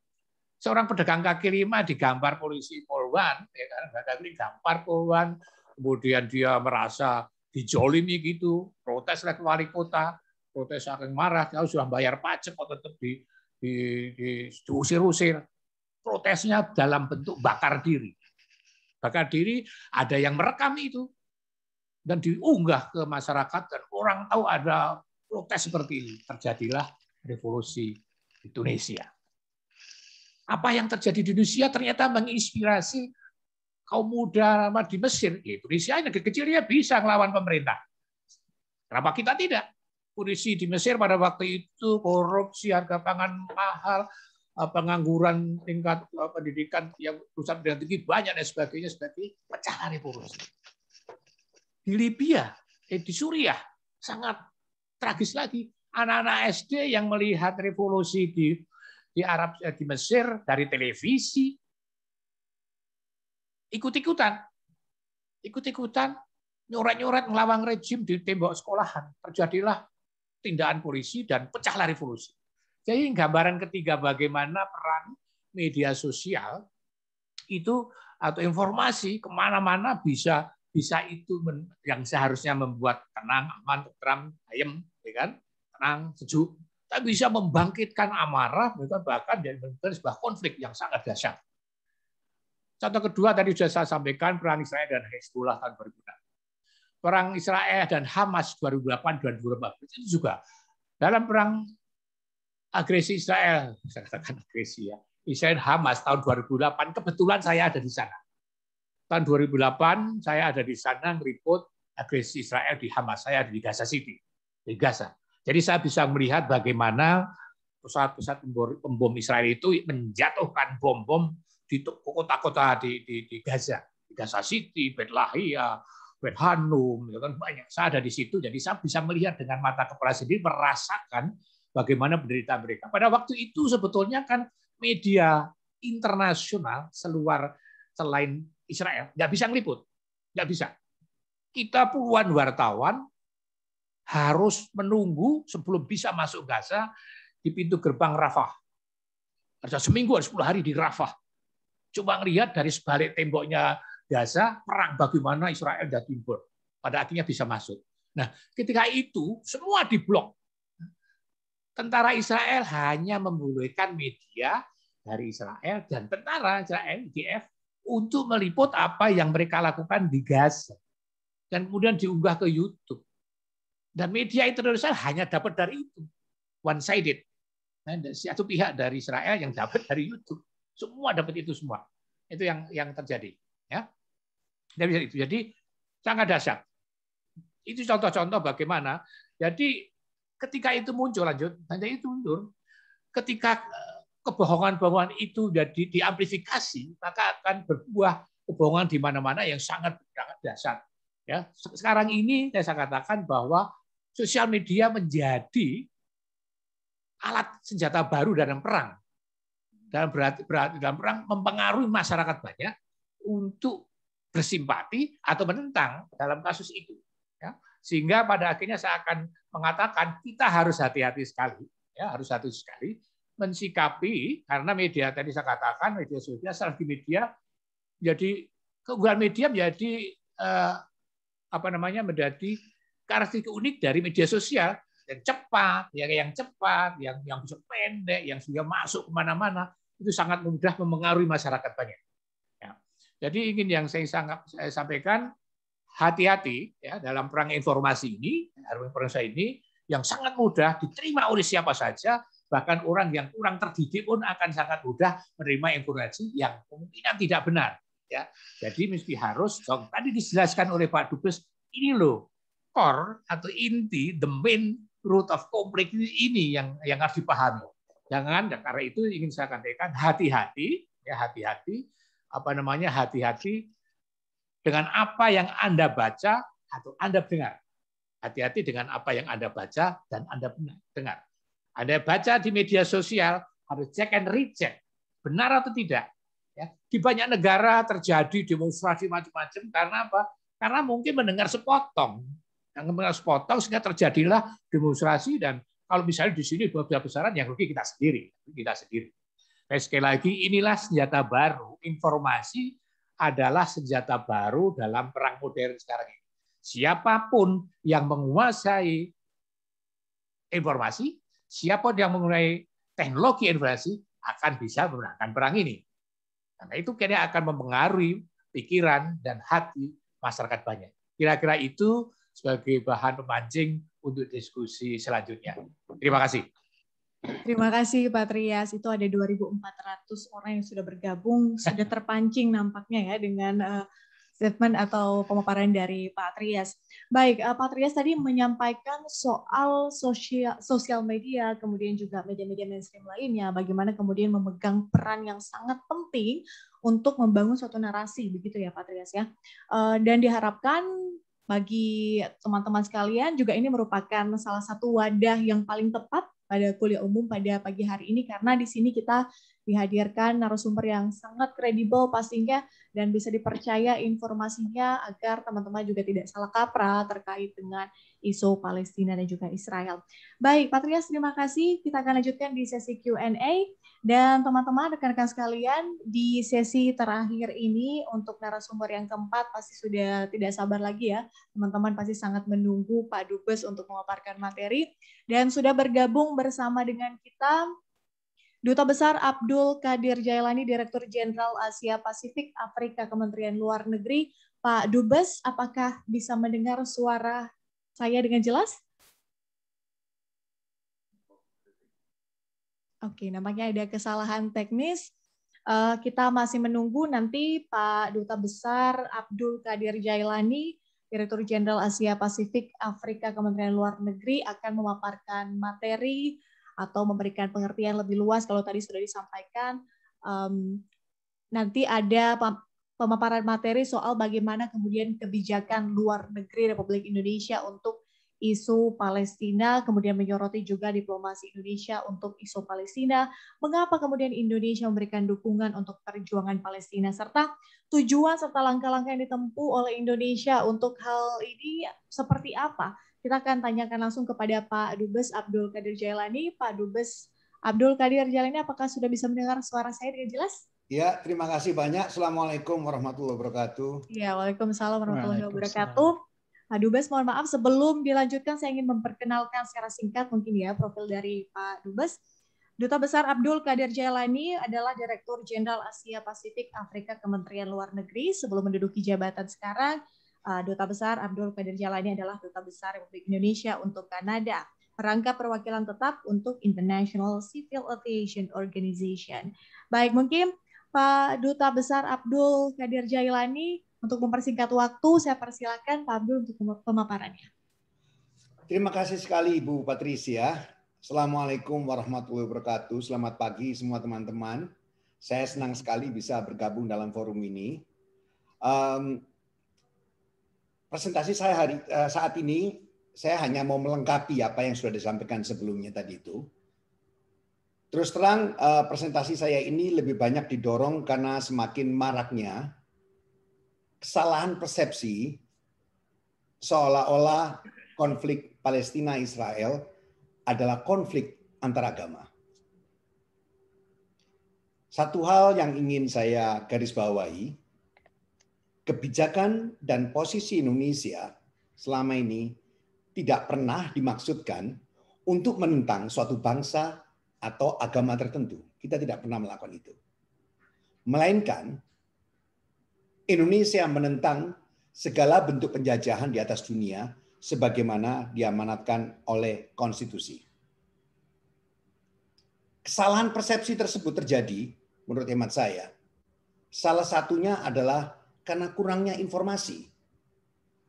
seorang pedagang kaki lima digambar polisi Polwan, ya kan, pedagang digampar Polwan, kemudian dia merasa dijolimi gitu, proteslah ke wali kota, protes saking marah, kalau sudah bayar pajak kok tetap di di, di diusir-usir. Protesnya dalam bentuk bakar diri. Bakar diri ada yang merekam itu dan diunggah ke masyarakat dan orang tahu ada protes seperti ini. Terjadilah revolusi di Tunisia. Apa yang terjadi di Indonesia ternyata menginspirasi kaum muda di Mesir, ya Indonesia negeri kecil dia bisa melawan pemerintah. Kenapa kita tidak? Polisi di Mesir pada waktu itu korupsi, harga pangan mahal, eh, pengangguran tingkat eh, pendidikan yang rusak dengan tinggi banyak dan sebagainya sebagai pecah hari korupsi. Di Libya, eh, di Suriah sangat tragis lagi. Anak-anak SD yang melihat revolusi di di Arab eh, di Mesir dari televisi ikut-ikutan. Ikut-ikutan nyoret-nyoret ngelawang rejim di tembok sekolahan. Terjadilah tindakan polisi dan pecahlah revolusi. Jadi gambaran ketiga bagaimana peran media sosial itu atau informasi kemana-mana bisa bisa itu yang seharusnya membuat tenang, aman, tentram, ayem, ya kan? tenang, sejuk, tapi bisa membangkitkan amarah, bahkan bahkan dan sebuah konflik yang sangat dahsyat. Contoh kedua tadi sudah saya sampaikan perang Israel dan Hezbollah tahun 2006. Perang Israel dan Hamas 2008 dan 2014 itu juga dalam perang agresi Israel, saya katakan agresi ya, Israel Hamas tahun 2008 kebetulan saya ada di sana. Tahun 2008 saya ada di sana ngeriput agresi Israel di Hamas, saya ada di Gaza City, di Gaza. Jadi saya bisa melihat bagaimana pusat-pusat pembom Israel itu menjatuhkan bom-bom di kota-kota di, di, di Gaza, di Gaza City, Bethlehem, Bethanum, ya kan banyak. Saya ada di situ, jadi saya bisa melihat dengan mata kepala sendiri, merasakan bagaimana penderitaan mereka. Pada waktu itu sebetulnya kan media internasional seluar selain Israel nggak bisa ngeliput, nggak bisa. Kita puluhan wartawan harus menunggu sebelum bisa masuk Gaza di pintu gerbang Rafah. Ada seminggu, ada 10 hari di Rafah cuma ngelihat dari sebalik temboknya Gaza, perang bagaimana Israel dan Timur. Pada akhirnya bisa masuk. Nah, ketika itu semua diblok. Tentara Israel hanya membolehkan media dari Israel dan tentara Israel, IDF, untuk meliput apa yang mereka lakukan di Gaza. Dan kemudian diunggah ke YouTube. Dan media internasional hanya dapat dari itu. One-sided. Nah, satu pihak dari Israel yang dapat dari YouTube. Semua dapat itu semua. Itu yang yang terjadi. Ya. itu jadi sangat dahsyat. Itu contoh-contoh bagaimana. Jadi ketika itu muncul lanjut, hanya itu muncul. Ketika eh, kebohongan-bohongan itu jadi diamplifikasi, maka akan berbuah kebohongan di mana-mana yang sangat sangat dahsyat. Ya, sekarang ini saya katakan bahwa sosial media menjadi alat senjata baru dalam perang dalam berarti, berarti dalam perang mempengaruhi masyarakat banyak untuk bersimpati atau menentang dalam kasus itu. Ya. Sehingga pada akhirnya saya akan mengatakan kita harus hati-hati sekali, ya harus hati hati sekali mensikapi karena media tadi saya katakan media sosial di media jadi keunggulan media menjadi eh, apa namanya menjadi karakteristik unik dari media sosial yang cepat, yang yang cepat, yang yang bisa pendek, yang sudah masuk kemana-mana itu sangat mudah memengaruhi masyarakat banyak. Ya. Jadi ingin yang saya, sangat, saya sampaikan hati-hati ya dalam perang informasi ini, perang informasi ini yang sangat mudah diterima oleh siapa saja, bahkan orang yang kurang terdidik pun akan sangat mudah menerima informasi yang kemungkinan tidak benar. Ya. Jadi mesti harus tadi dijelaskan oleh Pak Dubes ini loh core atau inti the main root of conflict ini yang yang harus dipahami. Jangan, karena itu ingin saya sampaikan, hati-hati, ya hati-hati, apa namanya, hati-hati dengan apa yang Anda baca atau Anda dengar. Hati-hati dengan apa yang Anda baca dan Anda dengar. Anda baca di media sosial, harus cek and recheck. Benar atau tidak? Ya, di banyak negara terjadi demonstrasi macam-macam karena apa? Karena mungkin mendengar sepotong. Yang mendengar sepotong sehingga terjadilah demonstrasi dan kalau misalnya di sini besar-besaran yang rugi kita sendiri, kita sendiri. Dan nah, sekali lagi inilah senjata baru. Informasi adalah senjata baru dalam perang modern sekarang ini. Siapapun yang menguasai informasi, siapapun yang menguasai teknologi informasi akan bisa memenangkan perang ini. Karena itu kayaknya akan mempengaruhi pikiran dan hati masyarakat banyak. Kira-kira itu sebagai bahan pemancing untuk diskusi selanjutnya. Terima kasih. Terima kasih Pak Trias. Itu ada 2.400 orang yang sudah bergabung, sudah terpancing nampaknya ya dengan eh, statement atau pemaparan dari Pak Trias. Baik, eh, Pak Trias tadi menyampaikan soal sosial, sosial media, kemudian juga media-media mainstream lainnya, bagaimana kemudian memegang peran yang sangat penting untuk membangun suatu narasi, begitu ya Pak Trias ya. Eh, dan diharapkan bagi teman-teman sekalian juga ini merupakan salah satu wadah yang paling tepat pada kuliah umum pada pagi hari ini karena di sini kita dihadirkan narasumber yang sangat kredibel pastinya dan bisa dipercaya informasinya agar teman-teman juga tidak salah kaprah terkait dengan isu Palestina dan juga Israel. Baik, Patrias terima kasih. Kita akan lanjutkan di sesi Q&A. Dan teman-teman, rekan-rekan sekalian, di sesi terakhir ini untuk narasumber yang keempat pasti sudah tidak sabar lagi ya. Teman-teman pasti sangat menunggu Pak Dubes untuk memaparkan materi. Dan sudah bergabung bersama dengan kita Duta Besar Abdul Kadir Jailani, Direktur Jenderal Asia Pasifik Afrika Kementerian Luar Negeri. Pak Dubes, apakah bisa mendengar suara saya dengan jelas? Oke, nampaknya ada kesalahan teknis. Eh, kita masih menunggu nanti Pak Duta Besar Abdul Kadir Jailani, Direktur Jenderal Asia Pasifik Afrika Kementerian Luar Negeri akan memaparkan materi atau memberikan pengertian lebih luas kalau tadi sudah disampaikan. nanti ada pemaparan materi soal bagaimana kemudian kebijakan luar negeri Republik Indonesia untuk isu Palestina, kemudian menyoroti juga diplomasi Indonesia untuk isu Palestina. Mengapa kemudian Indonesia memberikan dukungan untuk perjuangan Palestina serta tujuan serta langkah-langkah yang ditempuh oleh Indonesia untuk hal ini seperti apa? Kita akan tanyakan langsung kepada Pak Dubes Abdul Kadir Jailani. Pak Dubes Abdul Kadir Jailani, apakah sudah bisa mendengar suara saya dengan jelas? Ya, terima kasih banyak. Assalamualaikum warahmatullahi wabarakatuh. Ya, waalaikumsalam warahmatullahi wabarakatuh. Pak Dubes, mohon maaf sebelum dilanjutkan saya ingin memperkenalkan secara singkat mungkin ya profil dari Pak Dubes. Duta Besar Abdul Kadir Jailani adalah Direktur Jenderal Asia Pasifik Afrika Kementerian Luar Negeri. Sebelum menduduki jabatan sekarang, eh, Duta Besar Abdul Kadir Jailani adalah Duta Besar Republik Indonesia untuk Kanada. Rangka perwakilan tetap untuk International Civil Aviation Organization. Baik, mungkin Pak Duta Besar Abdul Kadir Jailani untuk mempersingkat waktu, saya persilakan Pak Abdul untuk pemaparannya. Terima kasih sekali Ibu Patricia. Assalamualaikum warahmatullahi wabarakatuh. Selamat pagi semua teman-teman. Saya senang sekali bisa bergabung dalam forum ini. Um, presentasi saya hari uh, saat ini saya hanya mau melengkapi apa yang sudah disampaikan sebelumnya tadi itu. Terus terang, eh, presentasi saya ini lebih banyak didorong karena semakin maraknya kesalahan persepsi seolah-olah konflik Palestina Israel adalah konflik antaragama. Satu hal yang ingin saya garis bawahi, kebijakan dan posisi Indonesia selama ini tidak pernah dimaksudkan untuk menentang suatu bangsa atau agama tertentu. Kita tidak pernah melakukan itu. Melainkan Indonesia menentang segala bentuk penjajahan di atas dunia sebagaimana diamanatkan oleh konstitusi. Kesalahan persepsi tersebut terjadi menurut hemat saya. Salah satunya adalah karena kurangnya informasi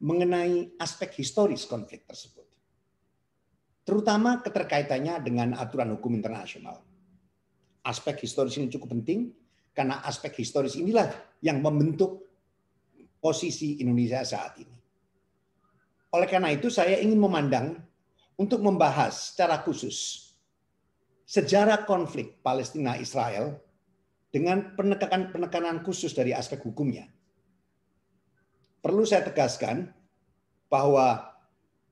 mengenai aspek historis konflik tersebut. Terutama keterkaitannya dengan aturan hukum internasional. Aspek historis ini cukup penting karena aspek historis inilah yang membentuk posisi Indonesia saat ini. Oleh karena itu saya ingin memandang untuk membahas secara khusus sejarah konflik Palestina-Israel dengan penekanan-penekanan khusus dari aspek hukumnya. Perlu saya tegaskan bahwa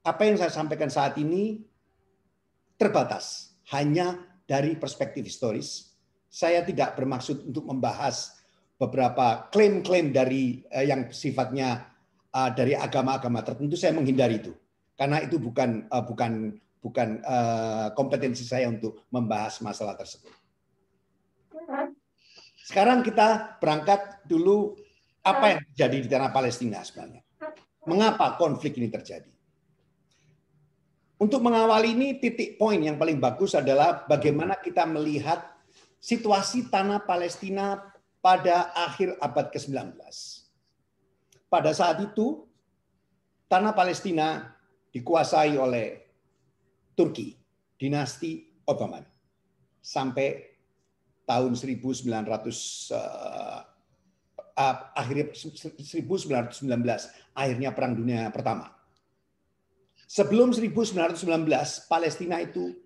apa yang saya sampaikan saat ini terbatas hanya dari perspektif historis. Saya tidak bermaksud untuk membahas beberapa klaim-klaim dari eh, yang sifatnya eh, dari agama-agama tertentu saya menghindari itu karena itu bukan eh, bukan bukan eh, kompetensi saya untuk membahas masalah tersebut. Sekarang kita berangkat dulu apa yang terjadi di tanah Palestina sebenarnya. Mengapa konflik ini terjadi? Untuk mengawali ini titik poin yang paling bagus adalah bagaimana kita melihat situasi tanah Palestina pada akhir abad ke-19. Pada saat itu, tanah Palestina dikuasai oleh Turki, dinasti Ottoman. Sampai tahun 1900 uh, eh, akhir 1919 akhirnya perang dunia pertama. Sebelum 1919 Palestina itu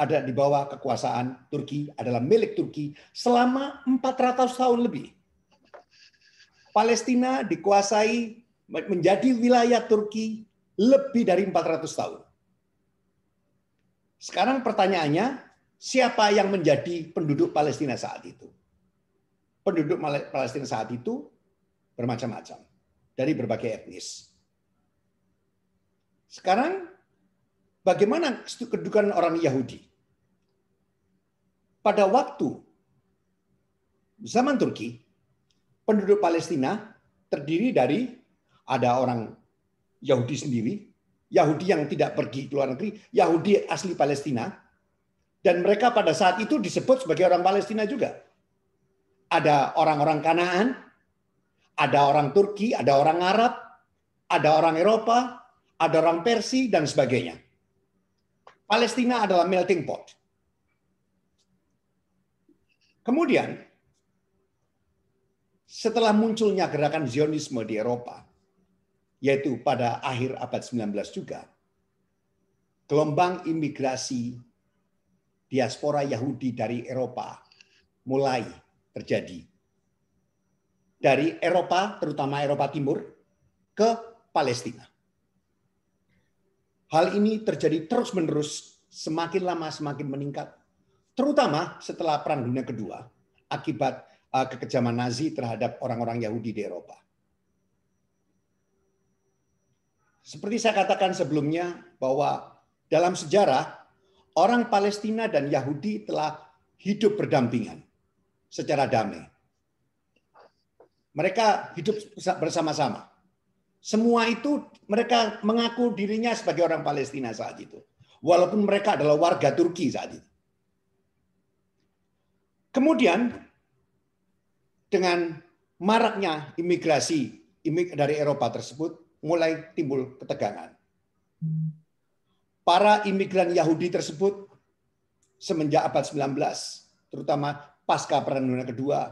ada di bawah kekuasaan Turki adalah milik Turki selama 400 tahun lebih. Palestina dikuasai menjadi wilayah Turki lebih dari 400 tahun. Sekarang pertanyaannya, siapa yang menjadi penduduk Palestina saat itu? Penduduk Palestina saat itu bermacam-macam dari berbagai etnis. Sekarang bagaimana kedudukan orang Yahudi? pada waktu zaman Turki, penduduk Palestina terdiri dari ada orang Yahudi sendiri, Yahudi yang tidak pergi ke luar negeri, Yahudi asli Palestina, dan mereka pada saat itu disebut sebagai orang Palestina juga. Ada orang-orang Kanaan, ada orang Turki, ada orang Arab, ada orang Eropa, ada orang Persia, dan sebagainya. Palestina adalah melting pot Kemudian, setelah munculnya gerakan Zionisme di Eropa, yaitu pada akhir abad 19 juga, gelombang imigrasi diaspora Yahudi dari Eropa mulai terjadi. Dari Eropa, terutama Eropa Timur, ke Palestina. Hal ini terjadi terus-menerus, semakin lama semakin meningkat, terutama setelah Perang Dunia Kedua akibat eh, kekejaman Nazi terhadap orang-orang Yahudi di Eropa. Seperti saya katakan sebelumnya bahwa dalam sejarah orang Palestina dan Yahudi telah hidup berdampingan secara damai. Mereka hidup bersama-sama. Semua itu mereka mengaku dirinya sebagai orang Palestina saat itu. Walaupun mereka adalah warga Turki saat itu. Kemudian dengan maraknya imigrasi dari Eropa tersebut mulai timbul ketegangan. Para imigran Yahudi tersebut semenjak abad 19, terutama pasca Perang Dunia Kedua,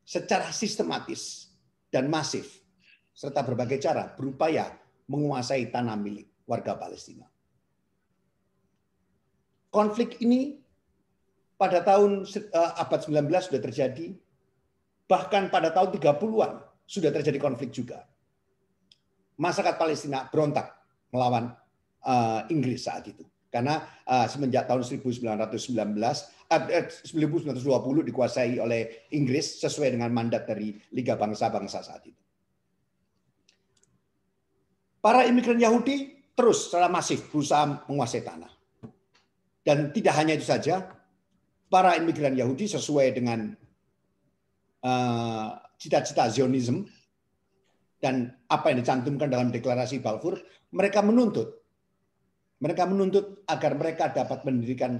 secara sistematis dan masif serta berbagai cara berupaya menguasai tanah milik warga Palestina. Konflik ini pada tahun eh, abad 19 sudah terjadi, bahkan pada tahun 30-an sudah terjadi konflik juga. Masyarakat Palestina berontak melawan uh, Inggris saat itu. Karena uh, semenjak tahun 1919 uh, 1920 dikuasai oleh Inggris sesuai dengan mandat dari Liga Bangsa-Bangsa saat itu. Para imigran Yahudi terus secara masif berusaha menguasai tanah. Dan tidak hanya itu saja, para imigran Yahudi sesuai dengan eh, cita-cita uh, Zionisme dan apa yang dicantumkan dalam deklarasi Balfour, mereka menuntut mereka menuntut agar mereka dapat mendirikan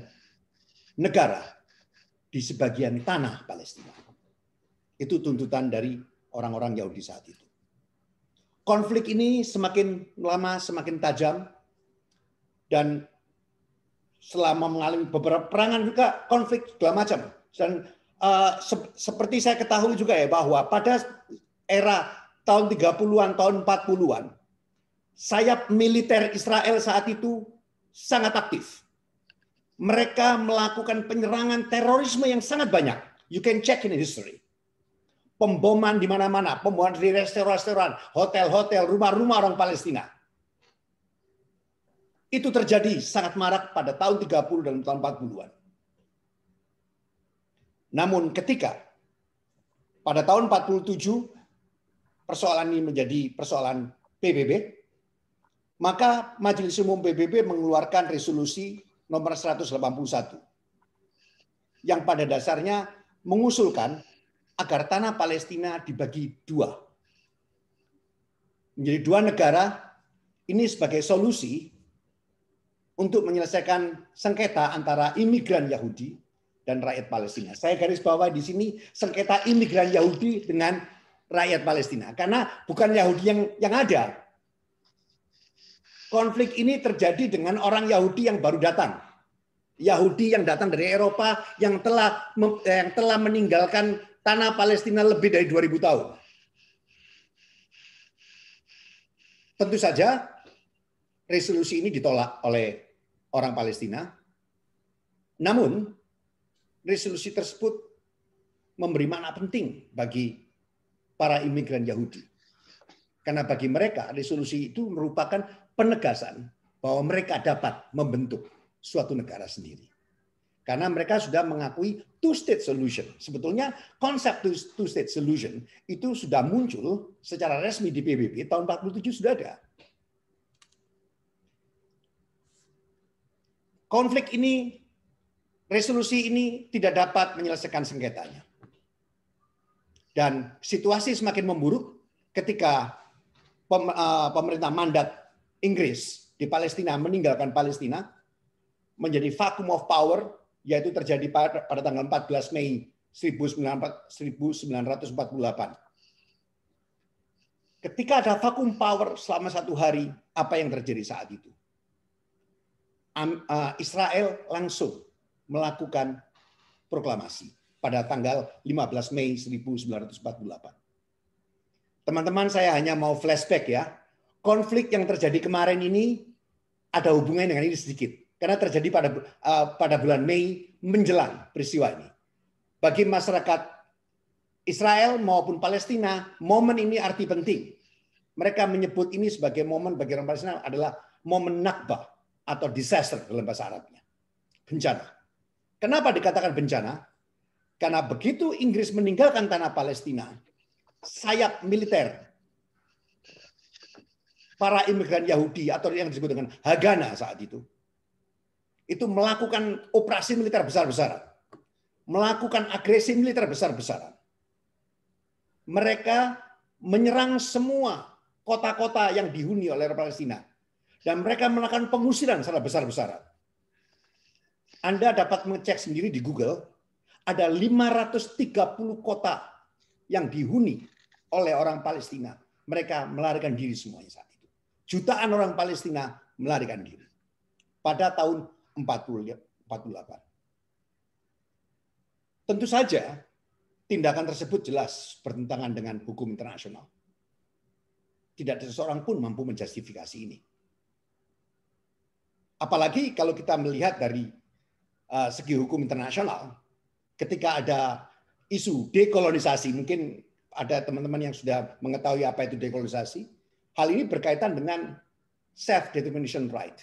negara di sebagian tanah Palestina. Itu tuntutan dari orang-orang Yahudi saat itu. Konflik ini semakin lama semakin tajam dan selama mengalami beberapa perangan juga konflik segala macam dan uh, se seperti saya ketahui juga ya bahwa pada era tahun 30-an tahun 40-an sayap militer Israel saat itu sangat aktif. Mereka melakukan penyerangan terorisme yang sangat banyak. You can check in history. Pemboman di mana-mana, pemboman di restoran-restoran, hotel-hotel, rumah-rumah orang Palestina itu terjadi sangat marak pada tahun 30 dan tahun 40-an. Namun ketika pada tahun 47 persoalan ini menjadi persoalan PBB, maka Majelis Umum PBB mengeluarkan resolusi nomor 181 yang pada dasarnya mengusulkan agar tanah Palestina dibagi dua menjadi dua negara ini sebagai solusi untuk menyelesaikan sengketa antara imigran Yahudi dan rakyat Palestina. Saya garis bawah di sini sengketa imigran Yahudi dengan rakyat Palestina karena bukan Yahudi yang yang ada. Konflik ini terjadi dengan orang Yahudi yang baru datang. Yahudi yang datang dari Eropa yang telah yang telah meninggalkan tanah Palestina lebih dari 2000 tahun. Tentu saja resolusi ini ditolak oleh orang Palestina. Namun, resolusi tersebut memberi makna penting bagi para imigran Yahudi. Karena bagi mereka resolusi itu merupakan penegasan bahwa mereka dapat membentuk suatu negara sendiri. Karena mereka sudah mengakui two-state solution. Sebetulnya konsep two-state solution itu sudah muncul secara resmi di PBB tahun 47 sudah ada. konflik ini, resolusi ini tidak dapat menyelesaikan sengketanya. Dan situasi semakin memburuk ketika eh, pemerintah mandat Inggris di Palestina meninggalkan Palestina menjadi vacuum of power yaitu terjadi pada tanggal 14 Mei 1948. Ketika ada vakum power selama satu hari, apa yang terjadi saat itu? Eh, Israel langsung melakukan proklamasi pada tanggal 15 Mei 1948. Teman-teman saya hanya mau flashback ya. Konflik yang terjadi kemarin ini ada hubungannya dengan ini sedikit karena terjadi pada uh, pada bulan Mei menjelang peristiwa ini. Bagi masyarakat Israel maupun Palestina, momen ini arti penting. Mereka menyebut ini sebagai momen bagi orang Palestina adalah momen Nakbah atau disaster dalam bahasa Arabnya. Bencana. Kenapa dikatakan bencana? Karena begitu Inggris meninggalkan tanah Palestina, sayap militer para imigran Yahudi atau yang disebut dengan Haganah saat itu, itu melakukan operasi militer besar-besaran. Melakukan agresi militer besar-besaran. Mereka menyerang semua kota-kota yang dihuni oleh Palestina dan mereka melakukan pengusiran secara besar-besaran. Anda dapat mengecek sendiri di Google, ada 530 kota yang dihuni oleh orang Palestina. Mereka melarikan diri semuanya saat itu. Jutaan orang Palestina melarikan diri. Pada tahun 1948. 48. Tentu saja tindakan tersebut jelas bertentangan dengan hukum internasional. Tidak ada seseorang pun mampu menjustifikasi ini Apalagi kalau kita melihat dari eh, segi hukum internasional, ketika ada isu dekolonisasi, mungkin ada teman-teman yang sudah mengetahui apa itu dekolonisasi. Hal ini berkaitan dengan self determination right.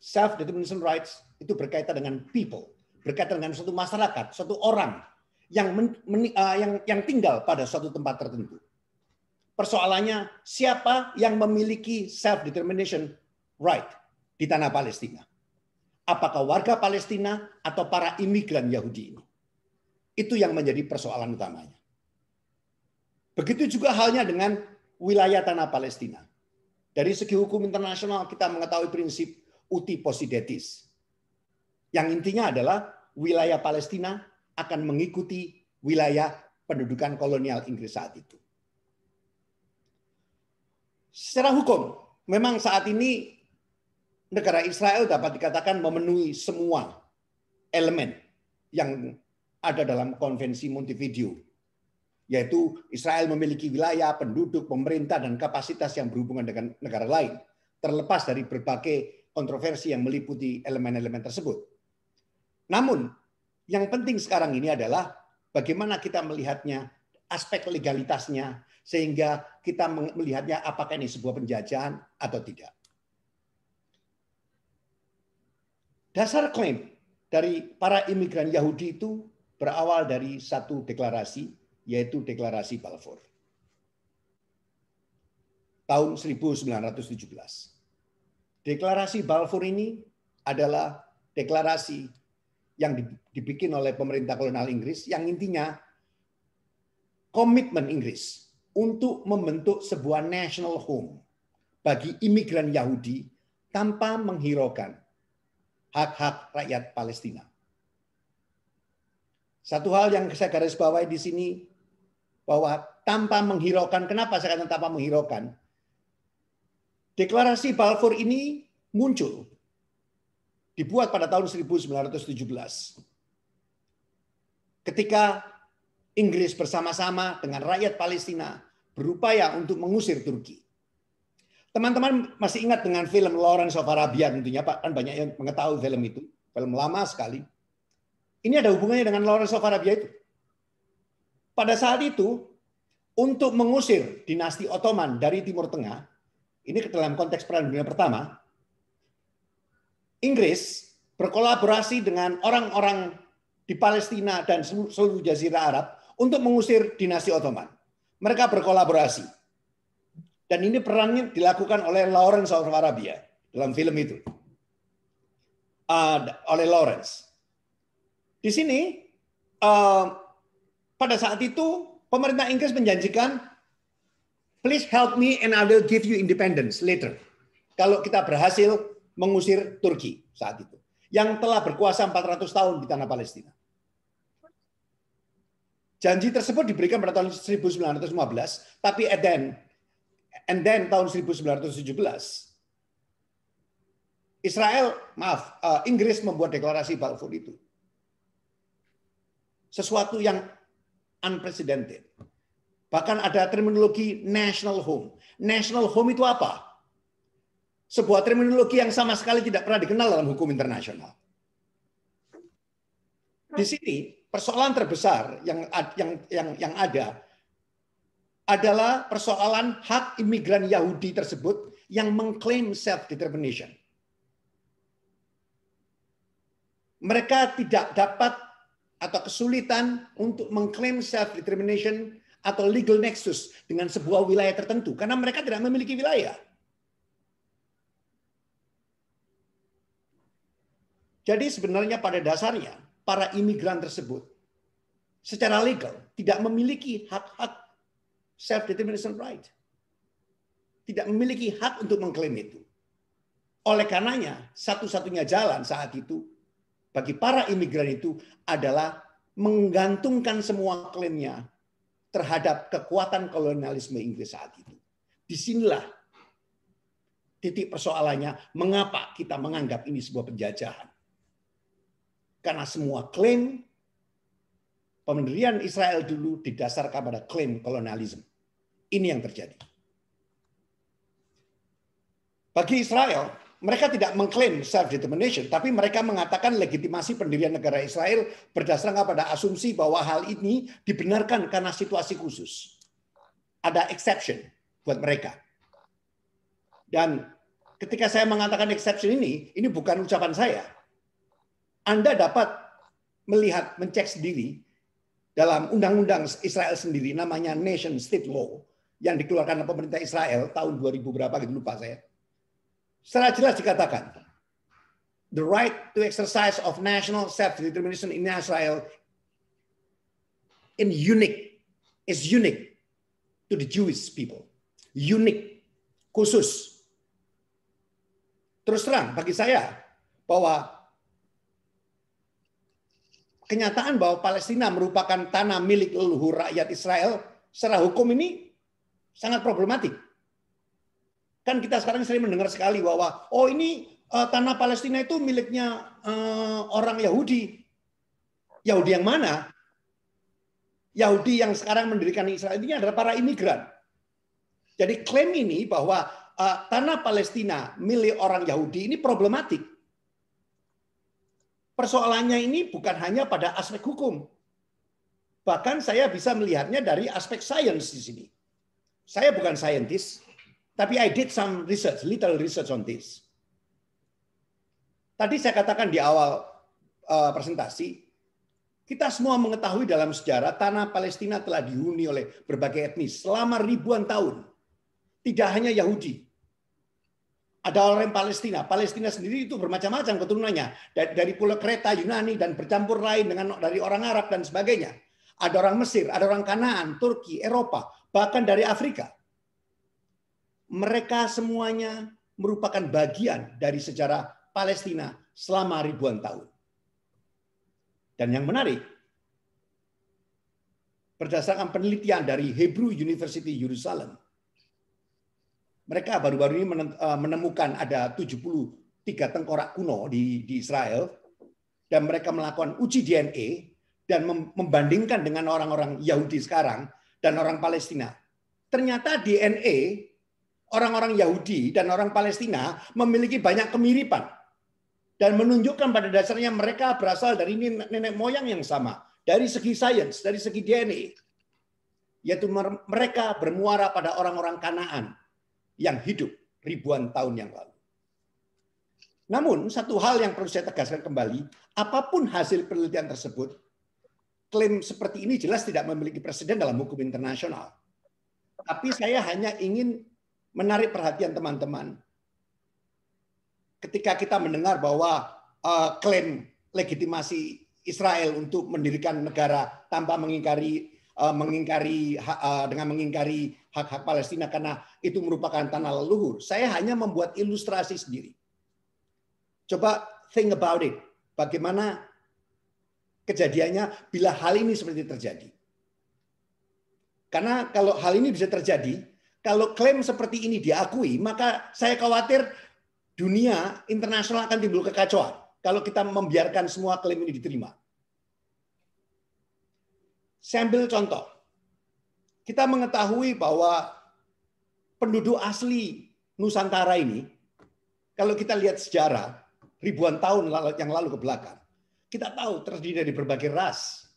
Self determination rights itu berkaitan dengan people, berkaitan dengan suatu masyarakat, suatu orang yang men, uh, yang yang tinggal pada suatu tempat tertentu. Persoalannya siapa yang memiliki self determination right? di tanah Palestina. Apakah warga Palestina atau para imigran Yahudi ini? Itu yang menjadi persoalan utamanya. Begitu juga halnya dengan wilayah tanah Palestina. Dari segi hukum internasional kita mengetahui prinsip uti posidetis. Yang intinya adalah wilayah Palestina akan mengikuti wilayah pendudukan kolonial Inggris saat itu. Secara hukum, memang saat ini negara Israel dapat dikatakan memenuhi semua elemen yang ada dalam konvensi Montevideo yaitu Israel memiliki wilayah, penduduk, pemerintah, dan kapasitas yang berhubungan dengan negara lain, terlepas dari berbagai kontroversi yang meliputi elemen-elemen tersebut. Namun, yang penting sekarang ini adalah bagaimana kita melihatnya, aspek legalitasnya, sehingga kita melihatnya apakah ini sebuah penjajahan atau tidak. Dasar klaim dari para imigran Yahudi itu berawal dari satu deklarasi, yaitu deklarasi Balfour. Tahun 1917. Deklarasi Balfour ini adalah deklarasi yang dibikin oleh pemerintah kolonial Inggris yang intinya komitmen Inggris untuk membentuk sebuah national home bagi imigran Yahudi tanpa menghiraukan hak-hak rakyat Palestina. Satu hal yang saya garis bawahi di sini bahwa tanpa menghiraukan, kenapa saya katakan tanpa menghiraukan? Deklarasi Balfour ini muncul dibuat pada tahun 1917 ketika Inggris bersama-sama dengan rakyat Palestina berupaya untuk mengusir Turki. Teman-teman masih ingat dengan film Lawrence of Arabia tentunya Pak, kan banyak yang mengetahui film itu, film lama sekali. Ini ada hubungannya dengan Lawrence of Arabia itu. Pada saat itu, untuk mengusir dinasti Ottoman dari Timur Tengah, ini ke dalam konteks Perang Dunia Pertama, Inggris berkolaborasi dengan orang-orang di Palestina dan seluruh jazirah Arab untuk mengusir dinasti Ottoman. Mereka berkolaborasi. Dan ini perannya dilakukan oleh Lawrence of Arabia dalam film itu. Uh, oleh Lawrence. Di sini, uh, pada saat itu pemerintah Inggris menjanjikan, please help me and I will give you independence later. Kalau kita berhasil mengusir Turki saat itu. Yang telah berkuasa 400 tahun di tanah Palestina. Janji tersebut diberikan pada tahun 1915, tapi at then And then tahun 1917 Israel, maaf, uh, Inggris membuat deklarasi Balfour itu. Sesuatu yang unprecedented. Bahkan ada terminologi national home. National home itu apa? Sebuah terminologi yang sama sekali tidak pernah dikenal dalam hukum internasional. Di sini persoalan terbesar yang yang yang yang ada adalah persoalan hak imigran Yahudi tersebut yang mengklaim self-determination. Mereka tidak dapat atau kesulitan untuk mengklaim self-determination atau legal nexus dengan sebuah wilayah tertentu karena mereka tidak memiliki wilayah. Jadi sebenarnya pada dasarnya para imigran tersebut secara legal tidak memiliki hak-hak self-determination right. Tidak memiliki hak untuk mengklaim itu. Oleh karenanya, satu-satunya jalan saat itu bagi para imigran itu adalah menggantungkan semua klaimnya terhadap kekuatan kolonialisme Inggris saat itu. Disinilah titik persoalannya mengapa kita menganggap ini sebuah penjajahan. Karena semua klaim pemberian Israel dulu didasarkan pada klaim kolonialisme. Ini yang terjadi. Bagi Israel, mereka tidak mengklaim self-determination, tapi mereka mengatakan legitimasi pendirian negara Israel berdasarkan pada asumsi bahwa hal ini dibenarkan karena situasi khusus. Ada exception buat mereka. Dan ketika saya mengatakan exception ini, ini bukan ucapan saya. Anda dapat melihat, mencek sendiri dalam undang-undang Israel sendiri, namanya Nation State Law, yang dikeluarkan oleh pemerintah Israel tahun 2000 berapa gitu lupa saya. Secara jelas dikatakan, the right to exercise of national self-determination in Israel in unique is unique to the Jewish people. Unique, khusus. Terus terang bagi saya bahwa kenyataan bahwa Palestina merupakan tanah milik leluhur rakyat Israel secara hukum ini sangat problematik. Kan kita sekarang sering mendengar sekali bahwa oh ini uh, tanah Palestina itu miliknya uh, orang Yahudi. Yahudi yang mana? Yahudi yang sekarang mendirikan Israel ini adalah para imigran. Jadi klaim ini bahwa uh, tanah Palestina milik orang Yahudi ini problematik. Persoalannya ini bukan hanya pada aspek hukum. Bahkan saya bisa melihatnya dari aspek sains di sini saya bukan saintis, tapi I did some research, little research on this. Tadi saya katakan di awal uh, presentasi, kita semua mengetahui dalam sejarah tanah Palestina telah dihuni oleh berbagai etnis selama ribuan tahun. Tidak hanya Yahudi. Ada orang Palestina. Palestina sendiri itu bermacam-macam keturunannya. Dari, dari pulau kereta Yunani dan bercampur lain dengan dari orang Arab dan sebagainya. Ada orang Mesir, ada orang Kanaan, Turki, Eropa bahkan dari Afrika. Mereka semuanya merupakan bagian dari sejarah Palestina selama ribuan tahun. Dan yang menarik, berdasarkan penelitian dari Hebrew University Yerusalem, mereka baru-baru ini eh, menemukan ada 73 tengkorak kuno di Israel, dan mereka melakukan uji DNA dan membandingkan dengan orang-orang Yahudi sekarang, dan orang Palestina. Ternyata DNA orang-orang Yahudi dan orang Palestina memiliki banyak kemiripan dan menunjukkan pada dasarnya mereka berasal dari nenek moyang yang sama dari segi sains, dari segi DNA, yaitu mereka bermuara pada orang-orang Kanaan yang hidup ribuan tahun yang lalu. Namun satu hal yang perlu saya tegaskan kembali, apapun hasil penelitian tersebut, klaim seperti ini jelas tidak memiliki presiden dalam hukum internasional. Tapi saya hanya ingin menarik perhatian teman-teman. Ketika kita mendengar bahwa uh, klaim legitimasi Israel untuk mendirikan negara tanpa mengingkari uh, mengingkari uh, dengan mengingkari hak-hak Palestina karena itu merupakan tanah leluhur. Saya hanya membuat ilustrasi sendiri. Coba think about it. Bagaimana kejadiannya bila hal ini seperti terjadi. Karena kalau hal ini bisa terjadi, kalau klaim seperti ini diakui, maka saya khawatir dunia internasional akan timbul kekacauan kalau kita membiarkan semua klaim ini diterima. sambil contoh. Kita mengetahui bahwa penduduk asli Nusantara ini, kalau kita lihat sejarah ribuan tahun yang lalu ke belakang, kita tahu terdiri dari berbagai ras,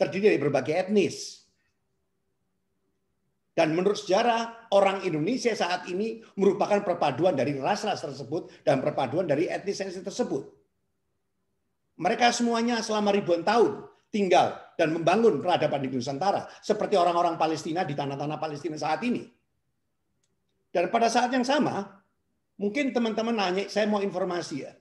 terdiri dari berbagai etnis. Dan menurut sejarah, orang Indonesia saat ini merupakan perpaduan dari ras-ras tersebut dan perpaduan dari etnis-etnis tersebut. Mereka semuanya selama ribuan tahun tinggal dan membangun peradaban di Nusantara seperti orang-orang Palestina di tanah-tanah Palestina saat ini. Dan pada saat yang sama, mungkin teman-teman nanya, saya mau informasi ya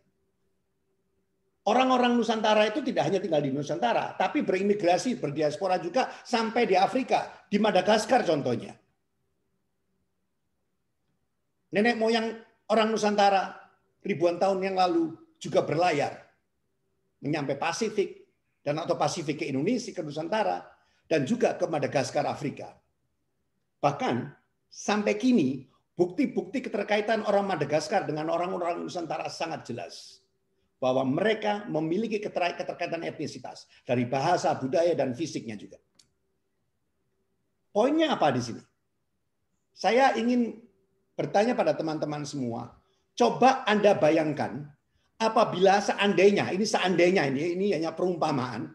Orang-orang Nusantara itu tidak hanya tinggal di Nusantara, tapi berimigrasi, berdiaspora juga sampai di Afrika, di Madagaskar contohnya. Nenek moyang orang Nusantara ribuan tahun yang lalu juga berlayar menyampe Pasifik dan atau Pasifik ke Indonesia, ke Nusantara dan juga ke Madagaskar Afrika. Bahkan sampai kini bukti-bukti keterkaitan orang Madagaskar dengan orang-orang Nusantara sangat jelas bahwa mereka memiliki keterkaitan etnisitas dari bahasa, budaya, dan fisiknya juga. Poinnya apa di sini? Saya ingin bertanya pada teman-teman semua, coba Anda bayangkan apabila seandainya, ini seandainya ini, ini hanya perumpamaan,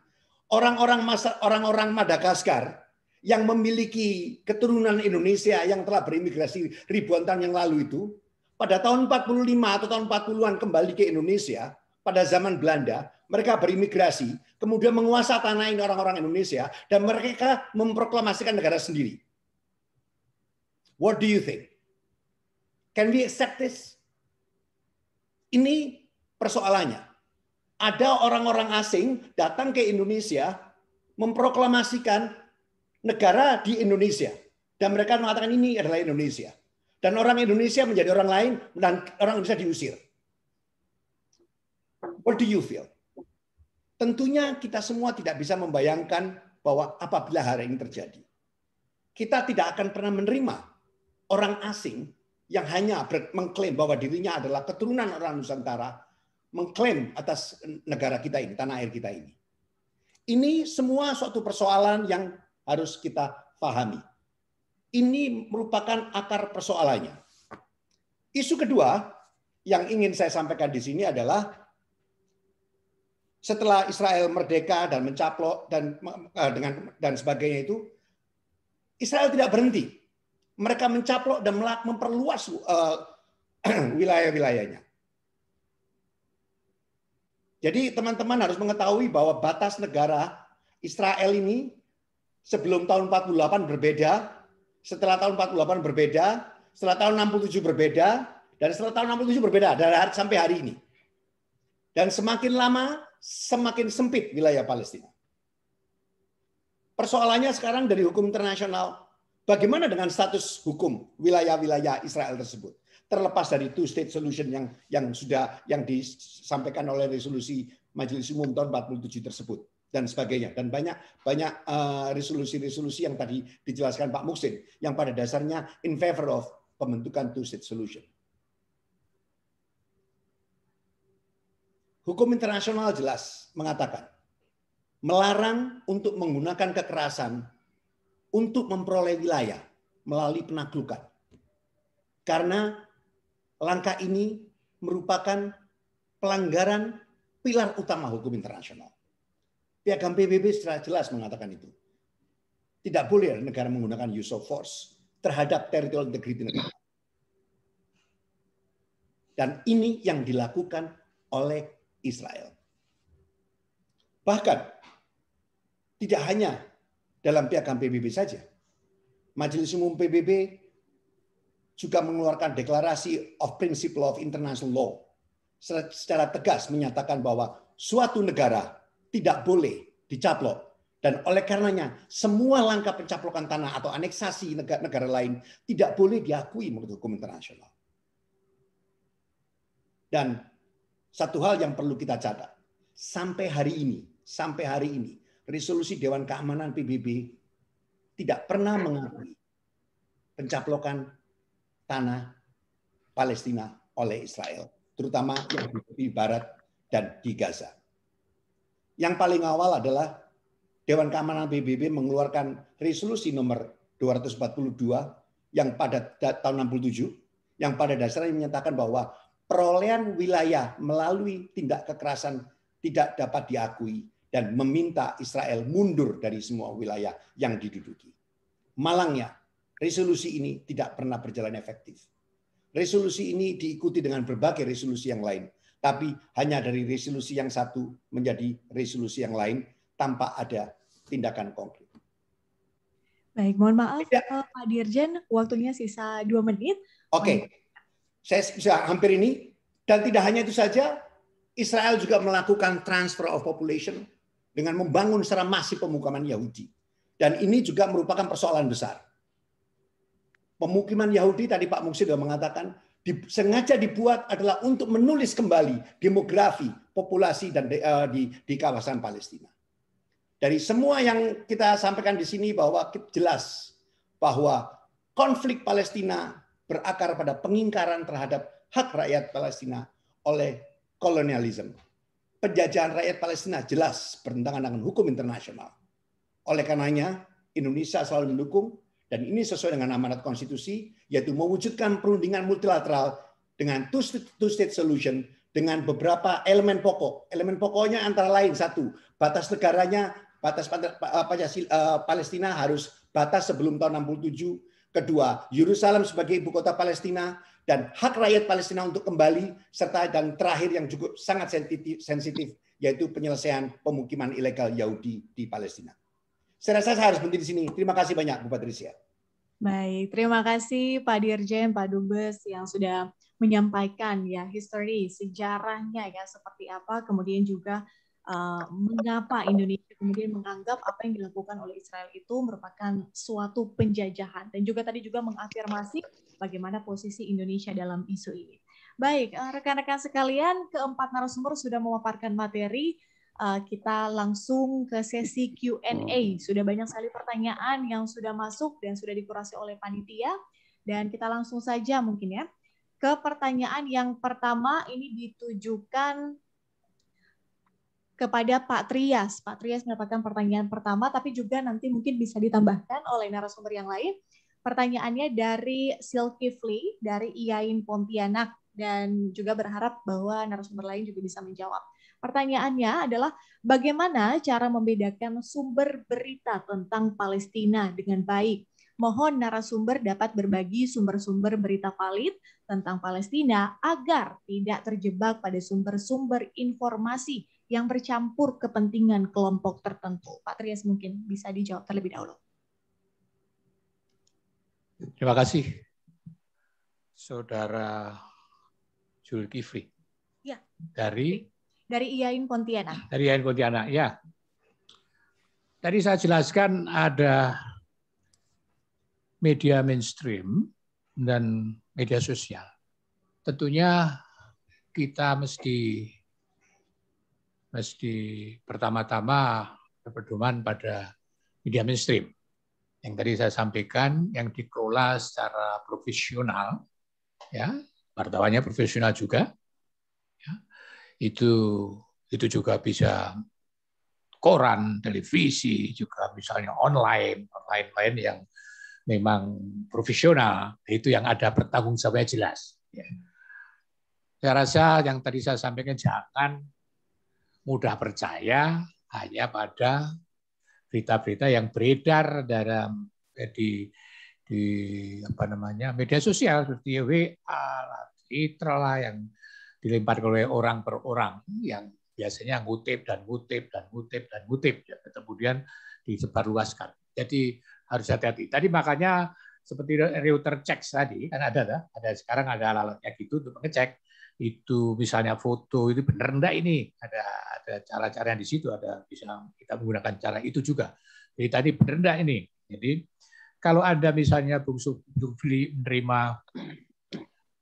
orang-orang orang-orang Madagaskar yang memiliki keturunan Indonesia yang telah berimigrasi ribuan tahun yang lalu itu, pada tahun 45 atau tahun 40-an kembali ke Indonesia, pada zaman Belanda, mereka berimigrasi, kemudian menguasai tanah ini orang-orang Indonesia, dan mereka memproklamasikan negara sendiri. What do you think? Can we accept this? Ini persoalannya. Ada orang-orang asing datang ke Indonesia, memproklamasikan negara di Indonesia. Dan mereka mengatakan ini adalah Indonesia. Dan orang Indonesia menjadi orang lain, dan orang Indonesia diusir. What do you feel? Tentunya kita semua tidak bisa membayangkan bahwa apabila hari ini terjadi, kita tidak akan pernah menerima orang asing yang hanya mengklaim bahwa dirinya adalah keturunan orang Nusantara, mengklaim atas negara kita ini, tanah air kita ini. Ini semua suatu persoalan yang harus kita pahami. Ini merupakan akar persoalannya. Isu kedua yang ingin saya sampaikan di sini adalah setelah Israel merdeka dan mencaplok dan eh, dengan dan sebagainya itu Israel tidak berhenti. Mereka mencaplok dan memperluas eh, wilayah-wilayahnya. Jadi teman-teman harus mengetahui bahwa batas negara Israel ini sebelum tahun 48 berbeda, setelah tahun 48 berbeda, setelah tahun 67 berbeda, dan setelah tahun 67 berbeda dari sampai hari ini. Dan semakin lama semakin sempit wilayah Palestina. Persoalannya sekarang dari hukum internasional, bagaimana dengan status hukum wilayah-wilayah Israel tersebut? Terlepas dari two state solution yang yang sudah yang disampaikan oleh resolusi Majelis Umum tahun 47 tersebut dan sebagainya dan banyak banyak eh, resolusi-resolusi uh, yang tadi dijelaskan Pak Muksin yang pada dasarnya in favor of pembentukan two state solution. Hukum internasional jelas mengatakan melarang untuk menggunakan kekerasan untuk memperoleh wilayah melalui penaklukan. Karena langkah ini merupakan pelanggaran pilar utama hukum internasional. Piagam PBB secara jelas mengatakan itu. Tidak boleh negara menggunakan use of force terhadap teritorial integriti negara. Dan ini yang dilakukan oleh Israel. Bahkan tidak hanya dalam piagam PBB saja. Majelis Umum PBB juga mengeluarkan deklarasi of principle of international law secara tegas menyatakan bahwa suatu negara tidak boleh dicaplok dan oleh karenanya semua langkah pencaplokan tanah atau aneksasi negara, negara lain tidak boleh diakui menurut hukum internasional. Dan satu hal yang perlu kita catat. Sampai hari ini, sampai hari ini, resolusi Dewan Keamanan PBB tidak pernah mengakui pencaplokan tanah Palestina oleh Israel, terutama yang di barat dan di Gaza. Yang paling awal adalah Dewan Keamanan PBB mengeluarkan resolusi nomor 242 yang pada tahun 67 yang pada dasarnya menyatakan bahwa perolehan wilayah melalui tindak kekerasan tidak dapat diakui dan meminta Israel mundur dari semua wilayah yang diduduki. Malangnya, resolusi ini tidak pernah berjalan efektif. Resolusi ini diikuti dengan berbagai resolusi yang lain, tapi hanya dari resolusi yang satu menjadi resolusi yang lain tanpa ada tindakan konkret. Baik, mohon maaf eh, Pak Dirjen, waktunya sisa dua menit. Oke, okay. Saya bisa hampir ini. Dan tidak hanya itu saja, Israel juga melakukan transfer of population dengan membangun secara masif pemukiman Yahudi. Dan ini juga merupakan persoalan besar. Pemukiman Yahudi tadi Pak Mungsi sudah mengatakan sengaja dibuat adalah untuk menulis kembali demografi populasi dan di, eh, di, di kawasan Palestina. Dari semua yang kita sampaikan di sini bahwa jelas bahwa konflik Palestina berakar pada pengingkaran terhadap hak rakyat Palestina oleh kolonialisme. Penjajahan rakyat Palestina jelas bertentangan dengan hukum internasional. Oleh karenanya, Indonesia selalu mendukung dan ini sesuai dengan amanat konstitusi yaitu mewujudkan perundingan multilateral dengan two state, solution dengan beberapa elemen pokok. Elemen pokoknya antara lain satu, batas negaranya, batas Pancasila, eh, Palestina harus batas sebelum tahun 67 kedua Yerusalem sebagai ibu kota Palestina dan hak rakyat Palestina untuk kembali serta dan terakhir yang cukup sangat sensitif, sensitif yaitu penyelesaian pemukiman ilegal Yahudi di Palestina. Saya rasa saya harus berhenti di sini. Terima kasih banyak Bu Patricia. Baik, terima kasih Pak Dirjen, Pak Dubes yang sudah menyampaikan ya history sejarahnya ya seperti apa, kemudian juga Eh, mengapa Indonesia kemudian menganggap apa yang dilakukan oleh Israel itu merupakan suatu penjajahan dan juga tadi juga mengafirmasi bagaimana posisi Indonesia dalam isu ini. Baik, eh, rekan-rekan sekalian, keempat narasumber sudah memaparkan materi. Eh, kita langsung ke sesi Q&A. Sudah banyak sekali pertanyaan yang sudah masuk dan sudah dikurasi oleh panitia. Dan kita langsung saja mungkin ya ke pertanyaan yang pertama ini ditujukan kepada Pak Trias. Pak Trias mendapatkan pertanyaan pertama, tapi juga nanti mungkin bisa ditambahkan oleh narasumber yang lain. Pertanyaannya dari Silky Fli, dari IAIN Pontianak, dan juga berharap bahwa narasumber lain juga bisa menjawab. Pertanyaannya adalah bagaimana cara membedakan sumber berita tentang Palestina dengan baik? Mohon narasumber dapat berbagi sumber-sumber berita valid tentang Palestina agar tidak terjebak pada sumber-sumber informasi yang bercampur kepentingan kelompok tertentu? Pak Trias mungkin bisa dijawab terlebih dahulu. Terima kasih, Saudara Julkifli. Ya. Dari? Dari IAIN Pontianak. Dari IAIN Pontianak, ya. Tadi saya jelaskan ada media mainstream dan media sosial. Tentunya kita mesti mesti pertama-tama berpedoman pada media mainstream. Yang tadi saya sampaikan, yang dikelola secara profesional, ya wartawannya profesional juga, ya, itu itu juga bisa koran, televisi, juga misalnya online, online lain yang memang profesional, itu yang ada pertanggung jawabnya jelas. Ya. Saya rasa yang tadi saya sampaikan jangan mudah percaya hanya pada berita-berita yang beredar dalam eh, di di apa namanya media sosial seperti WA, Twitter lah yang dilempar oleh orang per orang yang biasanya ngutip dan ngutip dan ngutip dan ngutip ya, kemudian disebarluaskan. Jadi harus hati-hati. Tadi makanya seperti Reuter cek tadi kan ada ada sekarang ada alat-alatnya gitu untuk mengecek itu misalnya foto itu benar enggak ini ada ada cara-cara yang di situ ada bisa kita menggunakan cara itu juga jadi tadi benar enggak ini jadi kalau ada misalnya Bung Subli menerima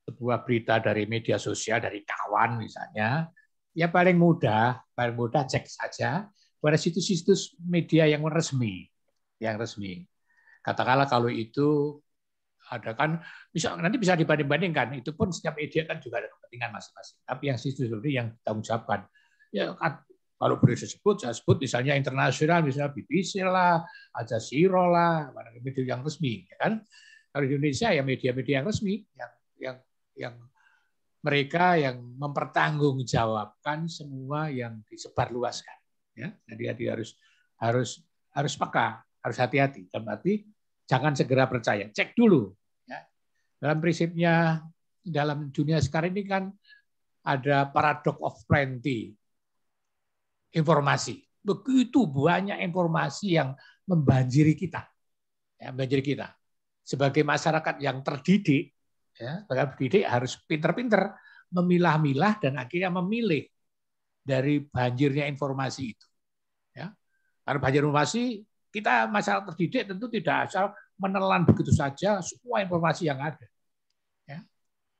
sebuah berita dari media sosial dari kawan misalnya ya paling mudah paling mudah cek saja pada situs-situs media yang resmi yang resmi katakanlah kalau itu ada kan bisa nanti bisa dibanding-bandingkan itu pun setiap media kan juga ada kepentingan masing-masing tapi yang situ sendiri yang tanggung jawabkan ya kan, kalau boleh saya sebut saya sebut misalnya internasional misalnya BBC lah ada Siro lah media yang resmi ya kan kalau di Indonesia ya media-media yang resmi yang yang yang mereka yang mempertanggungjawabkan semua yang disebarluaskan ya jadi harus harus harus peka harus hati-hati dan berarti jangan segera percaya cek dulu dalam prinsipnya dalam dunia sekarang ini kan ada paradox of plenty. Informasi. Begitu banyak informasi yang membanjiri kita. Ya, membanjiri kita. Sebagai masyarakat yang terdidik, ya, sebagai pendidik harus pinter-pinter memilah-milah dan akhirnya memilih dari banjirnya informasi itu. Ya. Karena banjir informasi, kita masyarakat terdidik tentu tidak asal menelan begitu saja semua informasi yang ada. Ya.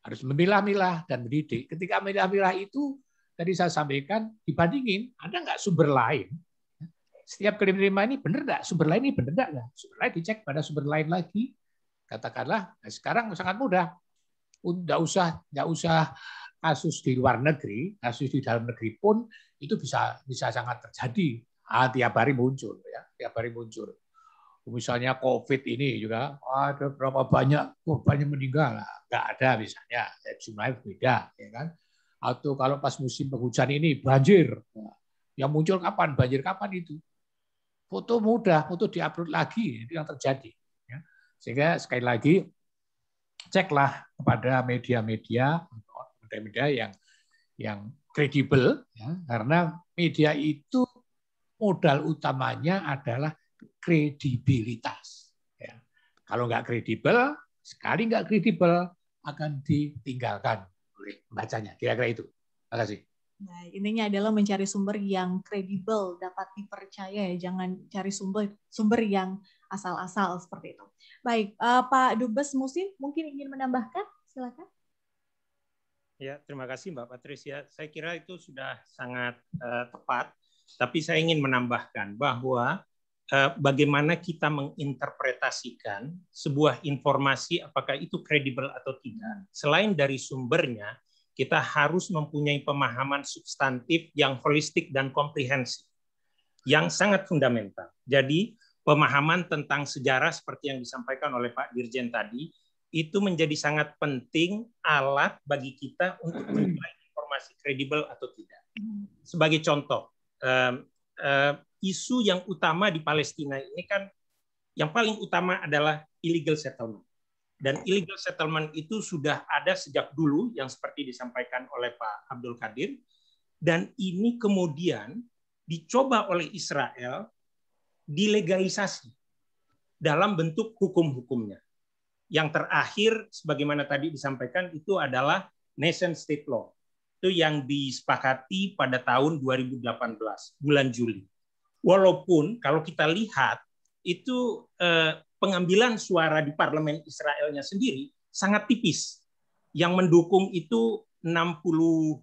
Harus memilah-milah dan mendidik. Ketika memilah-milah itu, tadi saya sampaikan, dibandingin, ada nggak sumber lain? Setiap kelima ini benar nggak? Sumber lain ini benar nggak? Nah, sumber lain dicek pada sumber lain lagi. Katakanlah, nah sekarang sangat mudah. Nggak usah, nggak usah kasus di luar negeri, kasus di dalam negeri pun itu bisa bisa sangat terjadi. Ah, tiap hari muncul ya, tiap hari muncul misalnya COVID ini juga ada berapa banyak korban yang meninggal, nah, nggak ada misalnya ya, jumlahnya berbeda, ya kan? Atau kalau pas musim penghujan ini banjir, nah, yang muncul kapan banjir kapan itu? Foto mudah, foto diupload lagi itu yang terjadi. Ya. Sehingga sekali lagi ceklah kepada media-media media-media yang yang kredibel, ya. karena media itu modal utamanya adalah kredibilitas. Ya. Kalau nggak kredibel, sekali nggak kredibel akan ditinggalkan oleh bacanya. Kira-kira itu. Terima kasih. Nah, intinya adalah mencari sumber yang kredibel, dapat dipercaya ya, jangan cari sumber sumber yang asal-asal seperti itu. Baik, uh, Pak Dubes Musim mungkin ingin menambahkan, silakan. Ya, terima kasih Mbak Patricia. Saya kira itu sudah sangat uh, tepat, tapi saya ingin menambahkan bahwa Eh, bagaimana kita menginterpretasikan sebuah informasi apakah itu kredibel atau tidak. Selain dari sumbernya, kita harus mempunyai pemahaman substantif yang holistik dan komprehensif yang sangat fundamental. Jadi pemahaman tentang sejarah seperti yang disampaikan oleh Pak Dirjen tadi itu menjadi sangat penting alat bagi kita untuk menilai informasi kredibel atau tidak. Sebagai contoh, eh, eh, isu yang utama di Palestina ini kan yang paling utama adalah illegal settlement. Dan illegal settlement itu sudah ada sejak dulu yang seperti disampaikan oleh Pak Abdul Qadir. Dan ini kemudian dicoba oleh Israel dilegalisasi dalam bentuk hukum-hukumnya. Yang terakhir, sebagaimana tadi disampaikan, itu adalah nation state law. Itu yang disepakati pada tahun 2018, bulan Juli. Walaupun kalau kita lihat itu eh, pengambilan suara di parlemen Israelnya sendiri sangat tipis. Yang mendukung itu 62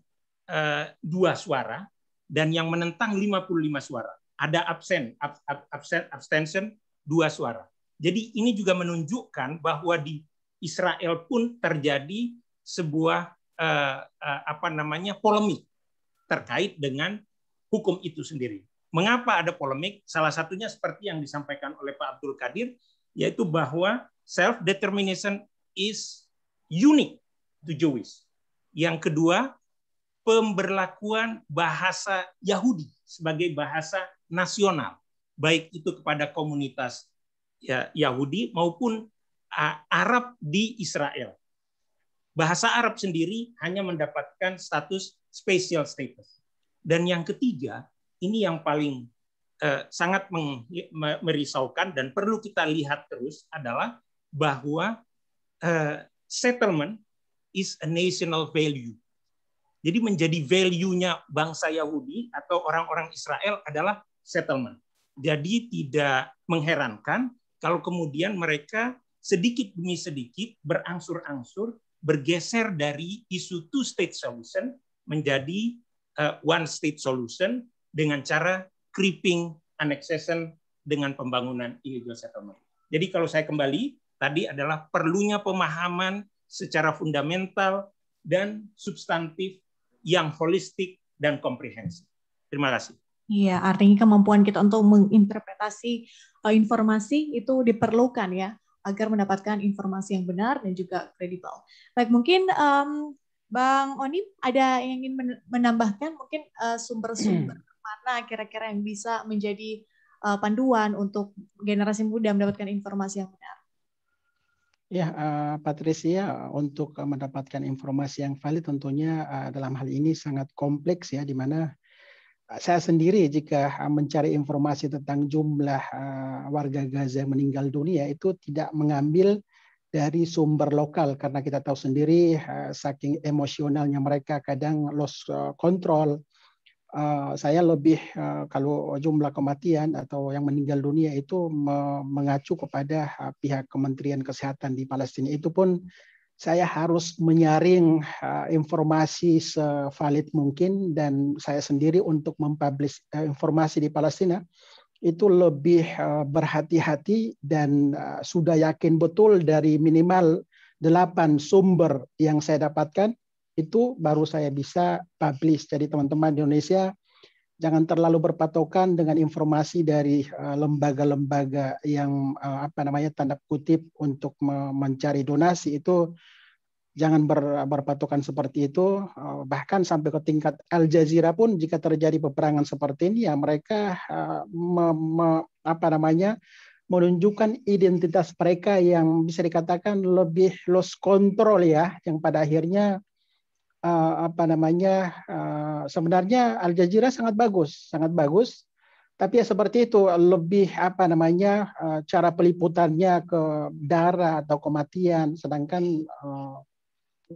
eh, suara dan yang menentang 55 suara. Ada absen, ab, ab, absen abstention dua suara. Jadi ini juga menunjukkan bahwa di Israel pun terjadi sebuah eh, eh apa namanya polemik terkait dengan hukum itu sendiri. Mengapa ada polemik? Salah satunya seperti yang disampaikan oleh Pak Abdul Qadir, yaitu bahwa self determination is unique to Jewish. Yang kedua, pemberlakuan bahasa Yahudi sebagai bahasa nasional, baik itu kepada komunitas ya, Yahudi maupun Arab di Israel. Bahasa Arab sendiri hanya mendapatkan status special status. Dan yang ketiga, ini yang paling eh, sangat meng, merisaukan dan perlu kita lihat terus adalah bahwa eh, settlement is a national value. Jadi menjadi value-nya bangsa Yahudi atau orang-orang Israel adalah settlement. Jadi tidak mengherankan kalau kemudian mereka sedikit demi sedikit berangsur-angsur bergeser dari isu two state solution menjadi eh, one state solution dengan cara creeping annexation dengan pembangunan e illegal settlement. Jadi kalau saya kembali, tadi adalah perlunya pemahaman secara fundamental dan substantif yang holistik dan komprehensif. Terima kasih. Iya, artinya kemampuan kita untuk menginterpretasi uh, informasi itu diperlukan ya agar mendapatkan informasi yang benar dan juga kredibel. Baik, mungkin um, Bang Onim ada yang ingin menambahkan mungkin uh, sumber-sumber uh, sumber -sumber mana kira-kira yang bisa menjadi uh, panduan untuk generasi muda mendapatkan informasi yang benar? Ya, uh, Patricia, untuk mendapatkan informasi yang valid tentunya uh, dalam hal ini sangat kompleks ya, di mana saya sendiri jika mencari informasi tentang jumlah uh, warga Gaza yang meninggal dunia itu tidak mengambil dari sumber lokal karena kita tahu sendiri uh, saking emosionalnya mereka kadang lost uh, Eh, saya lebih eh, kalau jumlah kematian atau yang meninggal dunia itu mengacu kepada eh, pihak Kementerian Kesehatan di Palestina itu pun saya harus menyaring informasi sevalid mungkin dan saya sendiri untuk mempublish informasi di Palestina itu lebih berhati-hati dan sudah yakin betul dari minimal delapan sumber yang saya dapatkan itu baru saya bisa publish. Jadi teman-teman di Indonesia jangan terlalu berpatokan dengan informasi dari eh, lembaga-lembaga yang eh, apa namanya tanda kutip untuk mencari donasi itu jangan ber, berpatokan seperti itu eh, bahkan sampai ke tingkat Al Jazeera pun jika terjadi peperangan seperti ini ya mereka me, me, apa namanya menunjukkan identitas mereka yang bisa dikatakan lebih los kontrol ya yang pada akhirnya uh, apa namanya uh, sebenarnya Al Jazeera sangat bagus, sangat bagus. Tapi ya seperti itu lebih apa namanya uh, cara peliputannya ke darah atau kematian. Sedangkan uh,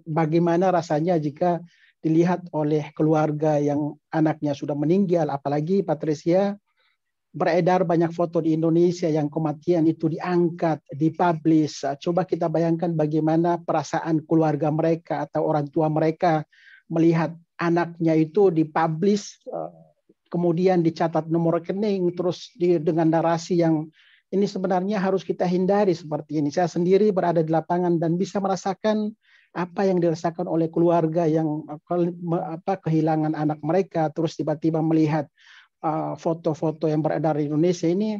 bagaimana rasanya jika dilihat oleh keluarga yang anaknya sudah meninggal, apalagi Patricia beredar banyak foto di Indonesia yang kematian itu diangkat, dipublish. Coba kita bayangkan bagaimana perasaan keluarga mereka atau orang tua mereka melihat anaknya itu dipublish, eh, kemudian dicatat nomor rekening, terus di, dengan narasi yang ini sebenarnya harus kita hindari seperti ini. Saya sendiri berada di lapangan dan bisa merasakan apa yang dirasakan oleh keluarga yang eh, apa kehilangan anak mereka terus tiba-tiba melihat Uh, foto-foto uh, yang beredar di Indonesia ini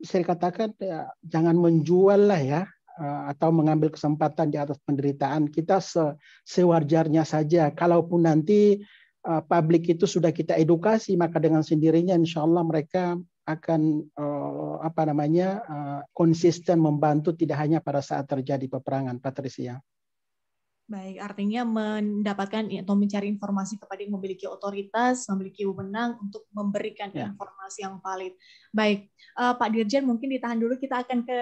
saya katakan ya, jangan menjual lah ya uh, atau mengambil kesempatan di atas penderitaan kita se sewajarnya saja. Kalaupun nanti uh, publik itu sudah kita edukasi, maka dengan sendirinya insya Allah mereka akan uh, apa namanya uh, konsisten membantu tidak hanya pada saat terjadi peperangan, Patricia. Baik, artinya mendapatkan atau mencari informasi kepada yang memiliki otoritas, memiliki wewenang untuk memberikan ya. informasi yang valid. Baik, uh, Pak Dirjen mungkin ditahan dulu kita akan ke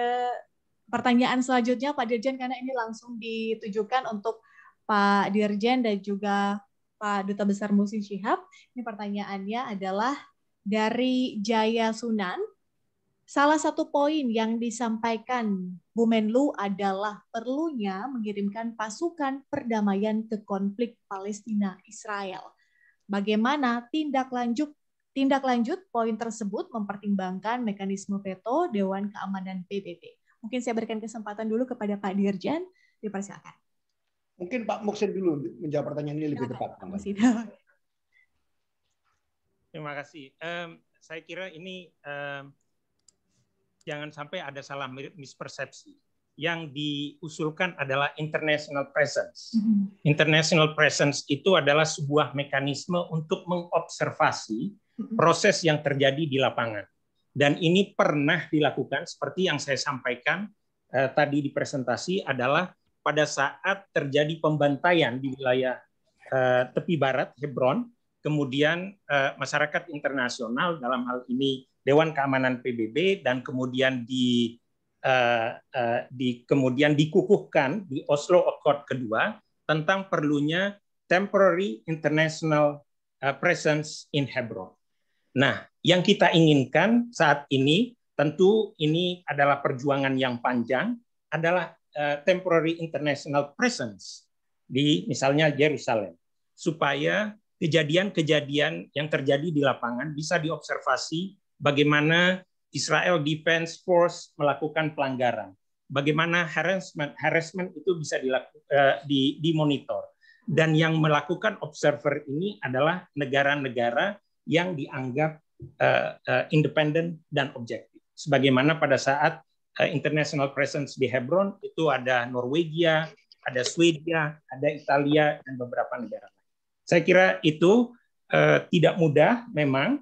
pertanyaan selanjutnya Pak Dirjen karena ini langsung ditujukan untuk Pak Dirjen dan juga Pak Duta Besar Musim Syihab. Ini pertanyaannya adalah dari Jaya Sunan, Salah satu poin yang disampaikan Bu Menlu adalah perlunya mengirimkan pasukan perdamaian ke konflik Palestina-Israel. Bagaimana tindak lanjut tindak lanjut poin tersebut mempertimbangkan mekanisme veto Dewan Keamanan PBB. Mungkin saya berikan kesempatan dulu kepada Pak Dirjen, dipersilakan. Mungkin Pak Muksin dulu menjawab pertanyaan ini lebih tepat. Terima kasih. Um, saya kira ini um, jangan sampai ada salah mispersepsi. Yang diusulkan adalah international presence. Mm-hmm. International presence itu adalah sebuah mekanisme untuk mengobservasi mm-hmm. proses yang terjadi di lapangan. Dan ini pernah dilakukan seperti yang saya sampaikan eh, tadi di presentasi adalah pada saat terjadi pembantaian di wilayah eh, tepi barat Hebron, kemudian eh, masyarakat internasional dalam hal ini Dewan Keamanan PBB dan kemudian di, uh, uh, di kemudian dikukuhkan di Oslo Accord kedua tentang perlunya temporary international eh, presence in Hebron. Nah, yang kita inginkan saat ini tentu ini adalah perjuangan yang panjang adalah uh, temporary international presence di misalnya Yerusalem supaya kejadian-kejadian yang terjadi di lapangan bisa diobservasi bagaimana Israel Defense Force melakukan pelanggaran, bagaimana harassment harassment itu bisa eh, di dimonitor dan yang melakukan observer ini adalah negara-negara yang dianggap eh, eh, independen dan objektif. Sebagaimana pada saat international presence di Hebron itu ada Norwegia, ada Swedia, ada Italia dan beberapa negara lain. Saya kira itu uh, tidak mudah memang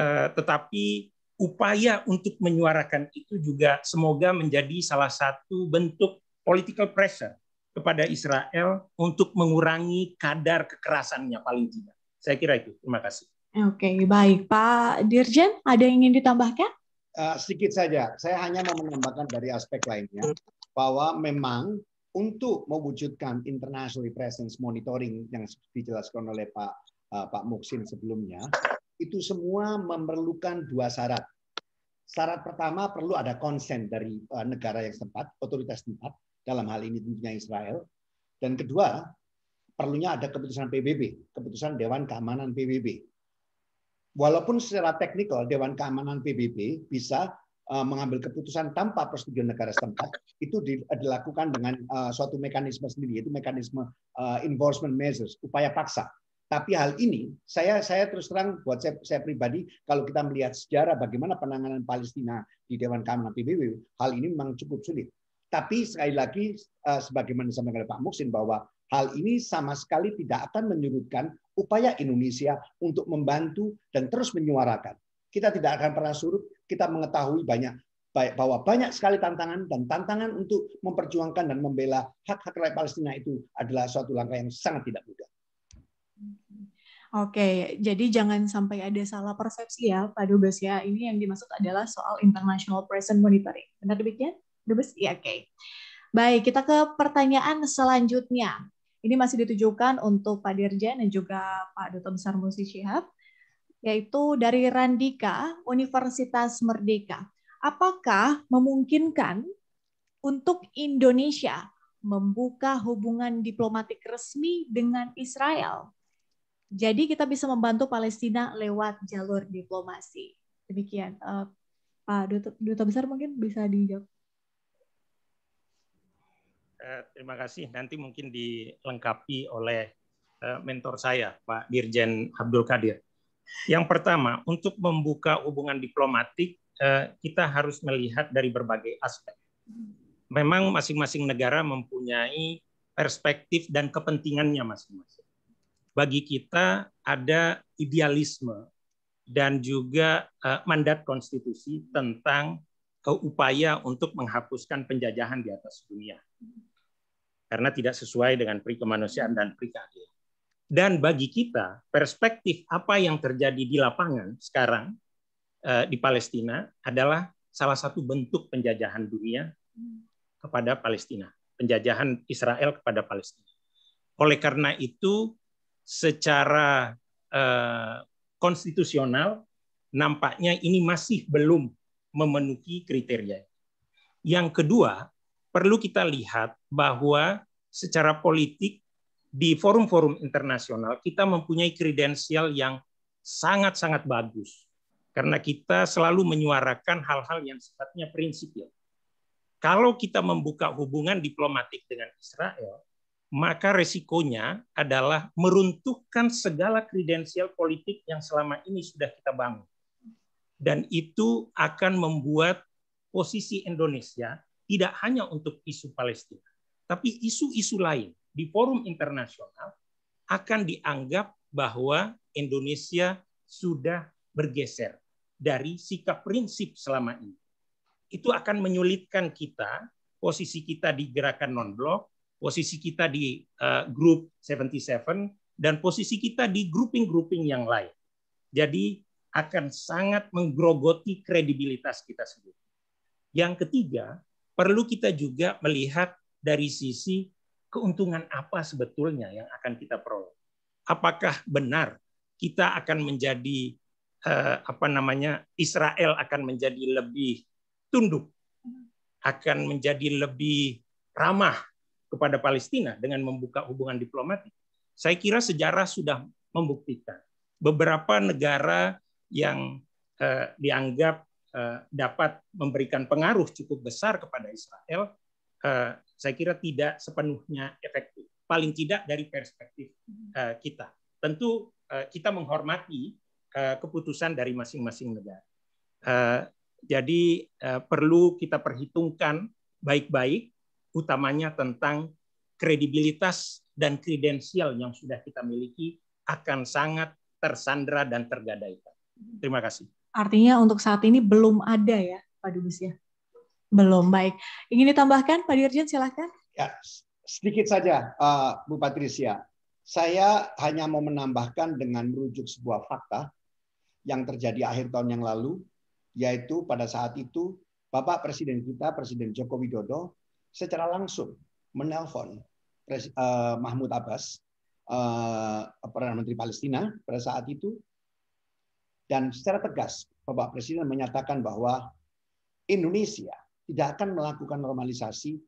Eh, tetapi upaya untuk menyuarakan itu juga semoga menjadi salah satu bentuk political pressure kepada Israel untuk mengurangi kadar kekerasannya paling tidak. Saya kira itu. Terima kasih. Oke, baik Pak Dirjen, ada yang ingin ditambahkan? Uh, sedikit saja. Saya hanya mau menambahkan dari aspek lainnya bahwa memang untuk mewujudkan international presence monitoring yang dijelaskan oleh Pak uh, Pak Muksin sebelumnya, itu semua memerlukan dua syarat. Syarat pertama perlu ada konsen dari eh, negara yang sempat otoritas tempat, dalam hal ini tentunya Israel. Dan kedua, perlunya ada keputusan PBB, keputusan Dewan Keamanan PBB. Walaupun secara teknikal Dewan Keamanan PBB bisa eh, mengambil keputusan tanpa persetujuan negara setempat itu eh, dilakukan dengan suatu mekanisme sendiri yaitu mekanisme enforcement measures upaya paksa tapi hal ini saya saya terus terang buat saya, saya pribadi kalau kita melihat sejarah bagaimana penanganan Palestina di Dewan Keamanan PBB, hal ini memang cukup sulit. Tapi sekali lagi eh, sebagaimana disampaikan oleh Pak Muksin bahwa hal ini sama sekali tidak akan menyurutkan upaya Indonesia untuk membantu dan terus menyuarakan. Kita tidak akan pernah surut, kita mengetahui banyak bahwa banyak sekali tantangan dan tantangan untuk memperjuangkan dan membela hak-hak rakyat Palestina itu adalah suatu langkah yang sangat tidak mudah. Oke, jadi jangan sampai ada salah persepsi ya Pak Dubes ya. Ini yang dimaksud adalah soal international present monitoring. Benar demikian? Dubes? Iya, oke. Baik, kita ke pertanyaan selanjutnya. Ini masih ditujukan untuk Pak Dirjen dan juga Pak Duta Besar Musi Syihab, yaitu dari Randika, Universitas Merdeka. Apakah memungkinkan untuk Indonesia membuka hubungan diplomatik resmi dengan Israel jadi kita bisa membantu Palestina lewat jalur diplomasi. Demikian. Uh, Pak Duta, Duta Besar mungkin bisa dijawab. Uh, terima kasih. Nanti mungkin dilengkapi oleh uh, mentor saya, Pak Dirjen Abdul Kadir. Yang pertama, untuk membuka hubungan diplomatik, uh, kita harus melihat dari berbagai aspek. Memang masing-masing negara mempunyai perspektif dan kepentingannya masing-masing bagi kita ada idealisme dan juga eh, mandat konstitusi tentang upaya untuk menghapuskan penjajahan di atas dunia. Karena tidak sesuai dengan pri kemanusiaan dan pri keadilan. Dan bagi kita, perspektif apa yang terjadi di lapangan sekarang eh, di Palestina adalah salah satu bentuk penjajahan dunia kepada Palestina, penjajahan Israel kepada Palestina. Oleh karena itu, secara eh, konstitusional nampaknya ini masih belum memenuhi kriteria. Yang kedua, perlu kita lihat bahwa secara politik di forum-forum internasional kita mempunyai kredensial yang sangat-sangat bagus karena kita selalu menyuarakan hal-hal yang sifatnya prinsipil. Kalau kita membuka hubungan diplomatik dengan Israel, maka resikonya adalah meruntuhkan segala kredensial politik yang selama ini sudah kita bangun. Dan itu akan membuat posisi Indonesia tidak hanya untuk isu Palestina, tapi isu-isu lain di forum internasional akan dianggap bahwa Indonesia sudah bergeser dari sikap prinsip selama ini. Itu akan menyulitkan kita, posisi kita di gerakan non-blok, posisi kita di uh, grup 77 dan posisi kita di grouping-grouping yang lain. Jadi akan sangat menggerogoti kredibilitas kita sendiri. Yang ketiga, perlu kita juga melihat dari sisi keuntungan apa sebetulnya yang akan kita peroleh. Apakah benar kita akan menjadi eh, apa namanya Israel akan menjadi lebih tunduk, akan menjadi lebih ramah kepada Palestina dengan membuka hubungan diplomatik, saya kira sejarah sudah membuktikan beberapa negara yang eh, dianggap eh, dapat memberikan pengaruh cukup besar kepada Israel, eh, saya kira tidak sepenuhnya efektif, paling tidak dari perspektif eh, kita. Tentu eh, kita menghormati eh, keputusan dari masing-masing negara. Eh, jadi eh, perlu kita perhitungkan baik-baik utamanya tentang kredibilitas dan kredensial yang sudah kita miliki akan sangat tersandra dan tergadaikan. Terima kasih. Artinya untuk saat ini belum ada ya Pak Dubes ya? Belum, baik. Ingin ditambahkan Pak Dirjen silahkan. Ya, sedikit saja uh, Bu Patricia. Saya hanya mau menambahkan dengan merujuk sebuah fakta yang terjadi akhir tahun yang lalu, yaitu pada saat itu Bapak Presiden kita, Presiden Joko Widodo, secara langsung menelpon eh, Mahmud Abbas, eh, Perdana Menteri Palestina pada saat itu, dan secara tegas Bapak Presiden menyatakan bahwa Indonesia tidak akan melakukan normalisasi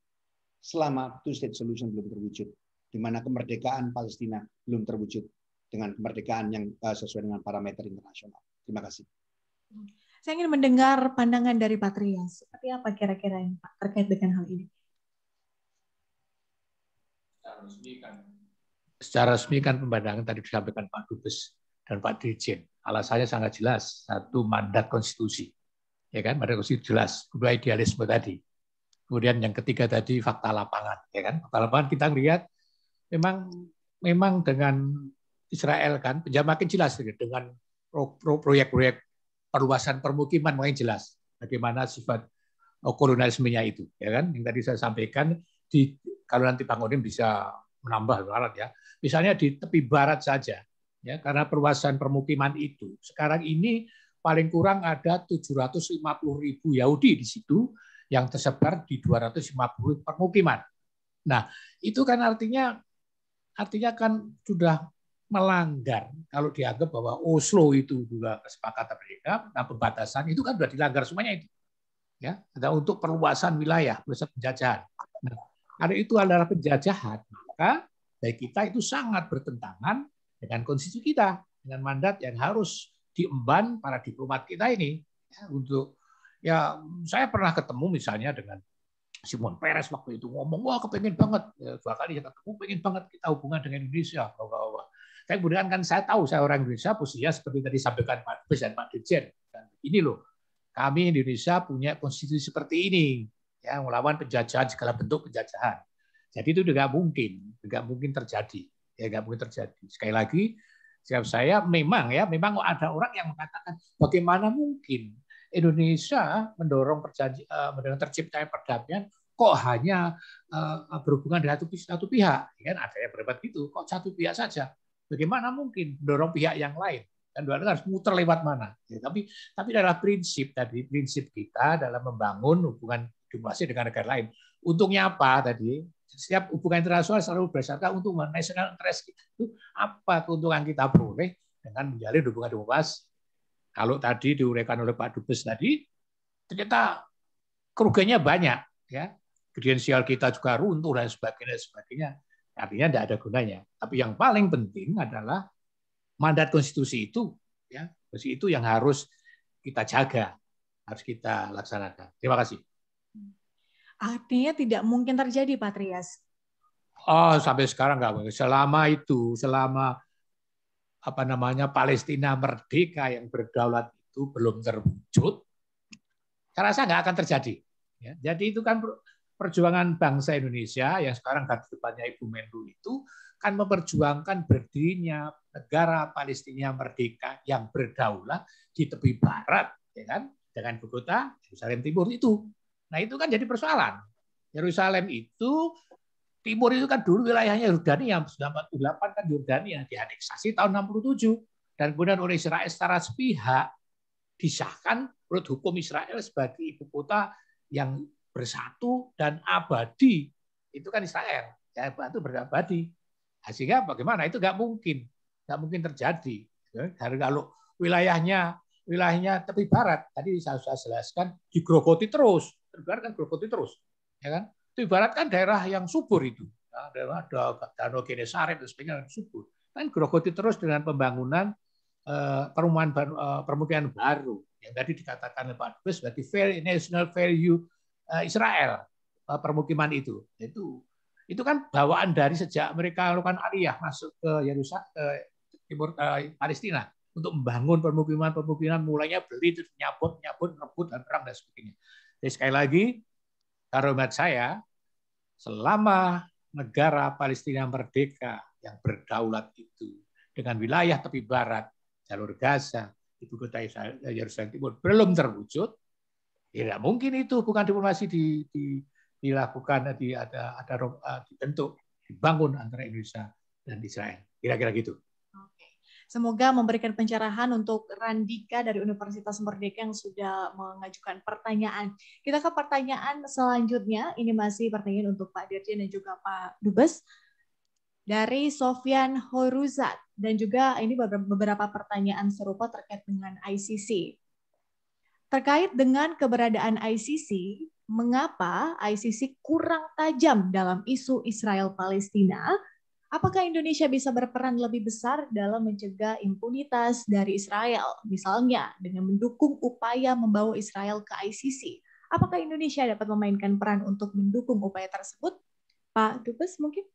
selama two-state solution belum terwujud, di mana kemerdekaan Palestina belum terwujud dengan kemerdekaan yang eh, sesuai dengan parameter internasional. Terima kasih. Saya ingin mendengar pandangan dari Patrias. Seperti apa kira-kira yang Pak terkait dengan hal ini? Kan? secara resmi kan pembandangan tadi disampaikan Pak Dubes dan Pak Dirjen. Alasannya sangat jelas. Satu, mandat konstitusi. Ya kan? Mandat konstitusi jelas. Kedua, idealisme tadi. Kemudian yang ketiga tadi fakta lapangan, ya kan? Fakta lapangan kita lihat memang memang dengan Israel kan ya makin jelas dengan proyek-proyek perluasan permukiman makin jelas bagaimana sifat kolonialismenya itu, ya kan? Yang tadi saya sampaikan di kalau nanti Bang Odin bisa menambah alat ya. Misalnya di tepi barat saja, ya karena perluasan permukiman itu sekarang ini paling kurang ada 750 ribu Yahudi di situ yang tersebar di 250 permukiman. Nah itu kan artinya artinya kan sudah melanggar kalau dianggap bahwa Oslo itu juga kesepakatan mereka, nah pembatasan itu kan sudah dilanggar semuanya itu. Ya, ada nah, untuk perluasan wilayah, perluasan penjajahan. Nah, karena itu adalah penjajahan, maka baik kita itu sangat bertentangan dengan konstitusi kita, dengan mandat yang harus diemban para diplomat kita ini ya, untuk ya saya pernah ketemu misalnya dengan Simon Peres waktu itu ngomong wah kepengen banget ya, dua kali saya ketemu pengen banget kita hubungan dengan Indonesia bahwa bahwa tapi kemudian kan saya tahu saya orang Indonesia posisinya seperti tadi sampaikan Pak Presiden Pak Dirjen dan ini loh kami Indonesia punya konstitusi seperti ini ya melawan penjajahan segala bentuk penjajahan. Jadi itu tidak mungkin, tidak mungkin terjadi, ya tidak mungkin terjadi. Sekali lagi, siap saya memang ya memang ada orang yang mengatakan bagaimana mungkin Indonesia mendorong perjanji, eh, mendorong terciptanya perdamaian kok hanya eh, berhubungan dengan satu, satu pihak, ya, kan ada yang berdebat gitu, kok satu pihak saja? Bagaimana mungkin mendorong pihak yang lain? dan dua harus muter lewat mana. Ya, tapi tapi adalah prinsip tadi prinsip kita dalam membangun hubungan diplomasi dengan negara lain. Untungnya apa tadi? Setiap hubungan internasional selalu berdasarkan untuk national interest kita itu apa keuntungan kita peroleh dengan menjalin hubungan diplomasi. Kalau tadi diuraikan oleh Pak Dubes tadi, ternyata kerugiannya banyak ya. Kredensial kita juga runtuh dan sebagainya sebagainya. Artinya tidak ada gunanya. Tapi yang paling penting adalah mandat konstitusi itu ya, konstitusi itu yang harus kita jaga, harus kita laksanakan. Terima kasih artinya tidak mungkin terjadi, Patrias. Oh, sampai sekarang nggak mungkin. Selama itu, selama apa namanya Palestina merdeka yang berdaulat itu belum terwujud, saya rasa nggak akan terjadi. Ya, jadi itu kan perjuangan bangsa Indonesia yang sekarang di depannya Ibu Menlu itu kan memperjuangkan berdirinya negara Palestina merdeka yang berdaulat di tepi barat, ya kan, dengan kota Yerusalem Timur itu Nah itu kan jadi persoalan. Yerusalem itu timur itu kan dulu wilayahnya Yordania yang 1948 kan Yordania dianeksasi tahun 67 dan kemudian oleh Israel secara sepihak disahkan menurut hukum Israel sebagai ibu kota yang bersatu dan abadi itu kan Israel ya itu berabadi nah, sehingga bagaimana itu nggak mungkin nggak mungkin terjadi ya, karena kalau wilayahnya wilayahnya tepi barat tadi saya sudah jelaskan digrogoti terus terbiarkan berkuti terus, ya kan? Itu ibaratkan daerah yang subur itu, ya, daerah Danau Genesaret dan sebagainya yang subur, kan gerogoti terus dengan pembangunan eh, perumahan eh, permukiman baru yang tadi dikatakan oleh Pak Dubes berarti Fair national value eh, Israel eh, permukiman itu itu itu kan bawaan dari sejak mereka melakukan aliyah masuk ke Yerusalem ke timur ke eh, Palestina untuk membangun permukiman-permukiman mulainya beli terus nyabut nyabut rebut dan perang dan sebagainya jadi sekali lagi, karomat saya, selama negara Palestina merdeka yang berdaulat itu dengan wilayah tepi barat, jalur Gaza, ibu kota Yerusalem Timur belum terwujud, ya tidak mungkin itu bukan diplomasi di, di, dilakukan, di, ada, ada dibentuk, dibangun antara Indonesia dan Israel. Kira-kira gitu. Semoga memberikan pencerahan untuk Randika dari Universitas Merdeka yang sudah mengajukan pertanyaan. Kita ke pertanyaan selanjutnya. Ini masih pertanyaan untuk Pak Dirjen dan juga Pak Dubes. Dari Sofian Horuzat. Dan juga ini beberapa pertanyaan serupa terkait dengan ICC. Terkait dengan keberadaan ICC, mengapa ICC kurang tajam dalam isu Israel-Palestina Apakah Indonesia bisa berperan lebih besar dalam mencegah impunitas dari Israel, misalnya dengan mendukung upaya membawa Israel ke ICC? Apakah Indonesia dapat memainkan peran untuk mendukung upaya tersebut? Pak Dubes mungkin?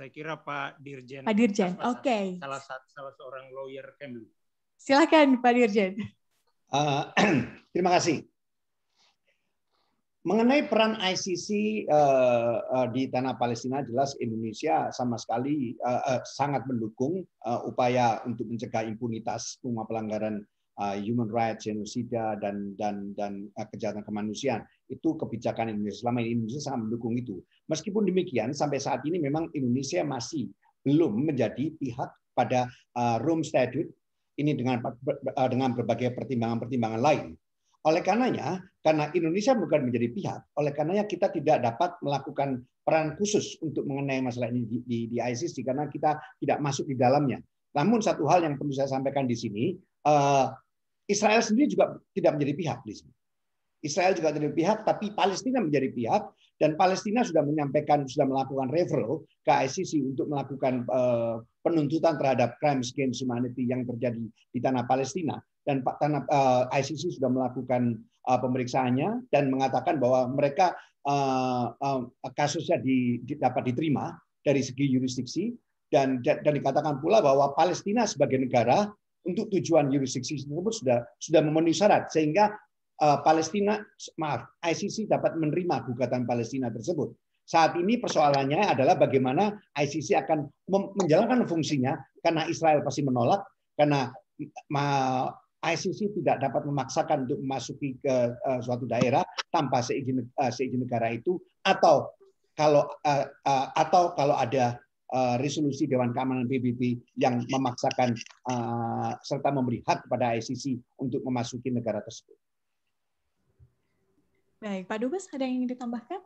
Saya kira Pak Dirjen. Pak Dirjen, oke. Okay. Salah, satu, salah seorang lawyer Kemlu. Silakan Pak Dirjen. Uh, terima kasih. Mengenai peran ICC uh, eh, uh, eh, di tanah Palestina, jelas Indonesia sama sekali uh, uh, sangat mendukung uh, upaya untuk mencegah impunitas semua pelanggaran uh, human rights, genosida dan dan dan uh, kejahatan kemanusiaan. Itu kebijakan Indonesia selama ini Indonesia sangat mendukung itu. Meskipun demikian, sampai saat ini memang Indonesia masih belum menjadi pihak pada uh, Rome Statute ini dengan dengan berbagai pertimbangan-pertimbangan lain oleh karenanya, karena Indonesia bukan menjadi pihak, oleh karenanya kita tidak dapat melakukan peran khusus untuk mengenai masalah ini di, di, di ISIS karena kita tidak masuk di dalamnya. Namun satu hal yang perlu saya sampaikan di sini, eh, Israel sendiri juga tidak menjadi pihak di sini. Israel juga menjadi pihak, tapi Palestina menjadi pihak dan Palestina sudah menyampaikan sudah melakukan referral ke ICC untuk melakukan eh, penuntutan terhadap crimes against humanity yang terjadi di tanah Palestina dan Pak Tanap uh, eh, ICC sudah melakukan uh, pemeriksaannya dan mengatakan bahwa mereka uh, uh, kasusnya di, di, dapat diterima dari segi yurisdiksi dan dan dikatakan pula bahwa Palestina sebagai negara untuk tujuan yurisdiksi tersebut sudah sudah memenuhi syarat sehingga uh, Palestina maaf ICC dapat menerima gugatan Palestina tersebut. Saat ini persoalannya adalah bagaimana ICC akan menjalankan fungsinya karena Israel pasti menolak karena ICC tidak dapat memaksakan untuk memasuki ke eh, suatu daerah tanpa seizin uh, seizin negara itu atau kalau eh, atau kalau ada resolusi Dewan Keamanan PBB yang memaksakan serta memberi hak kepada ICC untuk memasuki negara tersebut. Baik, Pak Dubes ada yang ingin ditambahkan?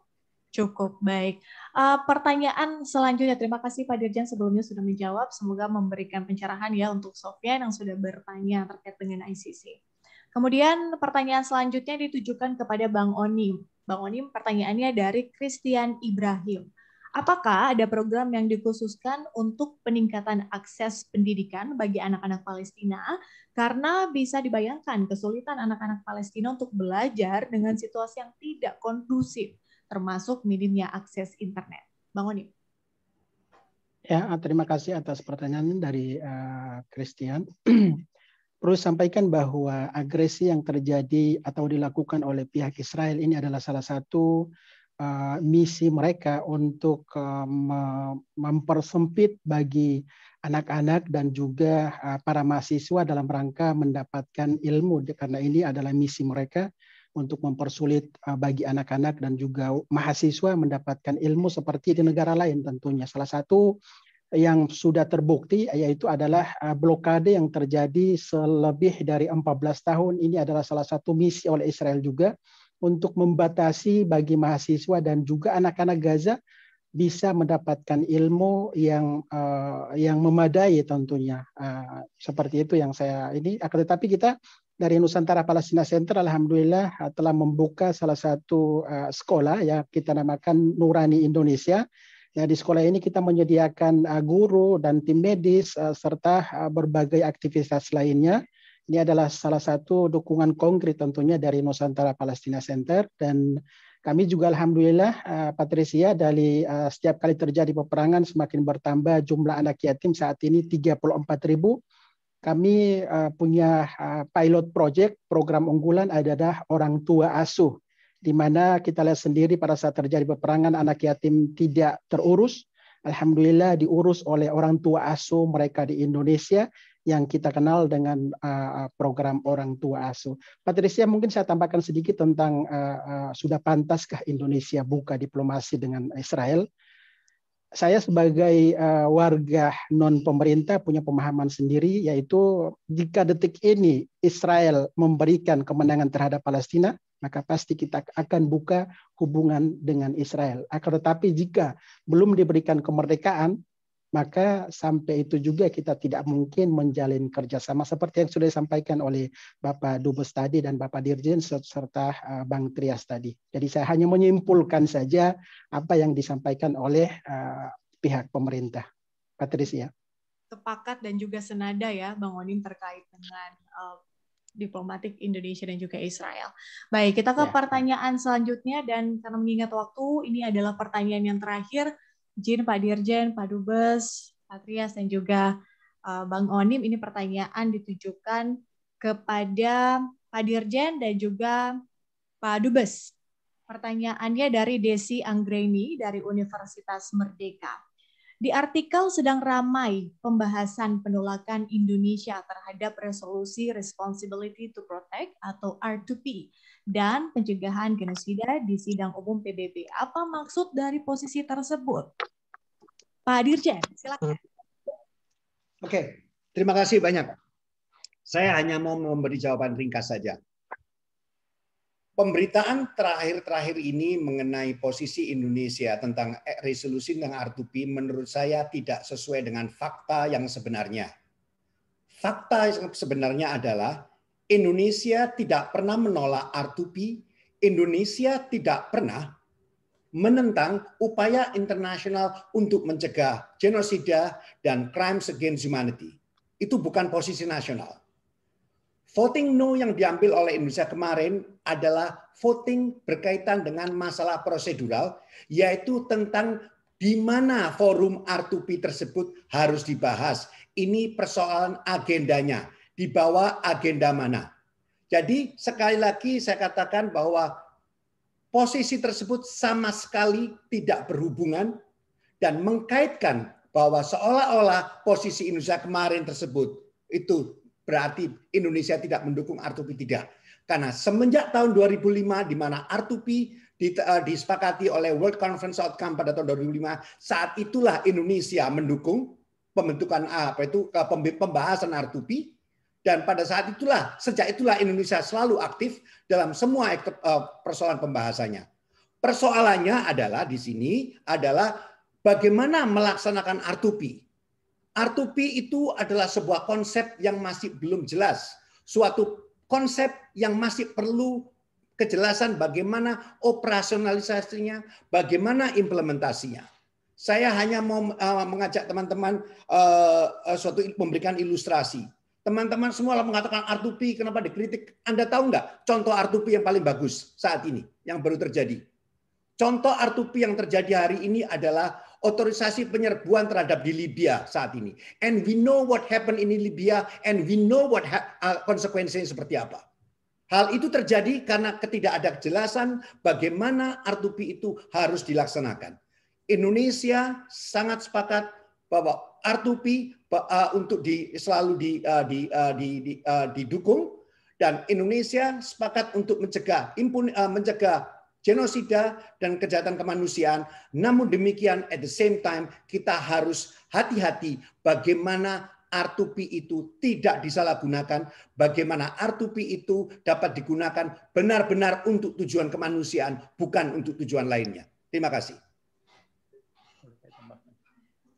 Cukup baik. Uh, pertanyaan selanjutnya, terima kasih Pak Dirjen sebelumnya sudah menjawab. Semoga memberikan pencerahan ya untuk Sofian yang sudah bertanya terkait dengan ICC. Kemudian pertanyaan selanjutnya ditujukan kepada Bang Onim. Bang Onim, pertanyaannya dari Christian Ibrahim. Apakah ada program yang dikhususkan untuk peningkatan akses pendidikan bagi anak-anak Palestina? Karena bisa dibayangkan kesulitan anak-anak Palestina untuk belajar dengan situasi yang tidak kondusif termasuk minimnya akses internet. Bang Oni. Ya, terima kasih atas pertanyaan dari uh, Christian. Perlu sampaikan bahwa agresi yang terjadi atau dilakukan oleh pihak Israel ini adalah salah satu uh, misi mereka untuk uh, mempersempit bagi anak-anak dan juga uh, para mahasiswa dalam rangka mendapatkan ilmu karena ini adalah misi mereka untuk mempersulit eh, bagi anak-anak dan juga mahasiswa mendapatkan ilmu seperti di negara lain tentunya. Salah satu yang sudah terbukti yaitu adalah eh, blokade yang terjadi selebih dari 14 tahun ini adalah salah satu misi oleh Israel juga untuk membatasi bagi mahasiswa dan juga anak-anak Gaza bisa mendapatkan ilmu yang uh, yang memadai tentunya uh, seperti itu yang saya ini akan tetapi kita dari Nusantara Palestina Center alhamdulillah uh, telah membuka salah satu uh, sekolah ya kita namakan Nurani Indonesia. Ya di sekolah ini kita menyediakan uh, guru dan tim medis serta berbagai aktivitas lainnya. Ini adalah salah satu dukungan konkret tentunya dari Nusantara Palestina Center dan kami juga alhamdulillah uh, Patricia dari setiap kali terjadi peperangan semakin bertambah jumlah anak yatim saat ini 34 ribu kami uh, punya uh, pilot project program unggulan adalah orang tua asuh di mana kita lihat sendiri pada saat terjadi peperangan anak yatim tidak terurus alhamdulillah diurus oleh orang tua asuh mereka di Indonesia yang kita kenal dengan uh, program orang tua asuh. Patricia mungkin saya tambahkan sedikit tentang uh, uh, sudah pantaskah Indonesia buka diplomasi dengan Israel? saya sebagai uh, warga non pemerintah punya pemahaman sendiri yaitu jika detik ini Israel memberikan kemenangan terhadap Palestina maka pasti kita akan buka hubungan dengan Israel. Akan tetapi jika belum diberikan kemerdekaan maka sampai itu juga kita tidak mungkin menjalin kerjasama seperti yang sudah disampaikan oleh Bapak Dubes tadi dan Bapak Dirjen serta eh, Bang Trias tadi. Jadi saya hanya menyimpulkan saja apa yang disampaikan oleh eh, pihak pemerintah. Patricia. Sepakat dan juga senada ya Bang Onim terkait dengan eh, diplomatik Indonesia dan juga Israel. Baik, kita ke ya. pertanyaan selanjutnya dan karena mengingat waktu, ini adalah pertanyaan yang terakhir Jin, Pak Dirjen, Pak Dubes, Pak Trias, dan juga eh, Bang Onim, ini pertanyaan ditujukan kepada Pak Dirjen dan juga Pak Dubes. Pertanyaannya dari Desi Anggreni dari Universitas Merdeka. Di artikel sedang ramai pembahasan penolakan Indonesia terhadap resolusi Responsibility to Protect atau R2P dan pencegahan genosida di sidang umum PBB. Apa maksud dari posisi tersebut? Pak Dirjen, silakan. Hmm. Oke, terima kasih banyak. Saya hanya mau memberi jawaban ringkas saja. Pemberitaan terakhir-terakhir ini mengenai posisi Indonesia tentang resolusi dengan r menurut saya tidak sesuai dengan fakta yang sebenarnya. Fakta yang sebenarnya adalah Indonesia tidak pernah menolak R2P, Indonesia tidak pernah menentang upaya internasional untuk mencegah genosida dan crimes against humanity. Itu bukan posisi nasional. Voting no yang diambil oleh Indonesia kemarin adalah voting berkaitan dengan masalah prosedural, yaitu tentang di mana forum R2P tersebut harus dibahas. Ini persoalan agendanya di bawah agenda mana. Jadi sekali lagi saya katakan bahwa posisi tersebut sama sekali tidak berhubungan dan mengkaitkan bahwa seolah-olah posisi Indonesia kemarin tersebut itu berarti Indonesia tidak mendukung R2P tidak. Karena semenjak tahun 2005 di mana R2P eh, disepakati oleh World Conference Outcome pada tahun 2005, saat itulah Indonesia mendukung pembentukan apa itu eh, pembahasan R2P dan pada saat itulah, sejak itulah Indonesia selalu aktif dalam semua eh, persoalan pembahasannya. Persoalannya adalah di sini adalah bagaimana melaksanakan R2P. R2P itu adalah sebuah konsep yang masih belum jelas. Suatu konsep yang masih perlu kejelasan bagaimana operasionalisasinya, bagaimana implementasinya. Saya hanya mau eh, mengajak teman-teman uh, suatu memberikan ilustrasi Teman-teman semua mengatakan R2P, kenapa dikritik? Anda tahu nggak contoh R2P yang paling bagus saat ini, yang baru terjadi? Contoh R2P yang terjadi hari ini adalah otorisasi penyerbuan terhadap di Libya saat ini. And we know what happened in Libya, and we know what konsekuensinya uh, seperti apa. Hal itu terjadi karena ketidak ada kejelasan bagaimana R2P itu harus dilaksanakan. Indonesia sangat sepakat bahwa R2P uh, untuk di, selalu di, uh, di, uh, di, di, uh, didukung dan Indonesia sepakat untuk mencegah impun, uh, mencegah genosida dan kejahatan kemanusiaan. Namun demikian, at the same time kita harus hati-hati bagaimana R2P itu tidak disalahgunakan, bagaimana R2P itu dapat digunakan benar-benar untuk tujuan kemanusiaan, bukan untuk tujuan lainnya. Terima kasih.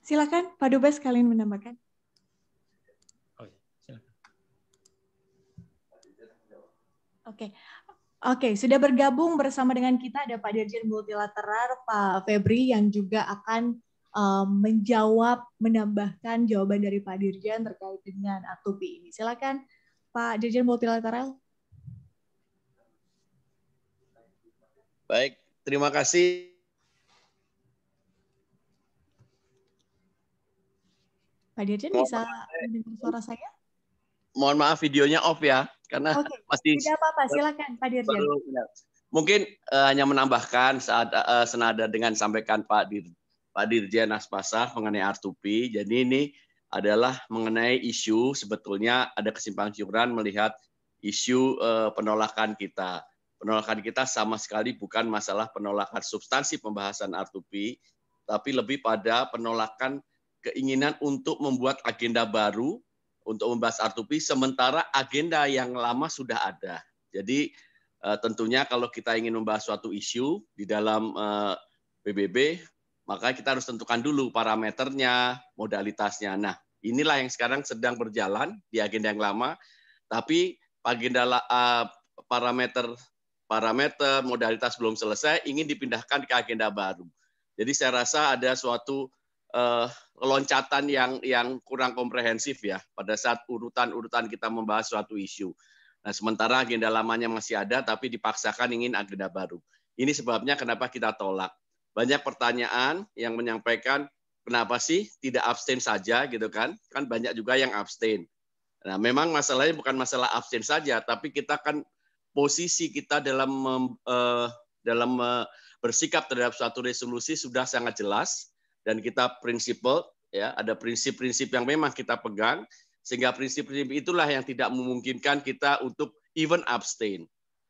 Silakan Pak Dubes kalian menambahkan. Oke. Okay. Oke, okay, sudah bergabung bersama dengan kita ada Pak Dirjen Multilateral Pak Febri yang juga akan um, menjawab, menambahkan jawaban dari Pak Dirjen terkait dengan atupi ini. Silakan Pak Dirjen Multilateral. Baik, terima kasih Pak Dirjen bisa mendengar suara saya? Mohon maaf videonya off ya karena okay. masih tidak apa-apa silakan Pak Dirjen. Perlu, ya. mungkin uh, hanya menambahkan saat uh, senada dengan sampaikan Pak Dir Pak Dirjen Aspasah mengenai R2P. Jadi ini adalah mengenai isu sebetulnya ada kesimpangan siuran melihat isu uh, penolakan kita. Penolakan kita sama sekali bukan masalah penolakan substansi pembahasan R2P, tapi lebih pada penolakan keinginan untuk membuat agenda baru untuk membahas R2P sementara agenda yang lama sudah ada. Jadi eh, tentunya kalau kita ingin membahas suatu isu di dalam eh, PBB, maka kita harus tentukan dulu parameternya, modalitasnya. Nah, inilah yang sekarang sedang berjalan di agenda yang lama, tapi agenda eh, parameter parameter modalitas belum selesai ingin dipindahkan ke agenda baru. Jadi saya rasa ada suatu uh, loncatan yang yang kurang komprehensif ya pada saat urutan-urutan kita membahas suatu isu. Nah, sementara agenda lamanya masih ada tapi dipaksakan ingin agenda baru. Ini sebabnya kenapa kita tolak. Banyak pertanyaan yang menyampaikan kenapa sih tidak abstain saja gitu kan? Kan banyak juga yang abstain. Nah, memang masalahnya bukan masalah abstain saja, tapi kita kan posisi kita dalam uh, dalam uh, bersikap terhadap suatu resolusi sudah sangat jelas dan kita prinsipal ya ada prinsip-prinsip yang memang kita pegang sehingga prinsip-prinsip itulah yang tidak memungkinkan kita untuk even abstain.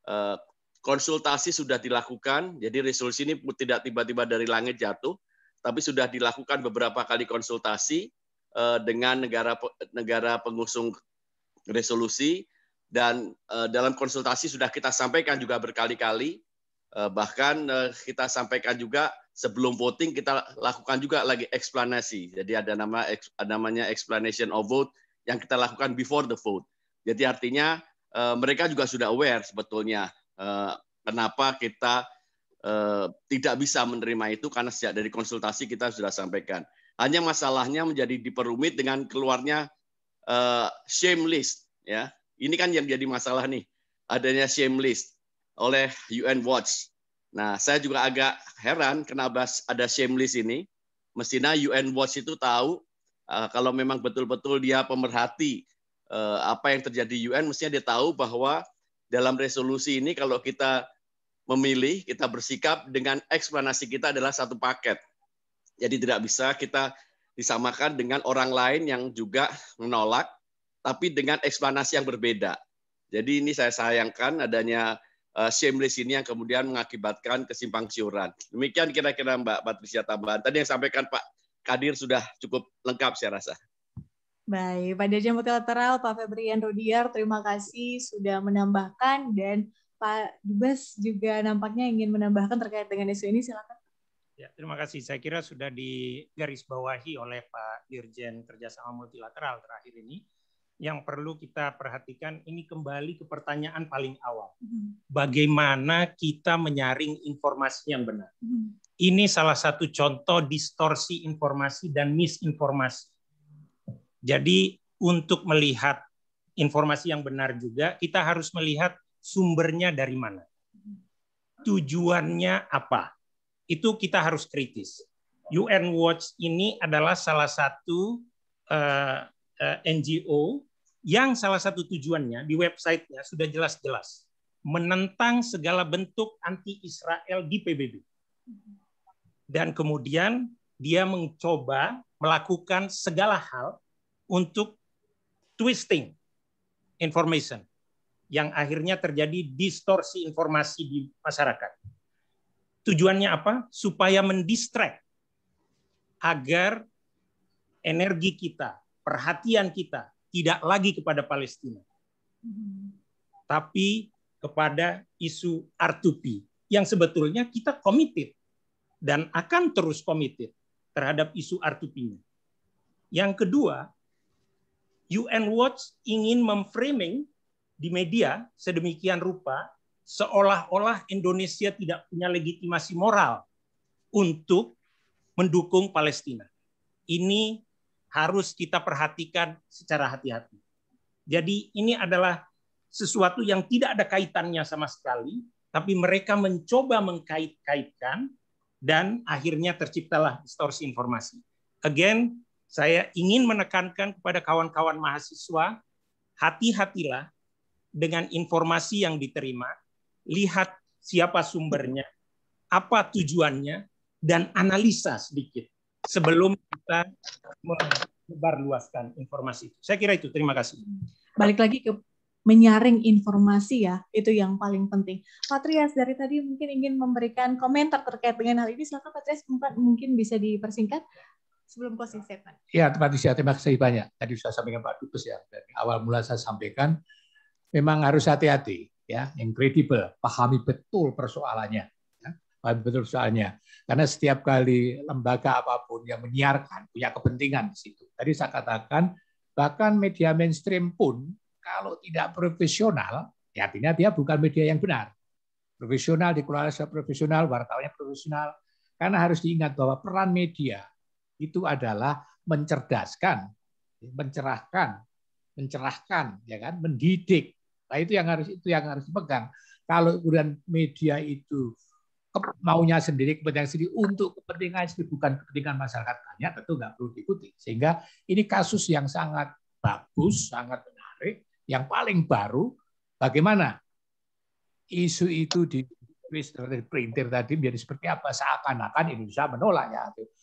Eh, konsultasi sudah dilakukan, jadi resolusi ini tidak tiba-tiba dari langit jatuh, tapi sudah dilakukan beberapa kali konsultasi eh, dengan negara negara pengusung resolusi dan eh, dalam konsultasi sudah kita sampaikan juga berkali-kali bahkan kita sampaikan juga sebelum voting kita lakukan juga lagi eksplanasi. Jadi ada nama namanya explanation of vote yang kita lakukan before the vote. Jadi artinya eh, mereka juga sudah aware sebetulnya eh, kenapa kita eh, tidak bisa menerima itu karena sejak dari konsultasi kita sudah sampaikan. Hanya masalahnya menjadi diperumit dengan keluarnya shame list ya. Ini kan yang jadi masalah nih adanya shame list oleh UN Watch Nah, saya juga agak heran kenapa ada shameless ini. Mestinya UN Watch itu tahu uh, kalau memang betul-betul dia pemerhati uh, apa yang terjadi UN, mestinya dia tahu bahwa dalam resolusi ini kalau kita memilih, kita bersikap dengan eksplanasi kita adalah satu paket. Jadi tidak bisa kita disamakan dengan orang lain yang juga menolak, tapi dengan eksplanasi yang berbeda. Jadi ini saya sayangkan adanya uh, shameless ini yang kemudian mengakibatkan kesimpang siuran. Demikian kira-kira Mbak Patricia tambahan. Tadi yang sampaikan Pak Kadir sudah cukup lengkap saya rasa. Baik, Pak Dirjen Multilateral, Pak Febrian Rudiar, terima kasih sudah menambahkan dan Pak Dubes juga nampaknya ingin menambahkan terkait dengan isu ini, silakan. Ya, terima kasih. Saya kira sudah digarisbawahi oleh Pak Dirjen Kerjasama Multilateral terakhir ini yang perlu kita perhatikan ini kembali ke pertanyaan paling awal. Mm-hmm. Bagaimana kita menyaring informasi yang benar? Mm-hmm. Ini salah satu contoh distorsi informasi dan misinformasi. Jadi untuk melihat informasi yang benar juga kita harus melihat sumbernya dari mana. Tujuannya apa? Itu kita harus kritis. UN Watch ini adalah salah satu eh, Eh, NGO yang salah satu tujuannya di websitenya sudah jelas-jelas menentang segala bentuk anti-Israel di PBB. Dan kemudian dia mencoba melakukan segala hal untuk twisting information yang akhirnya terjadi distorsi informasi di masyarakat. Tujuannya apa? Supaya mendistract agar energi kita, perhatian kita tidak lagi kepada Palestina, tapi kepada isu artupi yang sebetulnya kita komited dan akan terus komited terhadap isu r Yang kedua, UN Watch ingin memframing di media sedemikian rupa seolah-olah Indonesia tidak punya legitimasi moral untuk mendukung Palestina. Ini harus kita perhatikan secara hati-hati. Jadi ini adalah sesuatu yang tidak ada kaitannya sama sekali, tapi mereka mencoba mengkait-kaitkan dan akhirnya terciptalah distorsi informasi. Again, saya ingin menekankan kepada kawan-kawan mahasiswa, hati-hatilah dengan informasi yang diterima, lihat siapa sumbernya, apa tujuannya, dan analisa sedikit sebelum kita menyebarluaskan informasi itu. Saya kira itu. Terima kasih. Balik lagi ke menyaring informasi ya, itu yang paling penting. Patrias, dari tadi mungkin ingin memberikan komentar terkait dengan hal ini. Silakan Patrias, mungkin bisa dipersingkat sebelum closing statement. Ya, Tisya, terima kasih banyak. Tadi sudah sampaikan Pak Dubes ya, dari awal mula saya sampaikan, memang harus hati-hati ya, yang kredibel, pahami betul persoalannya. Ya. Pahami betul persoalannya. Karena setiap kali lembaga apapun yang menyiarkan punya kepentingan di situ. Tadi saya katakan bahkan media mainstream pun kalau tidak profesional, ya artinya dia bukan media yang benar. Profesional dikelola secara profesional, wartawannya profesional. Karena harus diingat bahwa peran media itu adalah mencerdaskan, mencerahkan, mencerahkan, ya kan, mendidik. Nah itu yang harus itu yang harus dipegang. Kalau kemudian media itu maunya sendiri, kepentingan sendiri untuk kepentingan sendiri bukan kepentingan masyarakat banyak tentu nggak perlu diikuti. Sehingga ini kasus yang sangat bagus, sangat menarik, yang paling baru bagaimana isu itu di printer tadi menjadi seperti apa seakan-akan Indonesia menolaknya.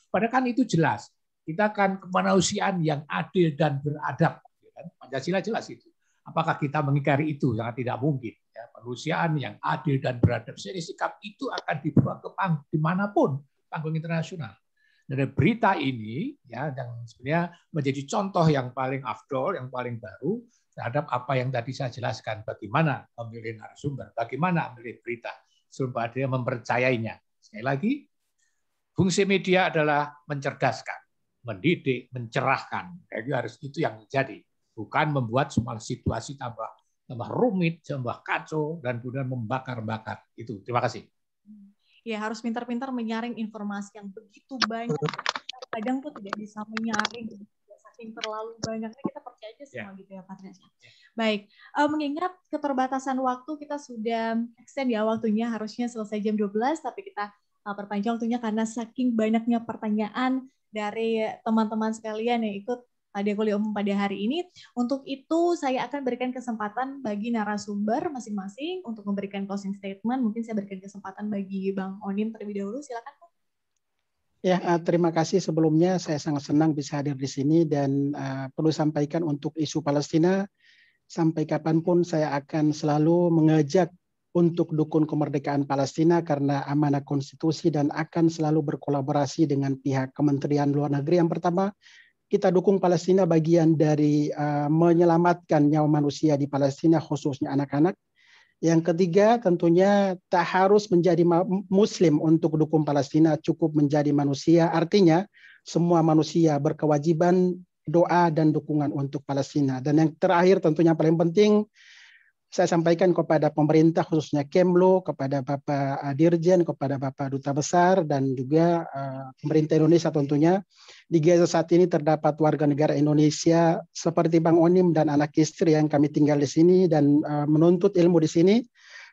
Padahal kan itu jelas kita kan kemanusiaan yang adil dan beradab. Ya kan? Pancasila jelas itu. Apakah kita mengikari itu? Sangat tidak mungkin ya, kemanusiaan yang adil dan beradab. Jadi sikap itu akan dibawa ke panggung dimanapun panggung internasional. Dan berita ini ya yang sebenarnya menjadi contoh yang paling afdol, yang paling baru terhadap apa yang tadi saya jelaskan. Bagaimana memilih narasumber, bagaimana memilih berita, sumpah dia mempercayainya. Sekali lagi, fungsi media adalah mencerdaskan, mendidik, mencerahkan. Jadi harus itu yang terjadi, bukan membuat semua situasi tambah tambah rumit, tambah kacau, dan kemudian membakar-bakar. Itu. Terima kasih. Ya, harus pintar-pintar menyaring informasi yang begitu banyak. Hmm. Kadang tuh tidak bisa menyaring saking terlalu banyaknya kita percaya aja semua yeah. gitu ya Pak Yeah. Ya. Baik, uh, mengingat keterbatasan waktu kita sudah extend ya waktunya harusnya selesai jam 12 tapi kita uh, perpanjang waktunya karena saking banyaknya pertanyaan dari teman-teman sekalian yang ikut pada kuliah umum pada hari ini. Untuk itu saya akan berikan kesempatan bagi narasumber masing-masing untuk memberikan closing statement. Mungkin saya berikan kesempatan bagi Bang Onim terlebih dahulu. Silakan. Ya, eh, terima kasih sebelumnya. Saya sangat senang bisa hadir di sini dan uh, perlu sampaikan untuk isu Palestina sampai kapanpun saya akan selalu mengajak untuk dukung kemerdekaan Palestina karena amanah konstitusi dan akan selalu berkolaborasi dengan pihak Kementerian Luar Negeri yang pertama kita dukung Palestina bagian dari uh, menyelamatkan nyawa manusia di Palestina khususnya anak-anak. Yang ketiga tentunya tak harus menjadi muslim untuk dukung Palestina, cukup menjadi manusia. Artinya semua manusia berkewajiban doa dan dukungan untuk Palestina. Dan yang terakhir tentunya paling penting saya sampaikan kepada pemerintah khususnya Kemlo, kepada Bapak eh, Dirjen, kepada Bapak Duta Besar, dan juga eh, pemerintah Indonesia tentunya. Di Gaza saat ini terdapat warga negara Indonesia seperti Bang Onim dan anak istri yang kami tinggal di sini dan eh, menuntut ilmu di sini.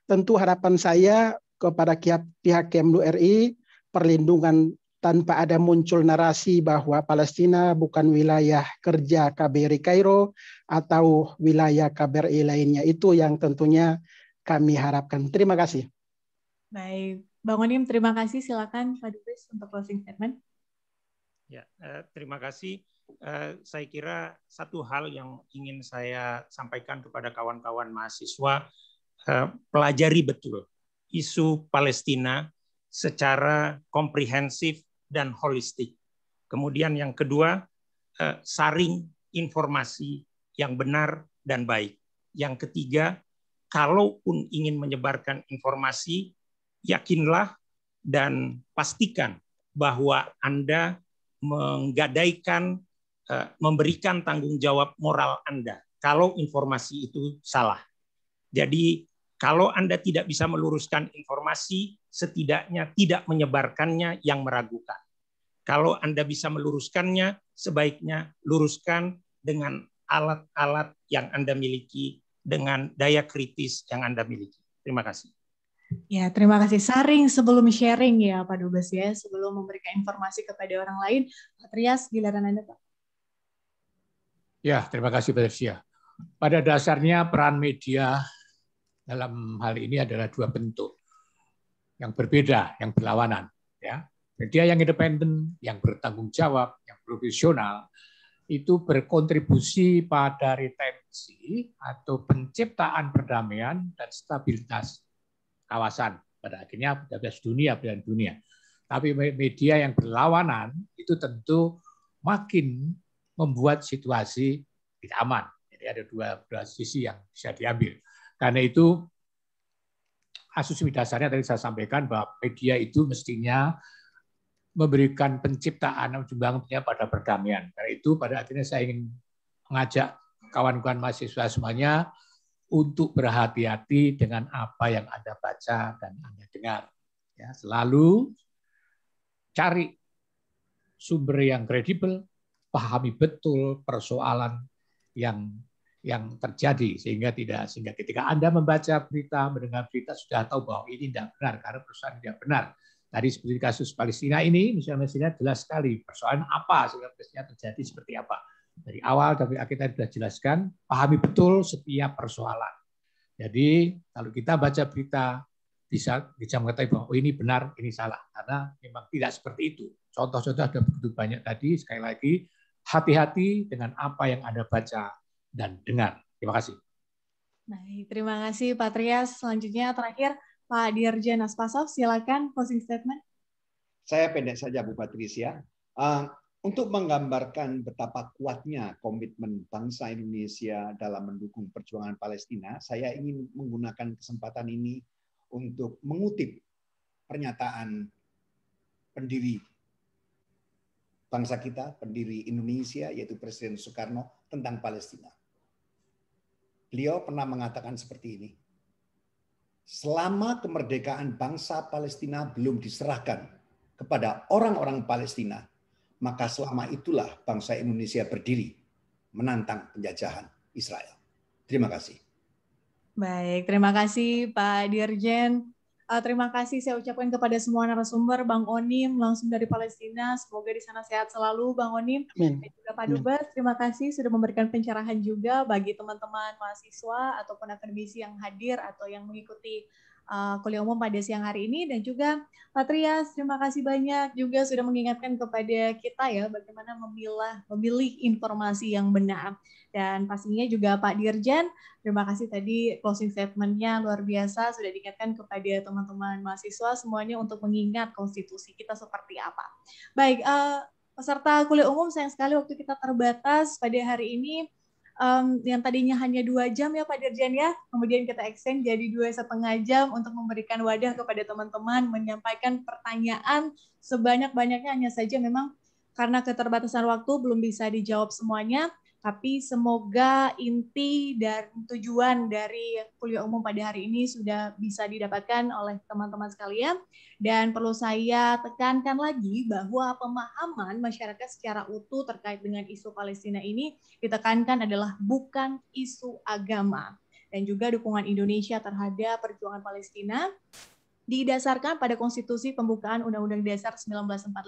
Tentu harapan saya kepada pihak Kemlu RI, perlindungan tanpa ada muncul narasi bahwa Palestina bukan wilayah kerja KBRI Kairo atau wilayah KBRI lainnya. Itu yang tentunya kami harapkan. Terima kasih. Baik, Bang Onim, terima kasih. Silakan Pak Dubes untuk closing statement. Ya, eh, terima kasih. Eh, saya kira satu hal yang ingin saya sampaikan kepada kawan-kawan mahasiswa, eh, pelajari betul isu Palestina secara komprehensif dan holistik. Kemudian yang kedua, eh, saring informasi yang benar dan baik. Yang ketiga, kalaupun ingin menyebarkan informasi, yakinlah dan pastikan bahwa Anda menggadaikan, eh, memberikan tanggung jawab moral Anda kalau informasi itu salah. Jadi kalau Anda tidak bisa meluruskan informasi, setidaknya tidak menyebarkannya yang meragukan. Kalau Anda bisa meluruskannya, sebaiknya luruskan dengan alat-alat yang Anda miliki, dengan daya kritis yang Anda miliki. Terima kasih. Ya, terima kasih. Saring sebelum sharing ya Pak Dubes ya, sebelum memberikan informasi kepada orang lain. Pak Trias, giliran Anda Pak. Ya, terima kasih Pak ya. Pada dasarnya peran media dalam hal ini adalah dua bentuk yang berbeda, yang berlawanan. Ya, media yang independen, yang bertanggung jawab, yang profesional itu berkontribusi pada retensi atau penciptaan perdamaian dan stabilitas kawasan pada akhirnya berdasarkan dunia dan dunia. Tapi media yang berlawanan itu tentu makin membuat situasi tidak aman. Jadi ada dua, dua sisi yang bisa diambil. Karena itu asumsi dasarnya tadi saya sampaikan bahwa media itu mestinya memberikan penciptaan jumlahnya pada perdamaian. Karena itu pada akhirnya saya ingin mengajak kawan-kawan mahasiswa semuanya untuk berhati-hati dengan apa yang Anda baca dan Anda dengar. Ya, selalu cari sumber yang kredibel, pahami betul persoalan yang yang terjadi sehingga tidak sehingga ketika Anda membaca berita, mendengar berita sudah tahu bahwa ini tidak benar karena perusahaan tidak benar. Tadi seperti kasus Palestina ini, misalnya Palestina jelas sekali persoalan apa sehingga Palestina terjadi seperti apa. Dari awal tapi akhirnya sudah jelaskan, pahami betul setiap persoalan. Jadi kalau kita baca berita bisa bisa mengetahui bahwa oh, ini benar, ini salah karena memang tidak seperti itu. Contoh-contoh ada begitu banyak tadi. Sekali lagi hati-hati dengan apa yang Anda baca, dan dengar. Terima kasih. Baik, terima kasih Pak Trias. Selanjutnya terakhir Pak Dirjen Aspasov, silakan closing statement. Saya pendek saja Bu Patricia. Uh, untuk menggambarkan betapa kuatnya komitmen bangsa Indonesia dalam mendukung perjuangan Palestina, saya ingin menggunakan kesempatan ini untuk mengutip pernyataan pendiri bangsa kita, pendiri Indonesia, yaitu Presiden Soekarno tentang Palestina. Beliau pernah mengatakan seperti ini. Selama kemerdekaan bangsa Palestina belum diserahkan kepada orang-orang Palestina, maka selama itulah bangsa Indonesia berdiri menantang penjajahan Israel. Terima kasih. Baik, terima kasih Pak Dirjen. Uh, terima kasih saya ucapkan kepada semua narasumber, Bang Onim langsung dari Palestina. Semoga di sana sehat selalu, Bang Onim. Amin. Dan juga Pak Dubes, terima kasih sudah memberikan pencerahan juga bagi teman-teman mahasiswa ataupun akademisi yang hadir atau yang mengikuti uh, kuliah umum pada siang hari ini dan juga Pak Trias terima kasih banyak juga sudah mengingatkan kepada kita ya bagaimana memilah memilih informasi yang benar dan pastinya juga Pak Dirjen terima kasih tadi closing statementnya luar biasa sudah diingatkan kepada teman-teman mahasiswa semuanya untuk mengingat konstitusi kita seperti apa baik uh, peserta kuliah umum sayang sekali waktu kita terbatas pada hari ini um, yang tadinya hanya dua jam ya Pak Dirjen ya, kemudian kita extend jadi dua setengah jam untuk memberikan wadah kepada teman-teman menyampaikan pertanyaan sebanyak-banyaknya hanya saja memang karena keterbatasan waktu belum bisa dijawab semuanya. Tapi semoga inti dan tujuan dari kuliah umum pada hari ini sudah bisa didapatkan oleh teman-teman sekalian. Dan perlu saya tekankan lagi bahwa pemahaman masyarakat secara utuh terkait dengan isu Palestina ini ditekankan adalah bukan isu agama. Dan juga dukungan Indonesia terhadap perjuangan Palestina didasarkan pada konstitusi pembukaan Undang-Undang Dasar 1945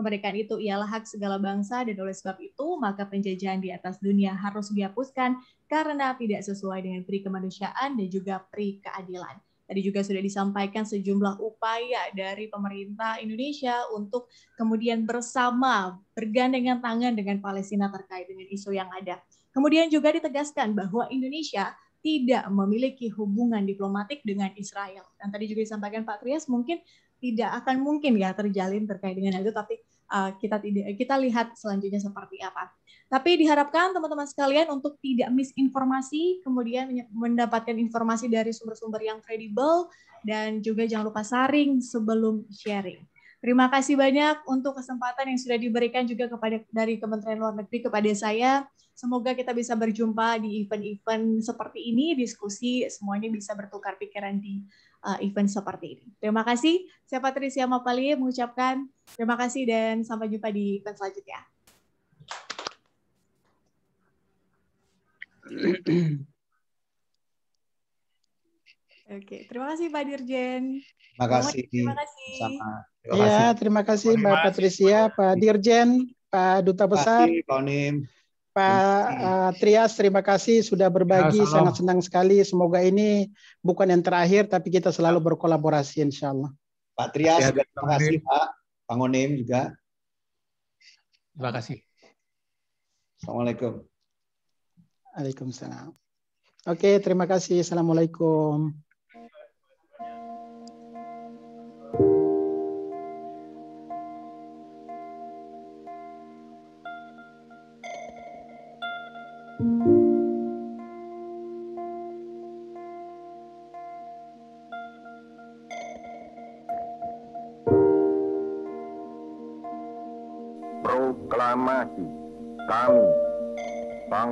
Kemerdekaan itu ialah hak segala bangsa dan oleh sebab itu maka penjajahan di atas dunia harus dihapuskan karena tidak sesuai dengan pri kemanusiaan dan juga pri keadilan. Tadi juga sudah disampaikan sejumlah upaya dari pemerintah Indonesia untuk kemudian bersama bergandengan tangan dengan Palestina terkait dengan isu yang ada. Kemudian juga ditegaskan bahwa Indonesia tidak memiliki hubungan diplomatik dengan Israel. Dan tadi juga disampaikan Pak Trias mungkin tidak akan mungkin ya terjalin terkait dengan itu, tapi Eh, kita tidak kita lihat selanjutnya seperti apa. Tapi diharapkan teman-teman sekalian untuk tidak misinformasi, kemudian mendapatkan informasi dari sumber-sumber yang kredibel dan juga jangan lupa saring sebelum sharing. Terima kasih banyak untuk kesempatan yang sudah diberikan juga kepada dari Kementerian Luar Negeri kepada saya. Semoga kita bisa berjumpa di event-event seperti ini, diskusi semuanya bisa bertukar pikiran di uh, event seperti ini. Terima kasih. Saya Patricia Mapali mengucapkan terima kasih dan sampai jumpa di event selanjutnya. Oke, terima kasih Pak Dirjen. Iya, terima kasih. Terima kasih. Sama. Terima kasih. Ya, terima kasih Mbak Patricia, Pak Dirjen, Pak Duta Besar. Terima kasih, Pak Onim. Pak uh, Trias, terima kasih sudah berbagi. Ya, Sangat senang sekali. Semoga ini bukan yang terakhir, tapi kita selalu berkolaborasi, insya Allah. Pak Trias, ya, terima kasih Pak. Pangonim juga. Terima kasih. Assalamualaikum. Waalaikumsalam. Oke, terima kasih. Assalamualaikum.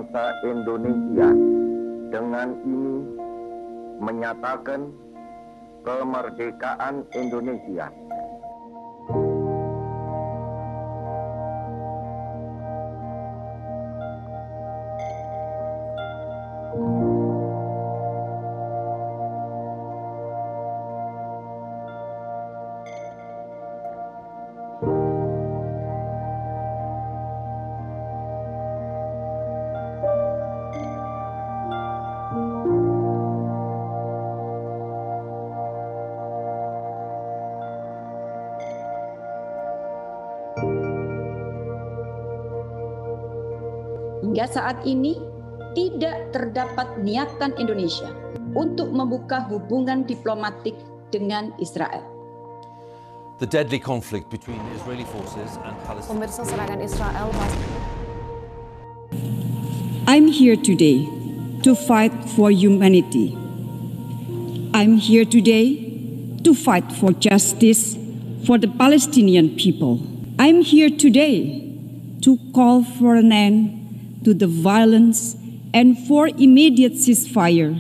bangsa Indonesia dengan ini menyatakan kemerdekaan Indonesia. saat ini tidak terdapat niatan Indonesia untuk membuka hubungan diplomatik dengan Israel. The deadly conflict between Israeli forces and Palestine. Pemirsa serangan Israel I'm here today to fight for humanity. I'm here today to fight for justice for the Palestinian people. I'm here today to call for an end to the violence and for immediate ceasefire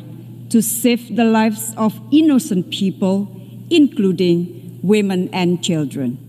to save the lives of innocent people, including women and children.